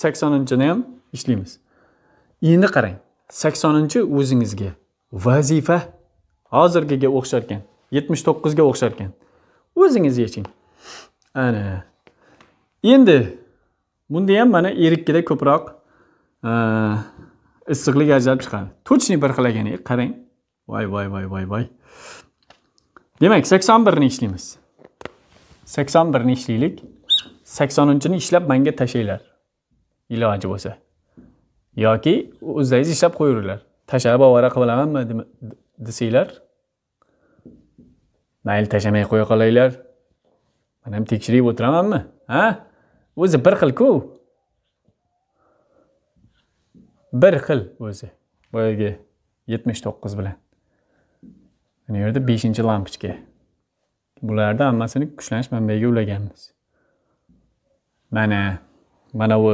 saksoninchini ham ishlaymiz endi qarang saksoninchi o'zingizga vazifa hozirgiga o'xshar ekan 79 ga o'xshar ekan o'zingiz yeching ana endi bunda ham mana erikkida ko'proq e, issiqlik ajralib chiqadi Tochni bir xil ekan qarang voy voy voy voy voy Demek 81'ni işliyimiz. 81'ni işliyilik. 80'ni işləb mənə təşəylər. İlacı bəsə. Ya ki, uzdəyiz işləb qoyurlar. Təşəyib avara qıbələməm mi desəylər? Məl təşəməyə qoya qalaylar. Mənəm tekşirib oturaməm Ha? Uzə bir xil ku? Bir xil uzə. Bəyəgi 79 bilən. mana yerda beshinchi lampochka bularni hammasini kuchlanish manbayiga ulaganmiz mana mana bu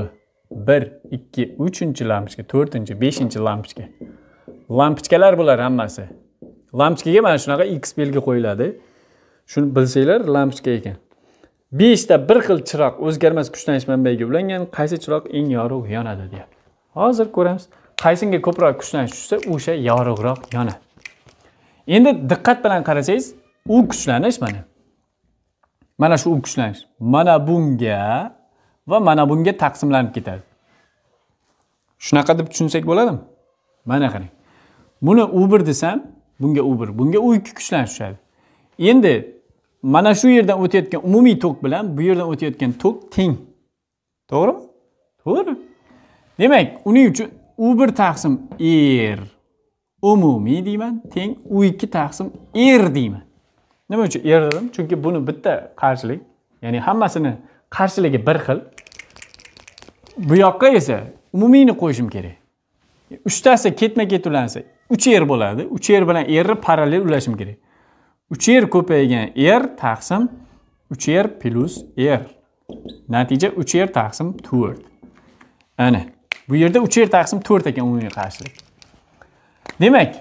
bir ikki uchinchi lampochka to'rtinchi beshinchi lampochka lampochkalar bular hammasi lampochkaga mana shunaqa x belgi qo'yiladi shuni bilsanglar lampochka ekan beshta bir xil chiroq o'zgarmas kuchlanish manbayiga ulangan qaysi chiroq eng yorug' yonadi deyapti hozir ko'ramiz qaysinga ko'proq kuchlanish tushsa o'sha yorug'roq yonadi endi diqqat bilan qarasangiz u kuchlanish mana mana shu u kuchlanish mana bunga va mana bunga taqsimlanib ketadi shunaqa deb tushunsak bo'ladimi mana qarang buni u bir desam bunga u bir bunga u ikki kuchlanish tushadi endi mana shu yerdan o'tayotgan umumiy tok bilan bu yerdan o'tayotgan tok teng to'g'rimi to'g'ri demak uning uchun u bir taqsim r er. umumiy deyman teng u ikki taqsim r deyman nima uchun r dedim chunki buni bitta qarshilik ya'ni hammasini qarshiligi bir xil bu yoqqa esa umumiyni qo'yishim kerak uchtasi ketma ket ulansa uch r bo'ladi uch r bilan erni parallel ulashim kerak uch r ko'paygan r taqsim uch r plyus r natija uch r taqsim to'rt ana bu yerda uch r taqsim to'rt ekan umumiy qarshilik demak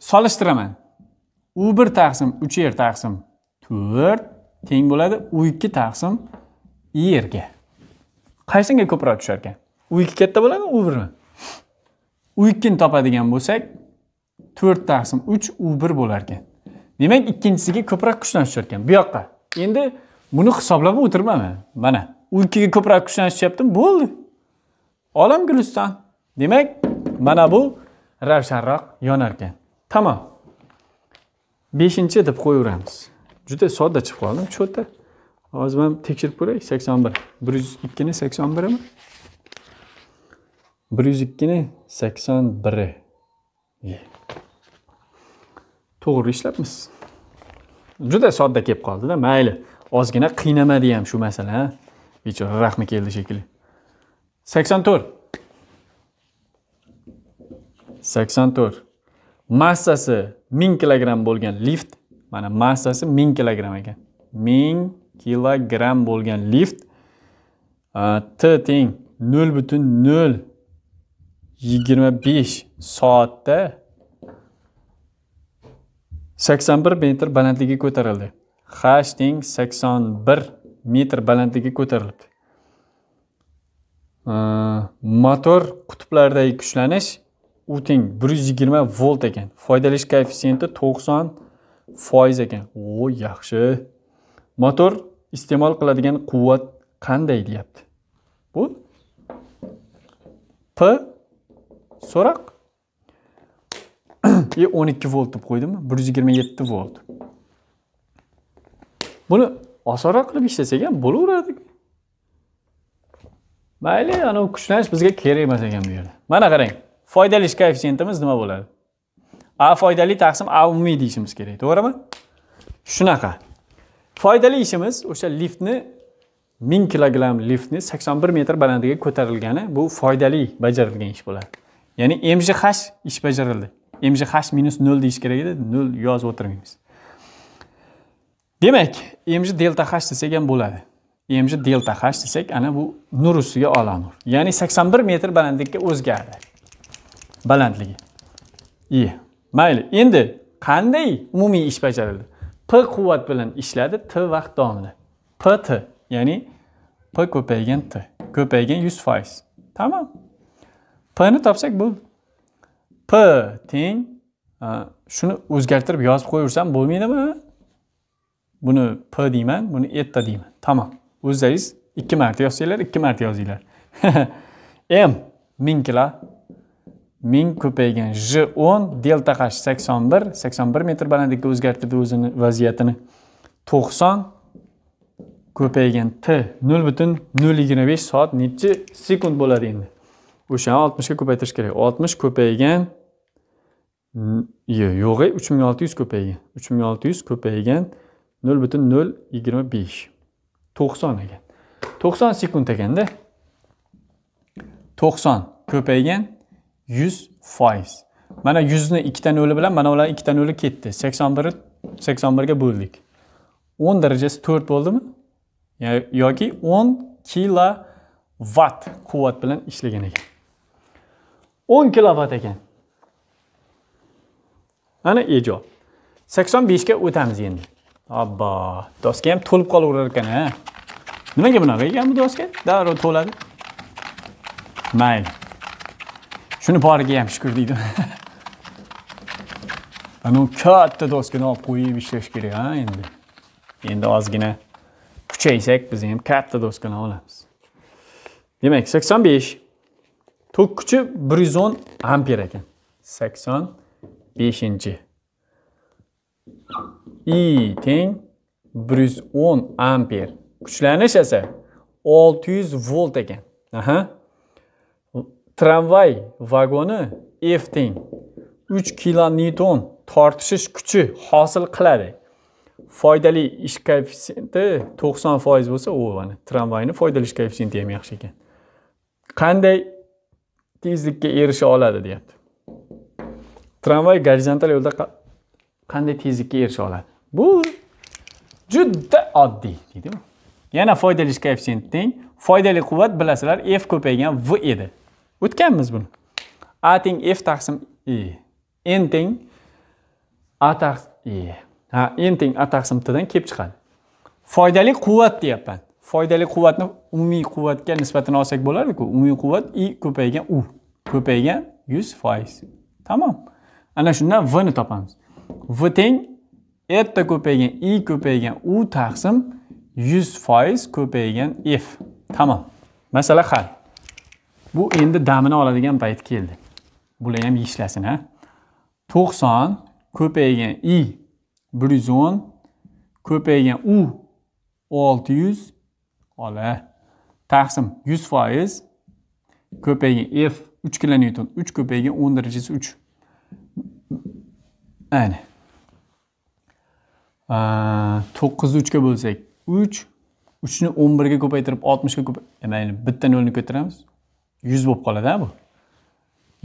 solishtiraman u bir taqsim uch yer taqsim to'rt teng bo'ladi u ikki taqsim yerga qaysinga ko'proq tushar ekan u ikki katta bo'ladimi u birmi u ikkini topadigan bo'lsak to'rt taqsim uch u bir bo'lar ekan demak ikkinchisiga ko'proq kuchlanish tushar ekan bu yoqqa endi buni hisoblab o'tirmaman mana u ikkiga ko'proq kuchlanishyaptimi bo'ldi olam guliston demak mana bu ravshanroq yonarkan tamom beshinchi deb qo'yaveramiz juda sodda chiqib qoldi cho'ta hozir man tekshirib ko'ray sakson bir bir yuz ikkini sakson birimi bir yuz ikkini sakson biri to'g'ri ishlabmiz juda sodda kelib qoldida mayli ozgina qiynamadi ham shu masala bechora rahmi keldi shekilli sakson to'rt 84. Massasi 1000 kg bo'lgan lift, mana massasi 1000 kg ekan. 1000 kg bo'lgan lift t teng 0.025 soatda 81 metr balandligi ko'tarildi. h teng 81 metr balandligi ko'tarilibdi. motor qutblardagi kuchlanish u teng bir yuz yigirma volt ekan foydalanish koeffitsiyenti to'qson foiz ekan o yaxshi motor iste'mol qiladigan quvvat qanday deyapti bu p so'roq e o'n ikki volt deb qo'ydimi bir yuz yigirma yetti volt buni osonroq qilib ishlasak ham bo'laveradi mayli anavi kuchlanish bizga kerak emas ekan bu yerda mana qarang foydali koeffitsiyentimiz nima bo'ladi a foydali taqsim a umumiy deyishimiz kerak to'g'rimi shunaqa foydali ishimiz o'sha liftni ming kilogramm liftni sakson bir metr balandlikka ko'tarilgani bu foydali bajarilgan ish bo'ladi ya'ni mjh ish bajarildi mjh minus nol deyish kerak edi nol yozib o'tirmaymiz demak mj delta h desak ham bo'ladi mj delta h desak ana bu nur ustiga olamur ya'ni sakson bir metr balandlikka o'zgardi balandligi i mayli endi qanday umumiy ish bajarildi p quvvat bilan ishladi t vaqt davomida pt ya'ni p ko'paygan t ko'paygan yuz foiz tamom pni topsak bo'ldi p teng shuni o'zgartirib yozib qo'yaversam bo'lmaydimi buni p deyman buni etta deyman tamom o'zlaringiz ikki marta yozsanglar ikki marta yozinglar m ming kilo ming ko'paygan j o'n delta h sakson bir sakson bir metr balandlikka o'zgartirdi o'zini vaziyatini to'qson ko'paygan t nol butun nol yigirma besh soat nechi sekund bo'ladi endi o'shani oltmishga ko'paytirish kerak oltmish ko'paygan yo'q uch ming olti yuz ko'paygan uch ming olti yuz ko'paygan nol butun nol yigirma besh to'qson ekan to'qson sekund ekanda to'qson ko'paygan yuz foiz mana yuzni ikkita noli bilan mana bular ikkita noli ketdi sakson bir sakson birga bo'ldik o'n darajasi to'rt bo'ldimi yoki o'n kilo vatt quvvat bilan ishlagan ekan o'n kilovat ekan mana ijob sakson beshga o'tamiz endi obbo doska ham to'lib qolaverar ekan a nimaga bunaqa ekan bu doska darrov to'ladi mayli Şunu bari giyem şükür deydim. Anu katta dost gene koyu bir şeş gire ha indi. Indi az gine küçeysek biz hem katta dost gene olamız. Demek 85. Tok küçü 110 amper eken. 85. İ ten 110 amper. Küçülenir şese 600 volt eken. Aha. tramvay vagoni f teng uch kN tortishish kuchi hosil qiladi foydali ish koeffitsiyenti to'qson foiz bo'lsa u mana tramvayni foydali ish koeffitsiyenti ham yaxshi ekan qanday tezlikka erisha oladi deyapti tramvay gorizontal yo'lda qanday tezlikka erisha oladi bu juda oddiy deydi yana foydali ish koeffitsiyenti teng foydali quvvat bilasizlar f ko'paygan v edi o'tganmiz buni a teng f taqsim i n teng a taqsim i ha n teng a taqsim tdan kelib chiqadi foydali quvvat deyapman foydali quvvatni umumiy quvvatga nisbatini olsak bo'ladiku umumiy quvvat i ko'paygan u ko'paygan yuz foiz tamom ana shundan v ni topamiz v teng erta ko'paygan i ko'paygan u taqsim yuz foiz ko'paygan f tamom masala hal bu endi damini oladigan payt keldi bular ham yishlasin ha to'qson ko'paygan i bir yuz o'n ko'paygan u olti yuz ola taqsim yuz foiz ko'paygan f uch kilonewton uch ko'paygan o'n darajasi uch 9 to'qqizni uchga bo'lsak uch uchni o'n birga ko'paytirib oltmishga ko'p mayli bitta nolni ko'taramiz yuz bo'lib qoladi bu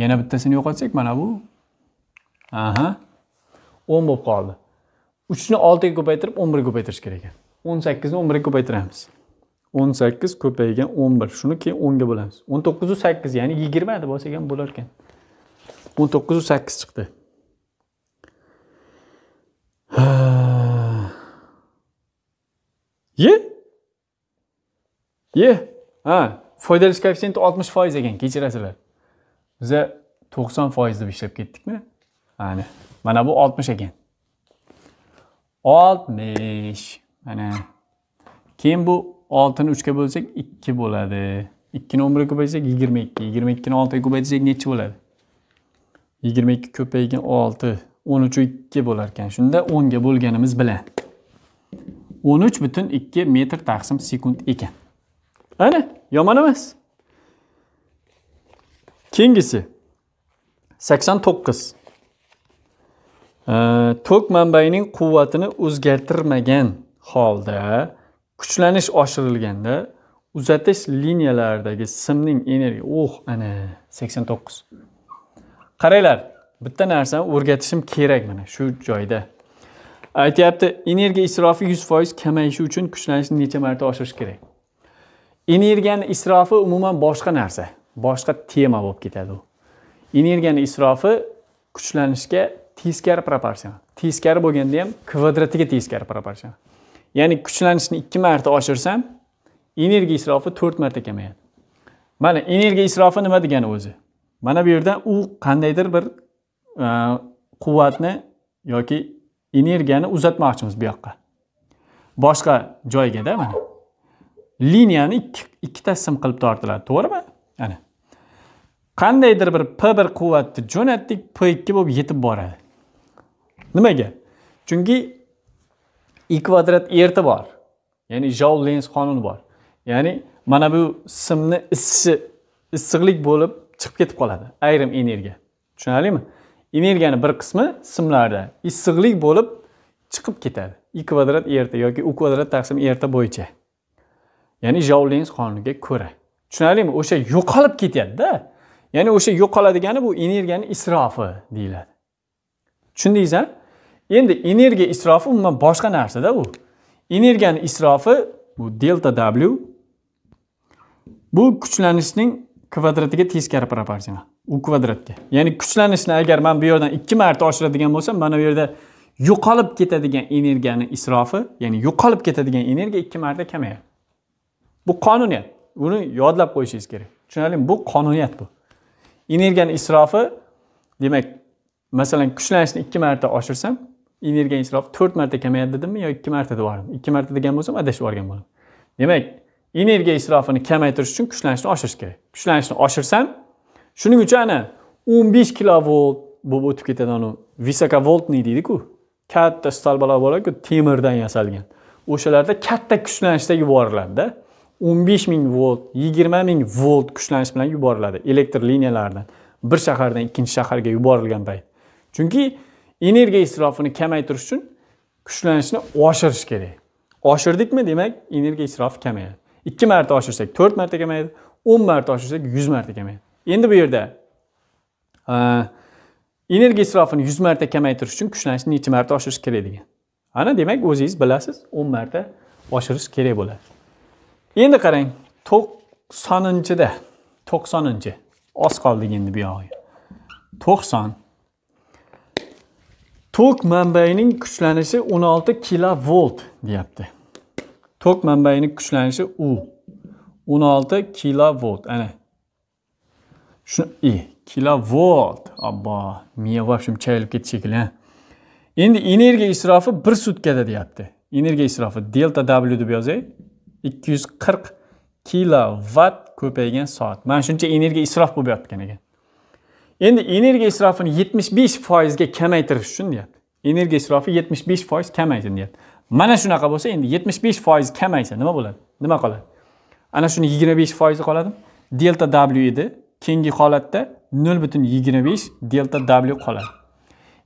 yana bittasini yo'qotsak mana bu aha o'n bo'lib qoldi uchni oltiga ko'paytirib o'n birga ko'paytirish kerak ekan o'n sakkizni o'n birga ko'paytiramiz o'n sakkiz ko'paygan o'n bir shuni keyin o'nga bo'lamiz o'n to'qqizu sakkiz ya'ni yigirma deb olsak ham bo'lar ekan o'n to'qqizu sakkiz chiqdi ye ye ha foydalanish koeffitsiyenti oltmish foiz ekan kechirasizlar biza to'qson foiz deb ishlab ketdikmi ana mana bu oltmish ekan oltmish mana keyin bu oltini uchga bo'lsak ikki bo'ladi ikkini o'n birga ko'paytsak yigirma ikki yigirma ikkini oltiga ko'paytirsak nechi bo'ladi yigirma ikki ko'paygan olti o'n uchu ikki bo'larkan shunda o'nga bo'lganimiz bilan o'n uch butun ikki metr taqsim sekund ekan ana yomon emas keyingisi sakson to'qqiz tok manbayining quvvatini o'zgartirmagan holda kuchlanish oshirilganda uzatish liniyalaridagi simning energiya oh ana sakson to'qqiz qaranglar bitta narsani o'rgatishim kerak mana shu joyda aytyapti energiya isrofi yuz foiz kamayishi uchun kuchlanishni necha marta oshirish kerak energiyani isrofi umuman boshqa narsa boshqa tema bo'lib ketadi u energiyani isrofi kuchlanishga teskari proporsional teskari bo'lganda ham kvadratiga teskari proporsional ya'ni kuchlanishni ikki marta oshirsam energiya isrofi to'rt marta kamayadi mana energiya isrofi nima degani o'zi mana bu yerda u qandaydir bir e, quvvatni yoki energiyani uzatmoqchimiz bu yoqqa boshqa joygada mana liniyani ikkita qism qilib tortiladi to'g'rimi ana qandaydir bir p bir quvvatni jo'natdik p ikki bo'lib yetib boradi nimaga chunki i kvadrat erti bor ya'ni joul lens qonuni bor ya'ni mana bu simni isishi issiqlik bo'lib chiqib ketib qoladi ayrim energiya tushunarlimi energiyani bir qismi simlarda issiqlik bo'lib chiqib ketadi i kvadrat erta yoki u kvadrat taqsim erta bo'yicha ya'ni jaulens qonuniga ko'ra tushunarlimi o'sha yo'qolib ketyaptida ya'ni o'sha yo'qoladigani bu energiyani isrofi deyiladi tushundingiz a endi energiya isrofi umuman boshqa narsada u energiyani isrofi bu delta w bu kuchlanishning kvadratiga teskari proporsional u kvadratga ya'ni kuchlanishni agar man bu yerdan ikki marta oshiradigan bo'lsam mana bu yerda yo'qolib ketadigan energiyani isrofi ya'ni yo'qolib ketadigan energiya ikki marta kamayadi bu qonuniyat buni yodlab qo'yishingiz kerak tushunarlimi bu qonuniyat bu energiyani isrofi demak masalan kuchlanishni ikki marta oshirsam energiya isrofi to'rt marta kamayadi dedimmi yo ikki marta debordim ikki marta degan bo'lsam adashib yuborgan bo'laman demak energiya isrofini kamaytirish uchun kuchlanishni oshirish kerak kuchlanishni oshirsam shuning uchun ana o'n besh kilovolt bo'lib o'tib ketadi anavi visokovoltniy deydiku katta stolbalar bo'ladiku temirdan yasalgan o'shalarda katta kuchlanishda yuboriladida 15 ming volt 20 ming volt kuchlanish bilan yuboriladi elektr liniyalaridan bir shahardan ikkinchi shaharga yuborilgan payt chunki energiya isrofini kamaytirish uchun kuchlanishni oshirish kerak oshirdikmi demak energiya isrofi kamayadi ikki marta oshirsak to'rt marta kamayadi o'n marta oshirsak yuz marta kamayadi endi bu yerda energiya isrofini yuz marta kamaytirish uchun kuchlanishni necha marta oshirish kerak degan ana demak o'zingiz bilasiz o'n marta oshirish kerak bo'ladi endi qarang 90 to'qsoninchi oz qoldik endi yoqqa. 90. tok manbayining kuchlanishi 16 kilovolt deyapti tok manbayining kuchlanishi u 16 kilovolt ana shu i kilovolt obbo miya вообщем chayilib ketdi shekilli endi energiya isrofi 1 sutkada deyapti energiya isrofi delta w deb yozay 240 kilovatt ko'paygan soat mana shuncha energiya isrof bo'lib yotgan ekan endi energiya isrofini 75 foizga kamaytirish uchun deyapti energiya isrofi 75 foiz kamaysin deyapti mana shunaqa bo'lsa endi 75 foiz kamaysa nima bo'ladi nima qoladi ana shuni 25 foizi qoladi delta w edi keyingi holatda 0.25 delta w qoladi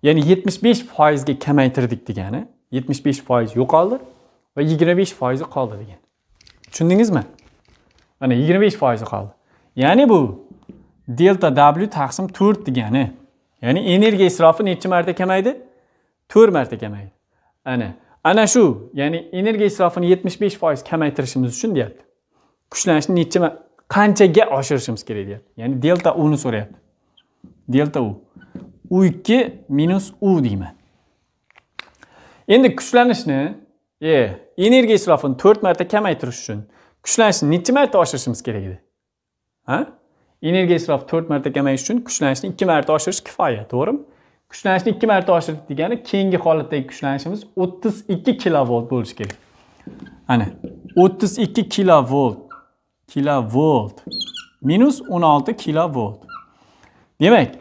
ya'ni 75 foizga kamaytirdik degani 75 foiz yo'qoldi va 25 foizi qoldi degani tushundingizmi mana yigirma besh foizi qoldi ya'ni bu delta w taqsim to'rt degani ya'ni energiya isrofi nechi marta kamaydi to'rt marta kamaydi ana ana shu ya'ni energiya isrofini yetmish besh foiz kamaytirishimiz uchun deyapti kuchlanishni nechta qanchaga oshirishimiz kerak deyapti ya'ni delta uni so'rayapti delta u u ikki minus u deyman endi kuchlanishni e energiya isrofini to'rt marta kamaytirish uchun kuchlanishni necha marta oshirishimiz kerak edi ha energiya isrofi to'rt marta kamayish uchun kuchlanishni ikki marta oshirish kifoya to'g'rimi kuchlanishni ikki marta oshirdik degani keyingi holatdagi kuchlanishimiz o'ttiz ikki kilovolt bo'lishi kerak ana o'ttiz ikki kilovolt kilovolt minus o'n olti kilovolt demak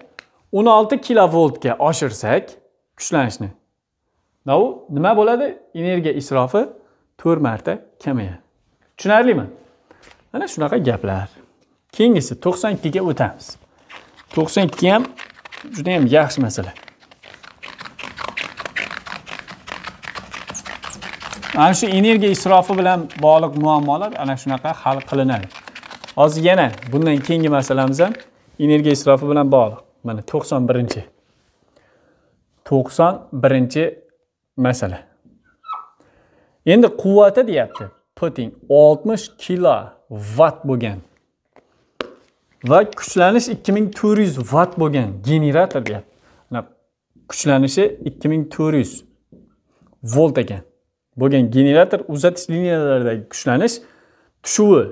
o'n olti kilovoltga oshirsak kuchlanishni va u nima bo'ladi energiya isrofi to'rt marta kamayadi tushunarlimi mana shunaqa gaplar keyingisi to'qson ikkiga o'tamiz to'qson ikki ham judayam yaxshi masala ana shu energiya isrofi bilan bog'liq muammolar ana shunaqa hal qilinadi hozir yana bundan keyingi masalamiz ham energiya isrofi bilan bog'liq mana to'qson birinchi to'qson birinchi masala endi quvvati deyapti p teng 60 kilo vatt bo'lgan va kuchlanish 2400 ming vatt bo'lgan generator deyapti kuchlanishi 2400 volt ekan bo'lgan generator uzatish liniyalaridagi kuchlanish tushuvi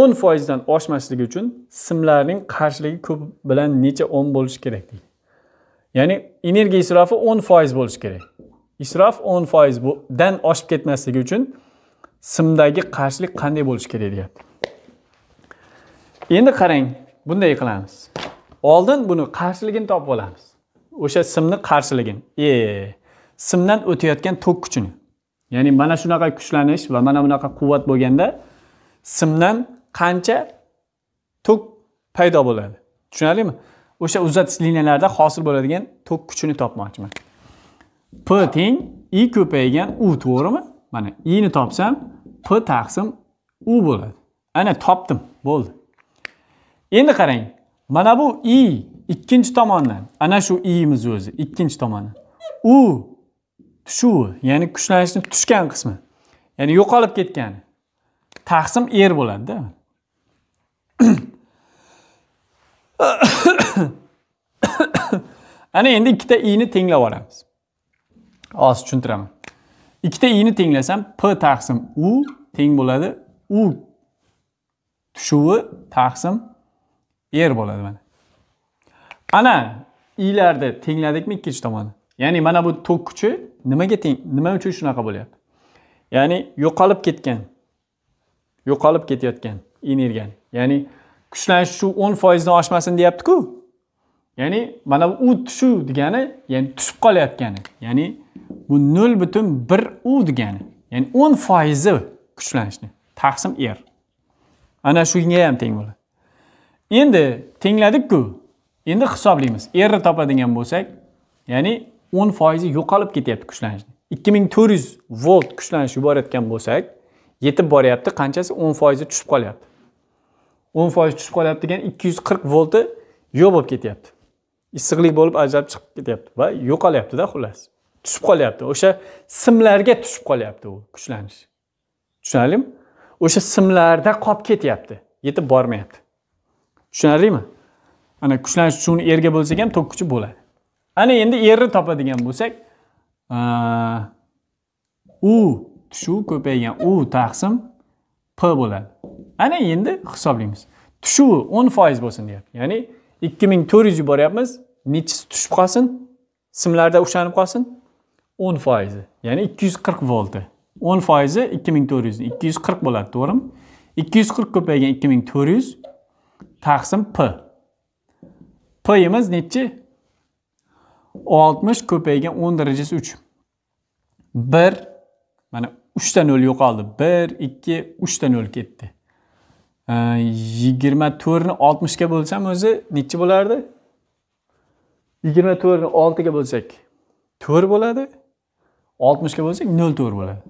10 foizdan oshmasligi uchun simlarning qarshiligi ko'p bilan necha ohm bo'lishi kerak deydi ya'ni energiya isrofi 10 foiz bo'lishi kerak israf o'n foizdan oshib ketmasligi uchun simdagi qarshilik qanday bo'lishi kerak deyapti endi qarang bunday qilamiz oldin buni qarshiligini topib olamiz o'sha simni qarshiligini e simdan o'tayotgan tok kuchini ya'ni mana shunaqa kuchlanish va mana bunaqa quvvat bo'lganda simdan qancha tok paydo bo'ladi tushunarlimi o'sha uzatish liniyalarida hosil bo'ladigan tok kuchini topmoqchiman p teng i ko'paygan u to'g'rimi mana i ni topsam p taqsim u bo'ladi ana topdim bo'ldi endi qarang mana bu i ikkinchi tomondan ana shu iimiz o'zi ikkinchi tomoni u tushuvi ya'ni kuchlanishni tushgan qismi ya'ni yo'qolib ketgani taqsim er bo'ladida ana endi ikkita i'ni tenglab olamiz hozir tushuntiraman ikkita i'ni tenglasam p taqsim u teng bo'ladi u tushuvi taqsim r er bo'ladi mana ana i'larni tengladikmi ikkinchi tomoni ya'ni mana bu tok kuchi nimaga teng nima uchun shunaqa bo'lyapti ya'ni yo'qolib ketgan yo'qolib ketayotgan energiyani ya'ni kuchlanish shu o'n foizdan oshmasin deyaptiku ya'ni mana u tushuv degani ya'ni tushib qolayotgani ya'ni bu nol butun bir u degani ya'ni o'n foizi kuchlanishni taqsim r er. ana shunga ham teng bo'ladi endi tengladikku endi hisoblaymiz rni topadigan bo'lsak ya'ni o'n foizi yo'qolib ketyapti kuchlanishni ikki ming to'rt yuz volt kuchlanish yuborayotgan bo'lsak yetib boryapti qanchasi o'n foizi tushib qolyapti o'n foiz tushib qolyapti degani ikki yuz qirq volti yo'q bo'lib ketyapti issiqlik bo'lib ajralib chiqib ketyapti va yo'qolyaptida xullas tushib qolyapti o'sha simlarga tushib qolyapti u kuchlanish tushunarlimi o'sha simlarda qolib ketyapti yetib bormayapti tushunarlimi ana kuchlanish uchun erga bo'lsak ham to'kkuchi bo'ladi ana endi erni topadigan bo'lsak u tushuv ko'paygan u taqsim p bo'ladi ana endi hisoblaymiz tushuvi o'n foiz bo'lsin deyapti ya'ni 2400 yuboryapmiz nechisi tushib qolsin simlarda ushlanib qolsin 10 foizi ya'ni qirq volti 10 foizi yuz 240 bo'ladi to'g'rimi 240 ko'paygan 2400 taqsim p pimiz nechi 60 ko'paygan 10 darajasi 3 1 mana 3 ta yo'qoldi 1 2 3 ta ketdi yigirma to'rtni oltmishga bo'lsam o'zi nechi bo'lardi yigirma to'rtni oltiga bo'lsak to'rt bo'ladi oltmishga bo'lsak nol to'rt bo'ladi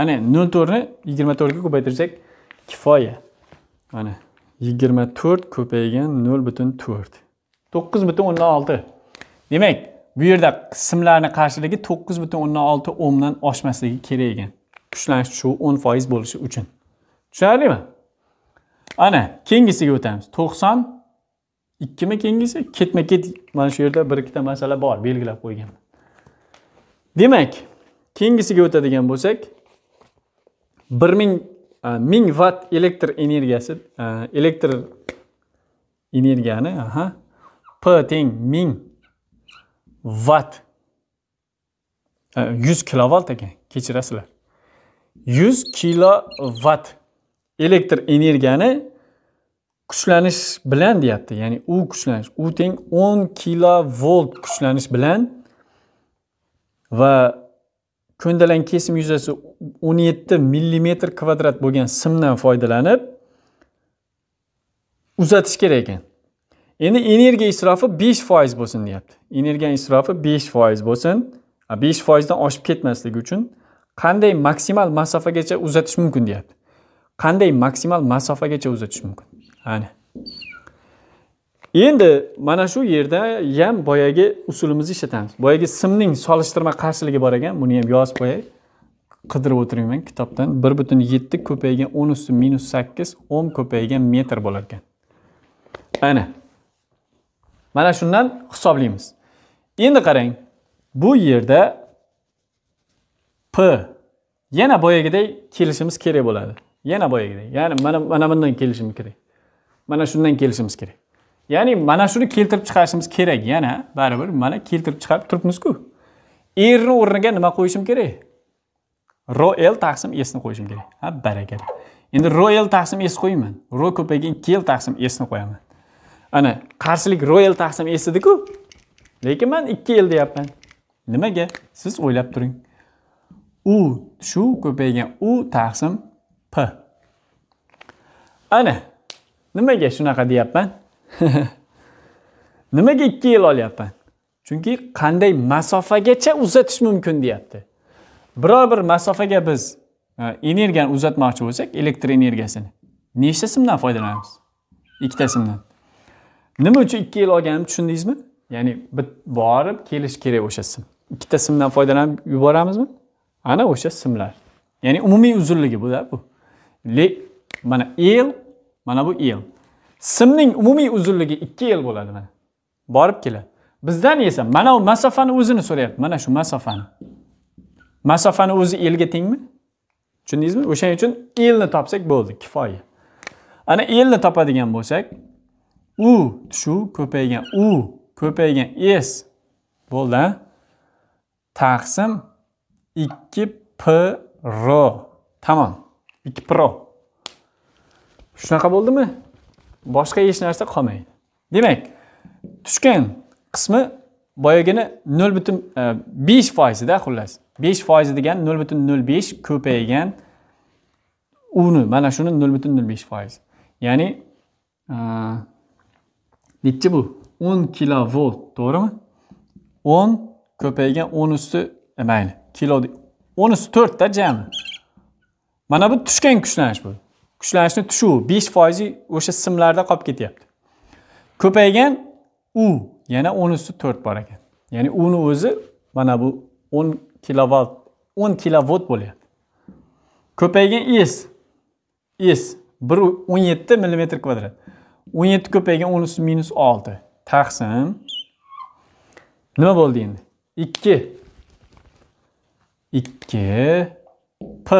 ana nol to'rtni yigirma to'rtga ko'paytirsak kifoya mana yigirma to'rt ko'paygan nol butun to'rt to'qqiz butun o'ndan olti demak bu yerda qismlarni qarshiligi to'qqiz butun o'ndan olti o'mdan oshmasligi kerak ekan kuchlanish shu o'n foiz bo'lishi uchun tushunarlimi ana keyingisiga o'tamiz to'qson ikkimi keyingisi ketma ket mana shu yerda bir ikkita masala bor belgilab qo'yganman demak keyingisiga o'tadigan bo'lsak bir ming e, ming vatt elektr energiyasi e, elektr energiyani aha p teng ming vatt e, yuz kilovolt ekan kechirasizlar yuz kilovatt elektr energiyani kuchlanish bilan deyapti ya'ni u kuchlanish u teng 10 kilovolt kuchlanish bilan va ko'ndalang kesim yuzasi 17 millimetr kvadrat bo'lgan simdan foydalanib uzatish kerak ekan endi energiya isrofi 5 foiz bo'lsin deyapti energiya isrofi 5 foiz bo'lsin 5 foizdan oshib ketmasligi uchun qanday maksimal masofagacha uzatish mumkin deyapti qanday maksimal masofagacha uzatish mumkin ana endi mana shu yerda ham boyagi usulimizni ishlatamiz boyagi simning solishtirma qarshiligi bor ekan buni ham yozib qo'yay qidirib o'tiribman kitobdan bir butun yetti ko'paygan o'n usti minus sakkiz o'n ko'paygan metr bo'lar ekan ana mana shundan hisoblaymiz endi qarang bu yerda p yana boyagidek kelishimiz kerak bo'ladi yana boyagidek ya'ni mana mana bundan kelishim kerak mana shundan kelishimiz kerak ya'ni mana shuni keltirib chiqarishimiz kerak yana baribir mana keltirib chiqarib turibmizku erni o'rniga nima qo'yishim kerak ro l taqsim esni qo'yishim kerak ha barakalla endi ro taqsim es qo'yman ro ko'paygan kel taqsim esni qo'yaman ana qarshilik ro l taqsim es ediku lekin man ikki l deyapman nimaga siz o'ylab turing u shu ko'paygan u taqsim Ha. ana nimaga shunaqa deyapman nimaga 2 yil olyapman chunki qanday masofagacha uzatish mumkin deyapti biror bir masofaga biz e, energiyani uzatmoqchi bo'lsak elektr energiyasini nechta simdan foydalanamiz ikkita simdan nima uchun 2 yil olganim tushundingizmi ya'ni borib kelish kerak o'sha sim ikkita simdan foydalanib yuboramizmi ana o'sha simlar ya'ni umumiy uzunligi bu da bu le mana el mana bu el simning umumiy uzunligi 2 el bo'ladi mana borib keladi bizdan esa mana bu masofani o'zini so'rayapti mana shu masofani masofani o'zi elga tengmi tushundingizmi o'shaning uchun elni topsak bo'ldi kifoya ana elni topadigan bo'lsak u shu ko'paygan u ko'paygan s bo'ldi taqsim 2 p r Tamam. 2 pro shunaqa bo'ldimi boshqa hech narsa qolmaydi demak tushgan qismi boyagini nol butun e, besh foizida xullas besh foizi degani nol butun nol besh ko'paygan uni mana shuni nol butun nol besh foiz ya'ni nechi bu o'n kilovolt to'g'rimi o'n ko'paygan o'n usti e, mayli kilo o'n usti to'rtta jami mana bu tushgan kuchlanish bu kuchlanishni tushuv besh foizi o'sha simlarda qolib ketyapti ko'paygan u yana o'n usti to'rt bor ekan ya'ni uni o'zi mana bu o'n kilovolt o'n kilovolt bo'lyapti ko'paygan s s bir o'n yetti millimetr kvadrat o'n yetti ko'paygan o'n usti minus olti taqsim nima bo'ldi endi ikki ikki p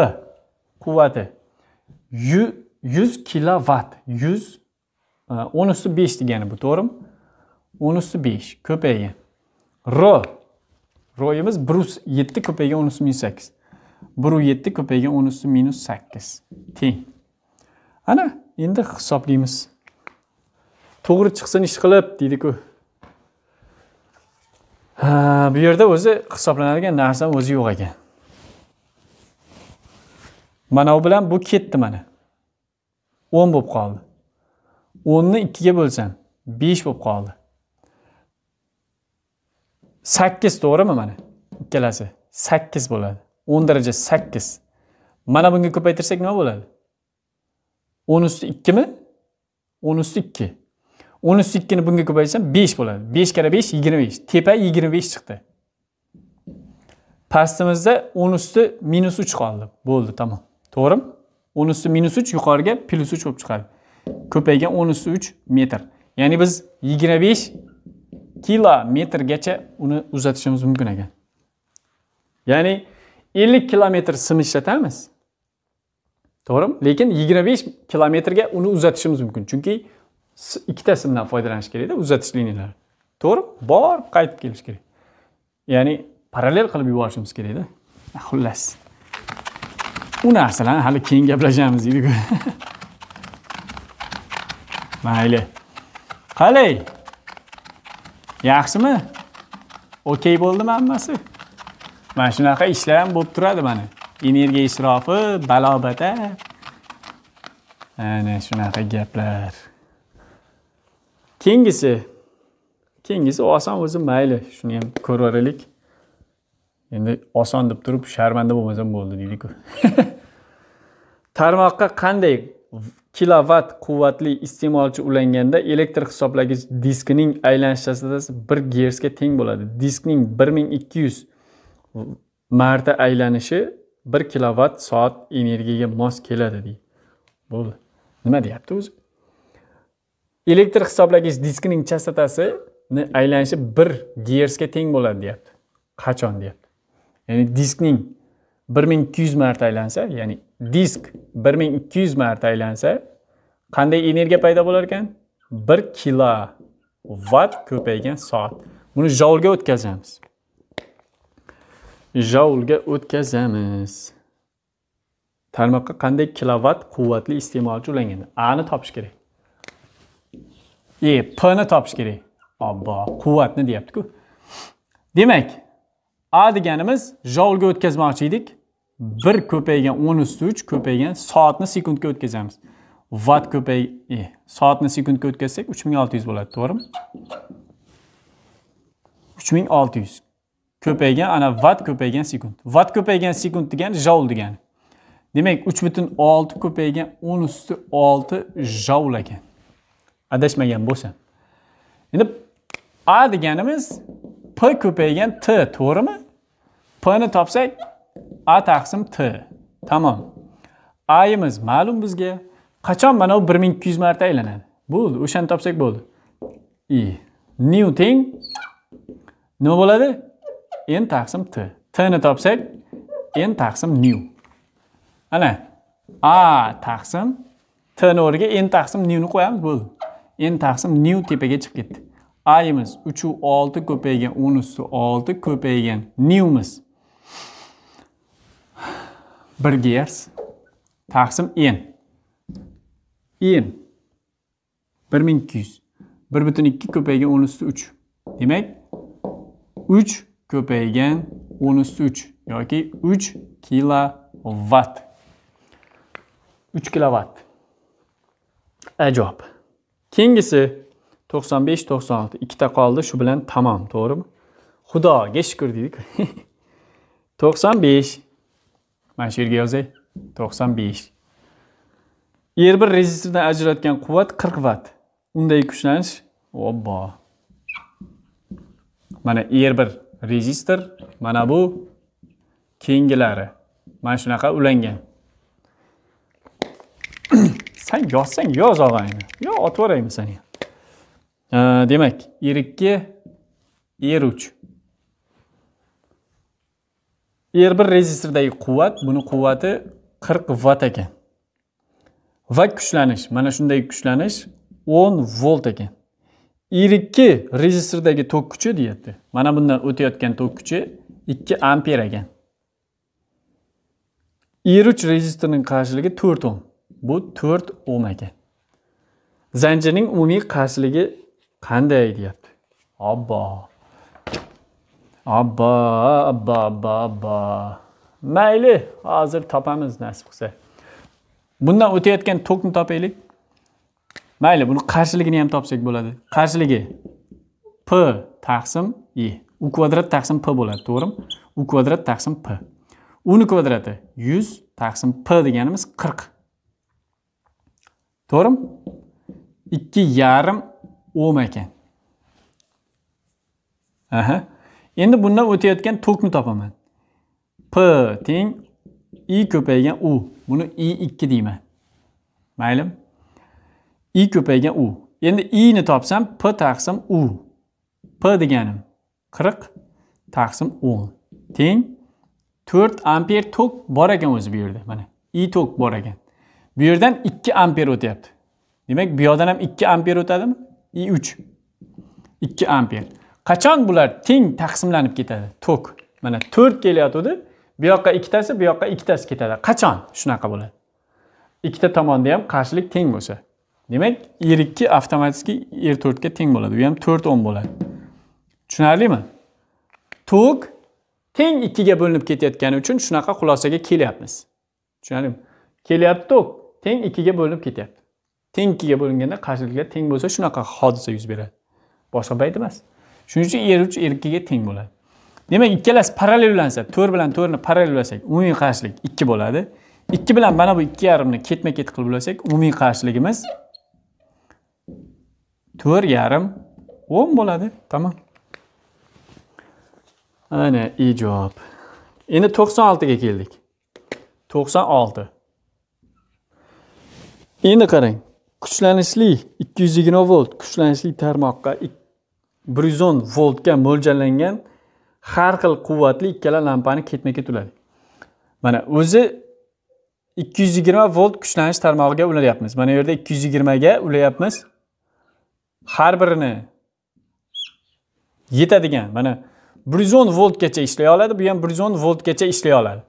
quvvati 100 kilovatt 100 10 usti 5 degani bu to'g'rimi 10 usti 5 ko'paygan r ro'yimiz bir yuz yetti ko'paygan o'n usti minus sakkiz bir u yetti ko'paygan o'n usti minus sakkiz teng ana endi hisoblaymiz to'g'ri chiqsin ishqilib deydiku bu yerda o'zi hisoblanadigan narsani o'zi yo'q ekan mana bu bilan bu ketdi mana o'n bo'lib qoldi o'nni ikkiga bo'lsam besh bo'lib qoldi sakkiz to'g'rimi mana ikkalasi sakkiz bo'ladi o'n daraja sakkiz mana bunga ko'paytirsak nima bo'ladi o'n usti ikkimi o'n usti ikki o'n usti ikkini bunga ko'paytirsam besh bo'ladi besh kara besh yigirma besh tepa yigirma besh chiqdi pastimizda o'n usti minus uch qoldi bo'ldi tamom to'g'rimi 10 usti minus uch yuqoriga plyus uch bo'lib chiqadi ko'paygan 10 usti uch metr ya'ni biz yigirma besh kilometrgacha uni uzatishimiz mumkin ekan ya'ni ellik kilometr sim ishlatamiz to'g'rimi lekin yigirma besh kilometrga uni uzatishimiz mumkin chunki ikkita simdan foydalanish kerakda uzatish liniyalari to'g'rimi borib qaytib kelish kerak ya'ni parallel qilib yuborishimiz kerakda xullas bu narsalarni hali keyin gaplashamiz deydiku mayli qalay yaxshimi okey bo'ldimi hammasi mana shunaqa ishlar ham bo'lib turadi mana energiya isrofi balobata ana shunaqa gaplar keyingisi keyingisi oson o'zi mayli shuni ham ko'rib ko'raveraylik endi oson deb turib sharmanda bo'lmasam bo'ldi deydiku tarmoqqa qanday kilovatt quvvatli iste'molchi ulanganda elektr hisoblagich diskining aylanish chastotasi 1 gersga teng bo'ladi diskning 1200 marta aylanishi 1 kilovatt soat energiyaga mos keladi deydi bo'ldi nima deyapti o'zi elektr hisoblagich diskining chastotasini aylanishi 1 gersga teng bo'ladi deyapti qachon deyapti ya'ni diskning 1200 marta aylansa ya'ni disk 1200 marta aylansa qanday energiya paydo bo'lar ekan 1 kilo vat ko'paygan soat buni joulga o'tkazamiz joulga o'tkazamiz tarmoqqa qanday kilovat quvvatli iste'molchi ulangan ani topish kerak e pni topish kerak obbo quvvatni deyaptiku demak a deganimiz joulga o'tkazmoqchi edik 1 ko'paygan 10 usti 3 ko'paygan soatni sekundga o'tkazamiz. vat ko'pay e, soatni sekundga o'tkazsak 3600 bo'ladi, to'g'rimi? 3600 ko'paygan ana vat ko'paygan sekund. vat ko'paygan sekund degani joul degani. Demak 3.6 ko'paygan 10 usti 6 joul ekan. Adashmagan bo'lsam Endi A deganimiz P ko'paygan T, to'g'rimi? P ni topsak a taqsim t tamom ayimiz ma'lum bizga qachon mana bu bir ming ikki yuz marta aylanadi bo'ldi o'shani topsak bo'ldi i new teng nima bo'ladi n taqsim t tni topsak n taqsim new ana a taqsim tni o'rniga n taqsim newni qo'yamiz bo'ldi n taqsim new tepaga chiqib ketdi ayimiz uchu olti ko'paygan o'n usti olti ko'paygan newmiz 1 yers taqsim n n bir ming ikki yuz bir butun ikki ko'paygan o'n usti uch demak uch ko'paygan o'n usti uch yoki uch kilovatt uch kilovatt ajoyib keyingisi to'qson besh to'qson olti ikkita qoldi shu bilan tamom to'g'rimi xudoga shukur deydik to'qson besh mana shu yerga yozay to'qson besh er bir rezistordan ajratgan quvvat qirq vatt undagi kuchlanish obbo mana er bir rezistor mana bu keyingilari mana shunaqa ulangan san yozsang yoz og'ayni yo otib yuboraymi sani demak r ikki r er uch er bir rezistordagi quvvat buni quvvati 40 vatt ekan va kuchlanish mana shunday kuchlanish 10 volt ekan er ikki rezistordagi tok kuchi deyapti mana bundan o'tayotgan tok kuchi 2 amper ekan er uch rezistorning qarshiligi 4 ohm bu 4 ohm ekan zanjirning umumiy qarshiligi qanday deyapti obbo Abba, abba, abba, abba. mayli hozir topamiz nasib qilsa bundan o'tayotgan tokni topaylik mayli buni qarshiligini ham topsak bo'ladi qarshiligi p taqsim I. u kvadrat taqsim p bo'ladi to'g'rimi u kvadrat taqsim p uni kvadrati 100 taqsim p deganimiz qirq to'g'rimi 2 yarim ohm ekan aha endi bundan o'tayotgan tokni topaman p teng i ko'paygan u buni i ikki deyman Maylim. i ko'paygan u endi i ni topsam p taqsim u p deganim qirq taqsim o'n teng to'rt amper tok bor ekan o'zi bu yerda mana i tok bor ekan bu yerdan ikki amper o'tyapti demak bu yoqdan ham ikki amper o'tadimi i uch ikki amper qachon bular teng taqsimlanib ketadi tok mana to'rt kelayotgandi bu yoqqa ikkitasi bu yoqqa ikkitasi ketadi qachon shunaqa bo'ladi ikkita tomonda ham qarshilik teng bo'lsa demak r ikki avtomatik r er to'rtga teng bo'ladi u ham to'rt 10 bo'ladi tushunarlimi tok teng ikkiga bo'linib ketayotgani uchun shunaqa xulosaga kelyapmiz tushunarlimi kelyapti tok teng ikkiga bo'linib ketyapti teng ikkiga bo'linganda qarshiliklar teng bo'lsa shunaqa hodisa yuz beradi boshqa bayt emas shuning uchun er uch ga teng bo'ladi demak ikkalasi parallellansa to'rt bilan to'rtni parallellasak umumiy qarshilik ikki bo'ladi ikki bilan mana bu ikki yarimni ketma ket qilib ulasak umumiy qarshiligimiz to'rt yarim o'n bo'ladi tamom ana i javob endi to'qson oltiga keldik to'qson olti endi qarang kuchlanishli ikki yuz yigirma volt kuchlanishli tarmoqqa 110 voltga mo'ljallangan har xil quvvatli ikkala lampani ketma ket uladi mana o'zi 220 volt kuchlanish tarmog'iga ulayapmiz mana bu yerda 220 ga ulayapmiz har birini yetadigan mana 110 voltgacha ishlay oladi bu ham 110 voltgacha ishlay oladi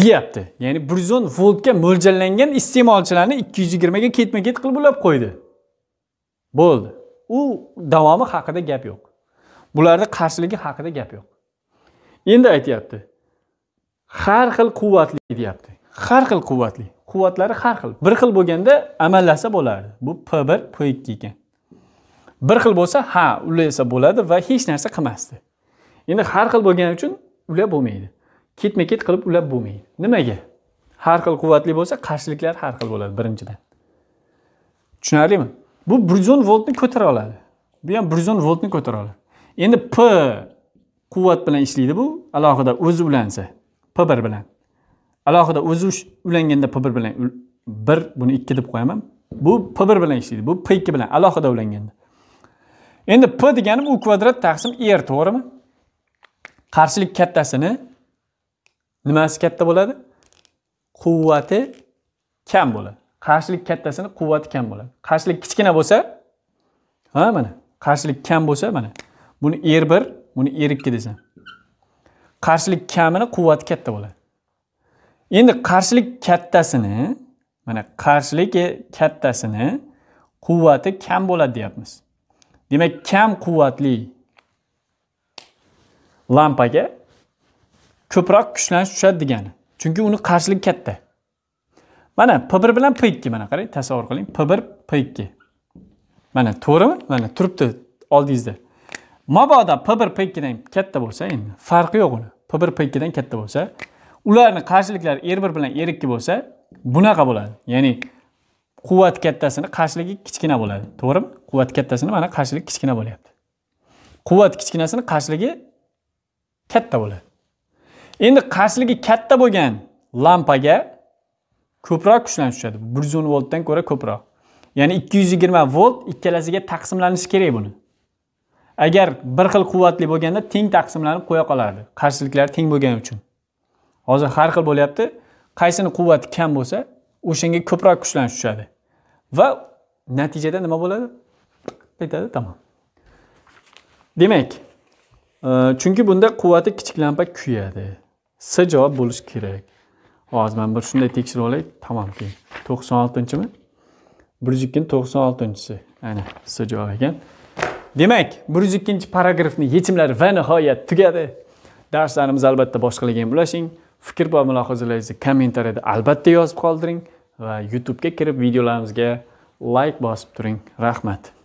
deyapti ya'ni 110 voltga mo'ljallangan iste'molchilarni 220 ga ketma ket qilib ulab qo'ydi bo'ldi u davomi haqida gap yo'q bularni qarshiligi haqida gap yo'q endi aytyapti har xil quvvatli deyapti har xil quvvatli quvvatlari har xil bir xil bo'lganda amallasa bo'lardi bu p bir p ikki ekan bir xil bo'lsa ha ulasa bo'ladi va hech narsa qilmasdi endi har xil bo'lgani uchun ulab bo'lmaydi ketma ket qilib ulab bo'lmaydi nimaga har xil quvvatli bo'lsa qarshiliklar har xil bo'ladi birinchidan tushunarlimi bu bir yuz o'n voltni ko'tara oladi bu ham bir yuz o'n voltni ko'tara oladi endi p quvvat bilan ishlaydi bu alohida o'zi ulansa p bir bilan alohida o'zi ulanganda p bir bilan bir buni ikki deb qo'yaman bu p bir bilan ishlaydi bu p ikki bilan alohida ulanganda endi p degani u kvadrat taqsim r to'g'rimi qarshilik kattasini nimasi katta bo'ladi quvvati kam bo'ladi qarshilik kattasini quvvati kam bo'ladi qarshilik kichkina bo'lsa ha mana qarshilik kam bo'lsa mana buni er bir buni er ikki desam qarshilik kamini quvvati katta bo'ladi endi qarshilik kattasini mana qarshilik kattasini quvvati kam bo'ladi deyapmiz demak kam quvvatli lampaga ko'proq kuchlanish tushadi degani chunki uni qarshilik katta mana p1 bilan p2 mana qarang tasavvur qiling p1 p2 mana to'g'rimi mana turibdi oldingizda mabodo p1 p2 dan katta bo'lsa endi farqi yo'q uni p1 p2 dan katta bo'lsa ularni qarshiliklari r1 bilan r2 bo'lsa bunaqa bo'ladi ya'ni quvvat kattasini qarshiligi kichkina bo'ladi to'g'rimi quvvat kattasini mana qarshilik kichkina bo'lyapti quvvat kichkinasini qarshiligi katta bo'ladi endi qarshiligi katta bo'lgan lampaga ko'proq kuchlanish tushadi bir yuz o'n voltdan ko'ra ko'proq ya'ni ikki yuz yigirma volt ikkalasiga taqsimlanishi kerak buni agar bir xil quvvatli bo'lganda teng taqsimlanib qo'ya qoladi qarshiliklari teng bo'lgani uchun hozir har xil bo'lyapti qaysini quvvati kam bo'lsa o'shanga ko'proq kuchlanish tushadi va natijada nima bo'ladi aytadi tamom demak e, chunki bunda quvvati kichik lampa kuyadi s javob bo'lishi kerak hozir mana bir shunday tekshirib olaylik tamom keyin to'qson oltinchimi bir yuz ikkini to'qson oltinchisi ana s javob ekan demak bir yuz ikkinchi paragrafni yechimlari va nihoyat tugadi darslarimiz albatta boshqalarga ham ulashing fikr va mulohazalaringizni kommentariyada albatta yozib qoldiring va youtubega kirib videolarimizga layk like bosib turing rahmat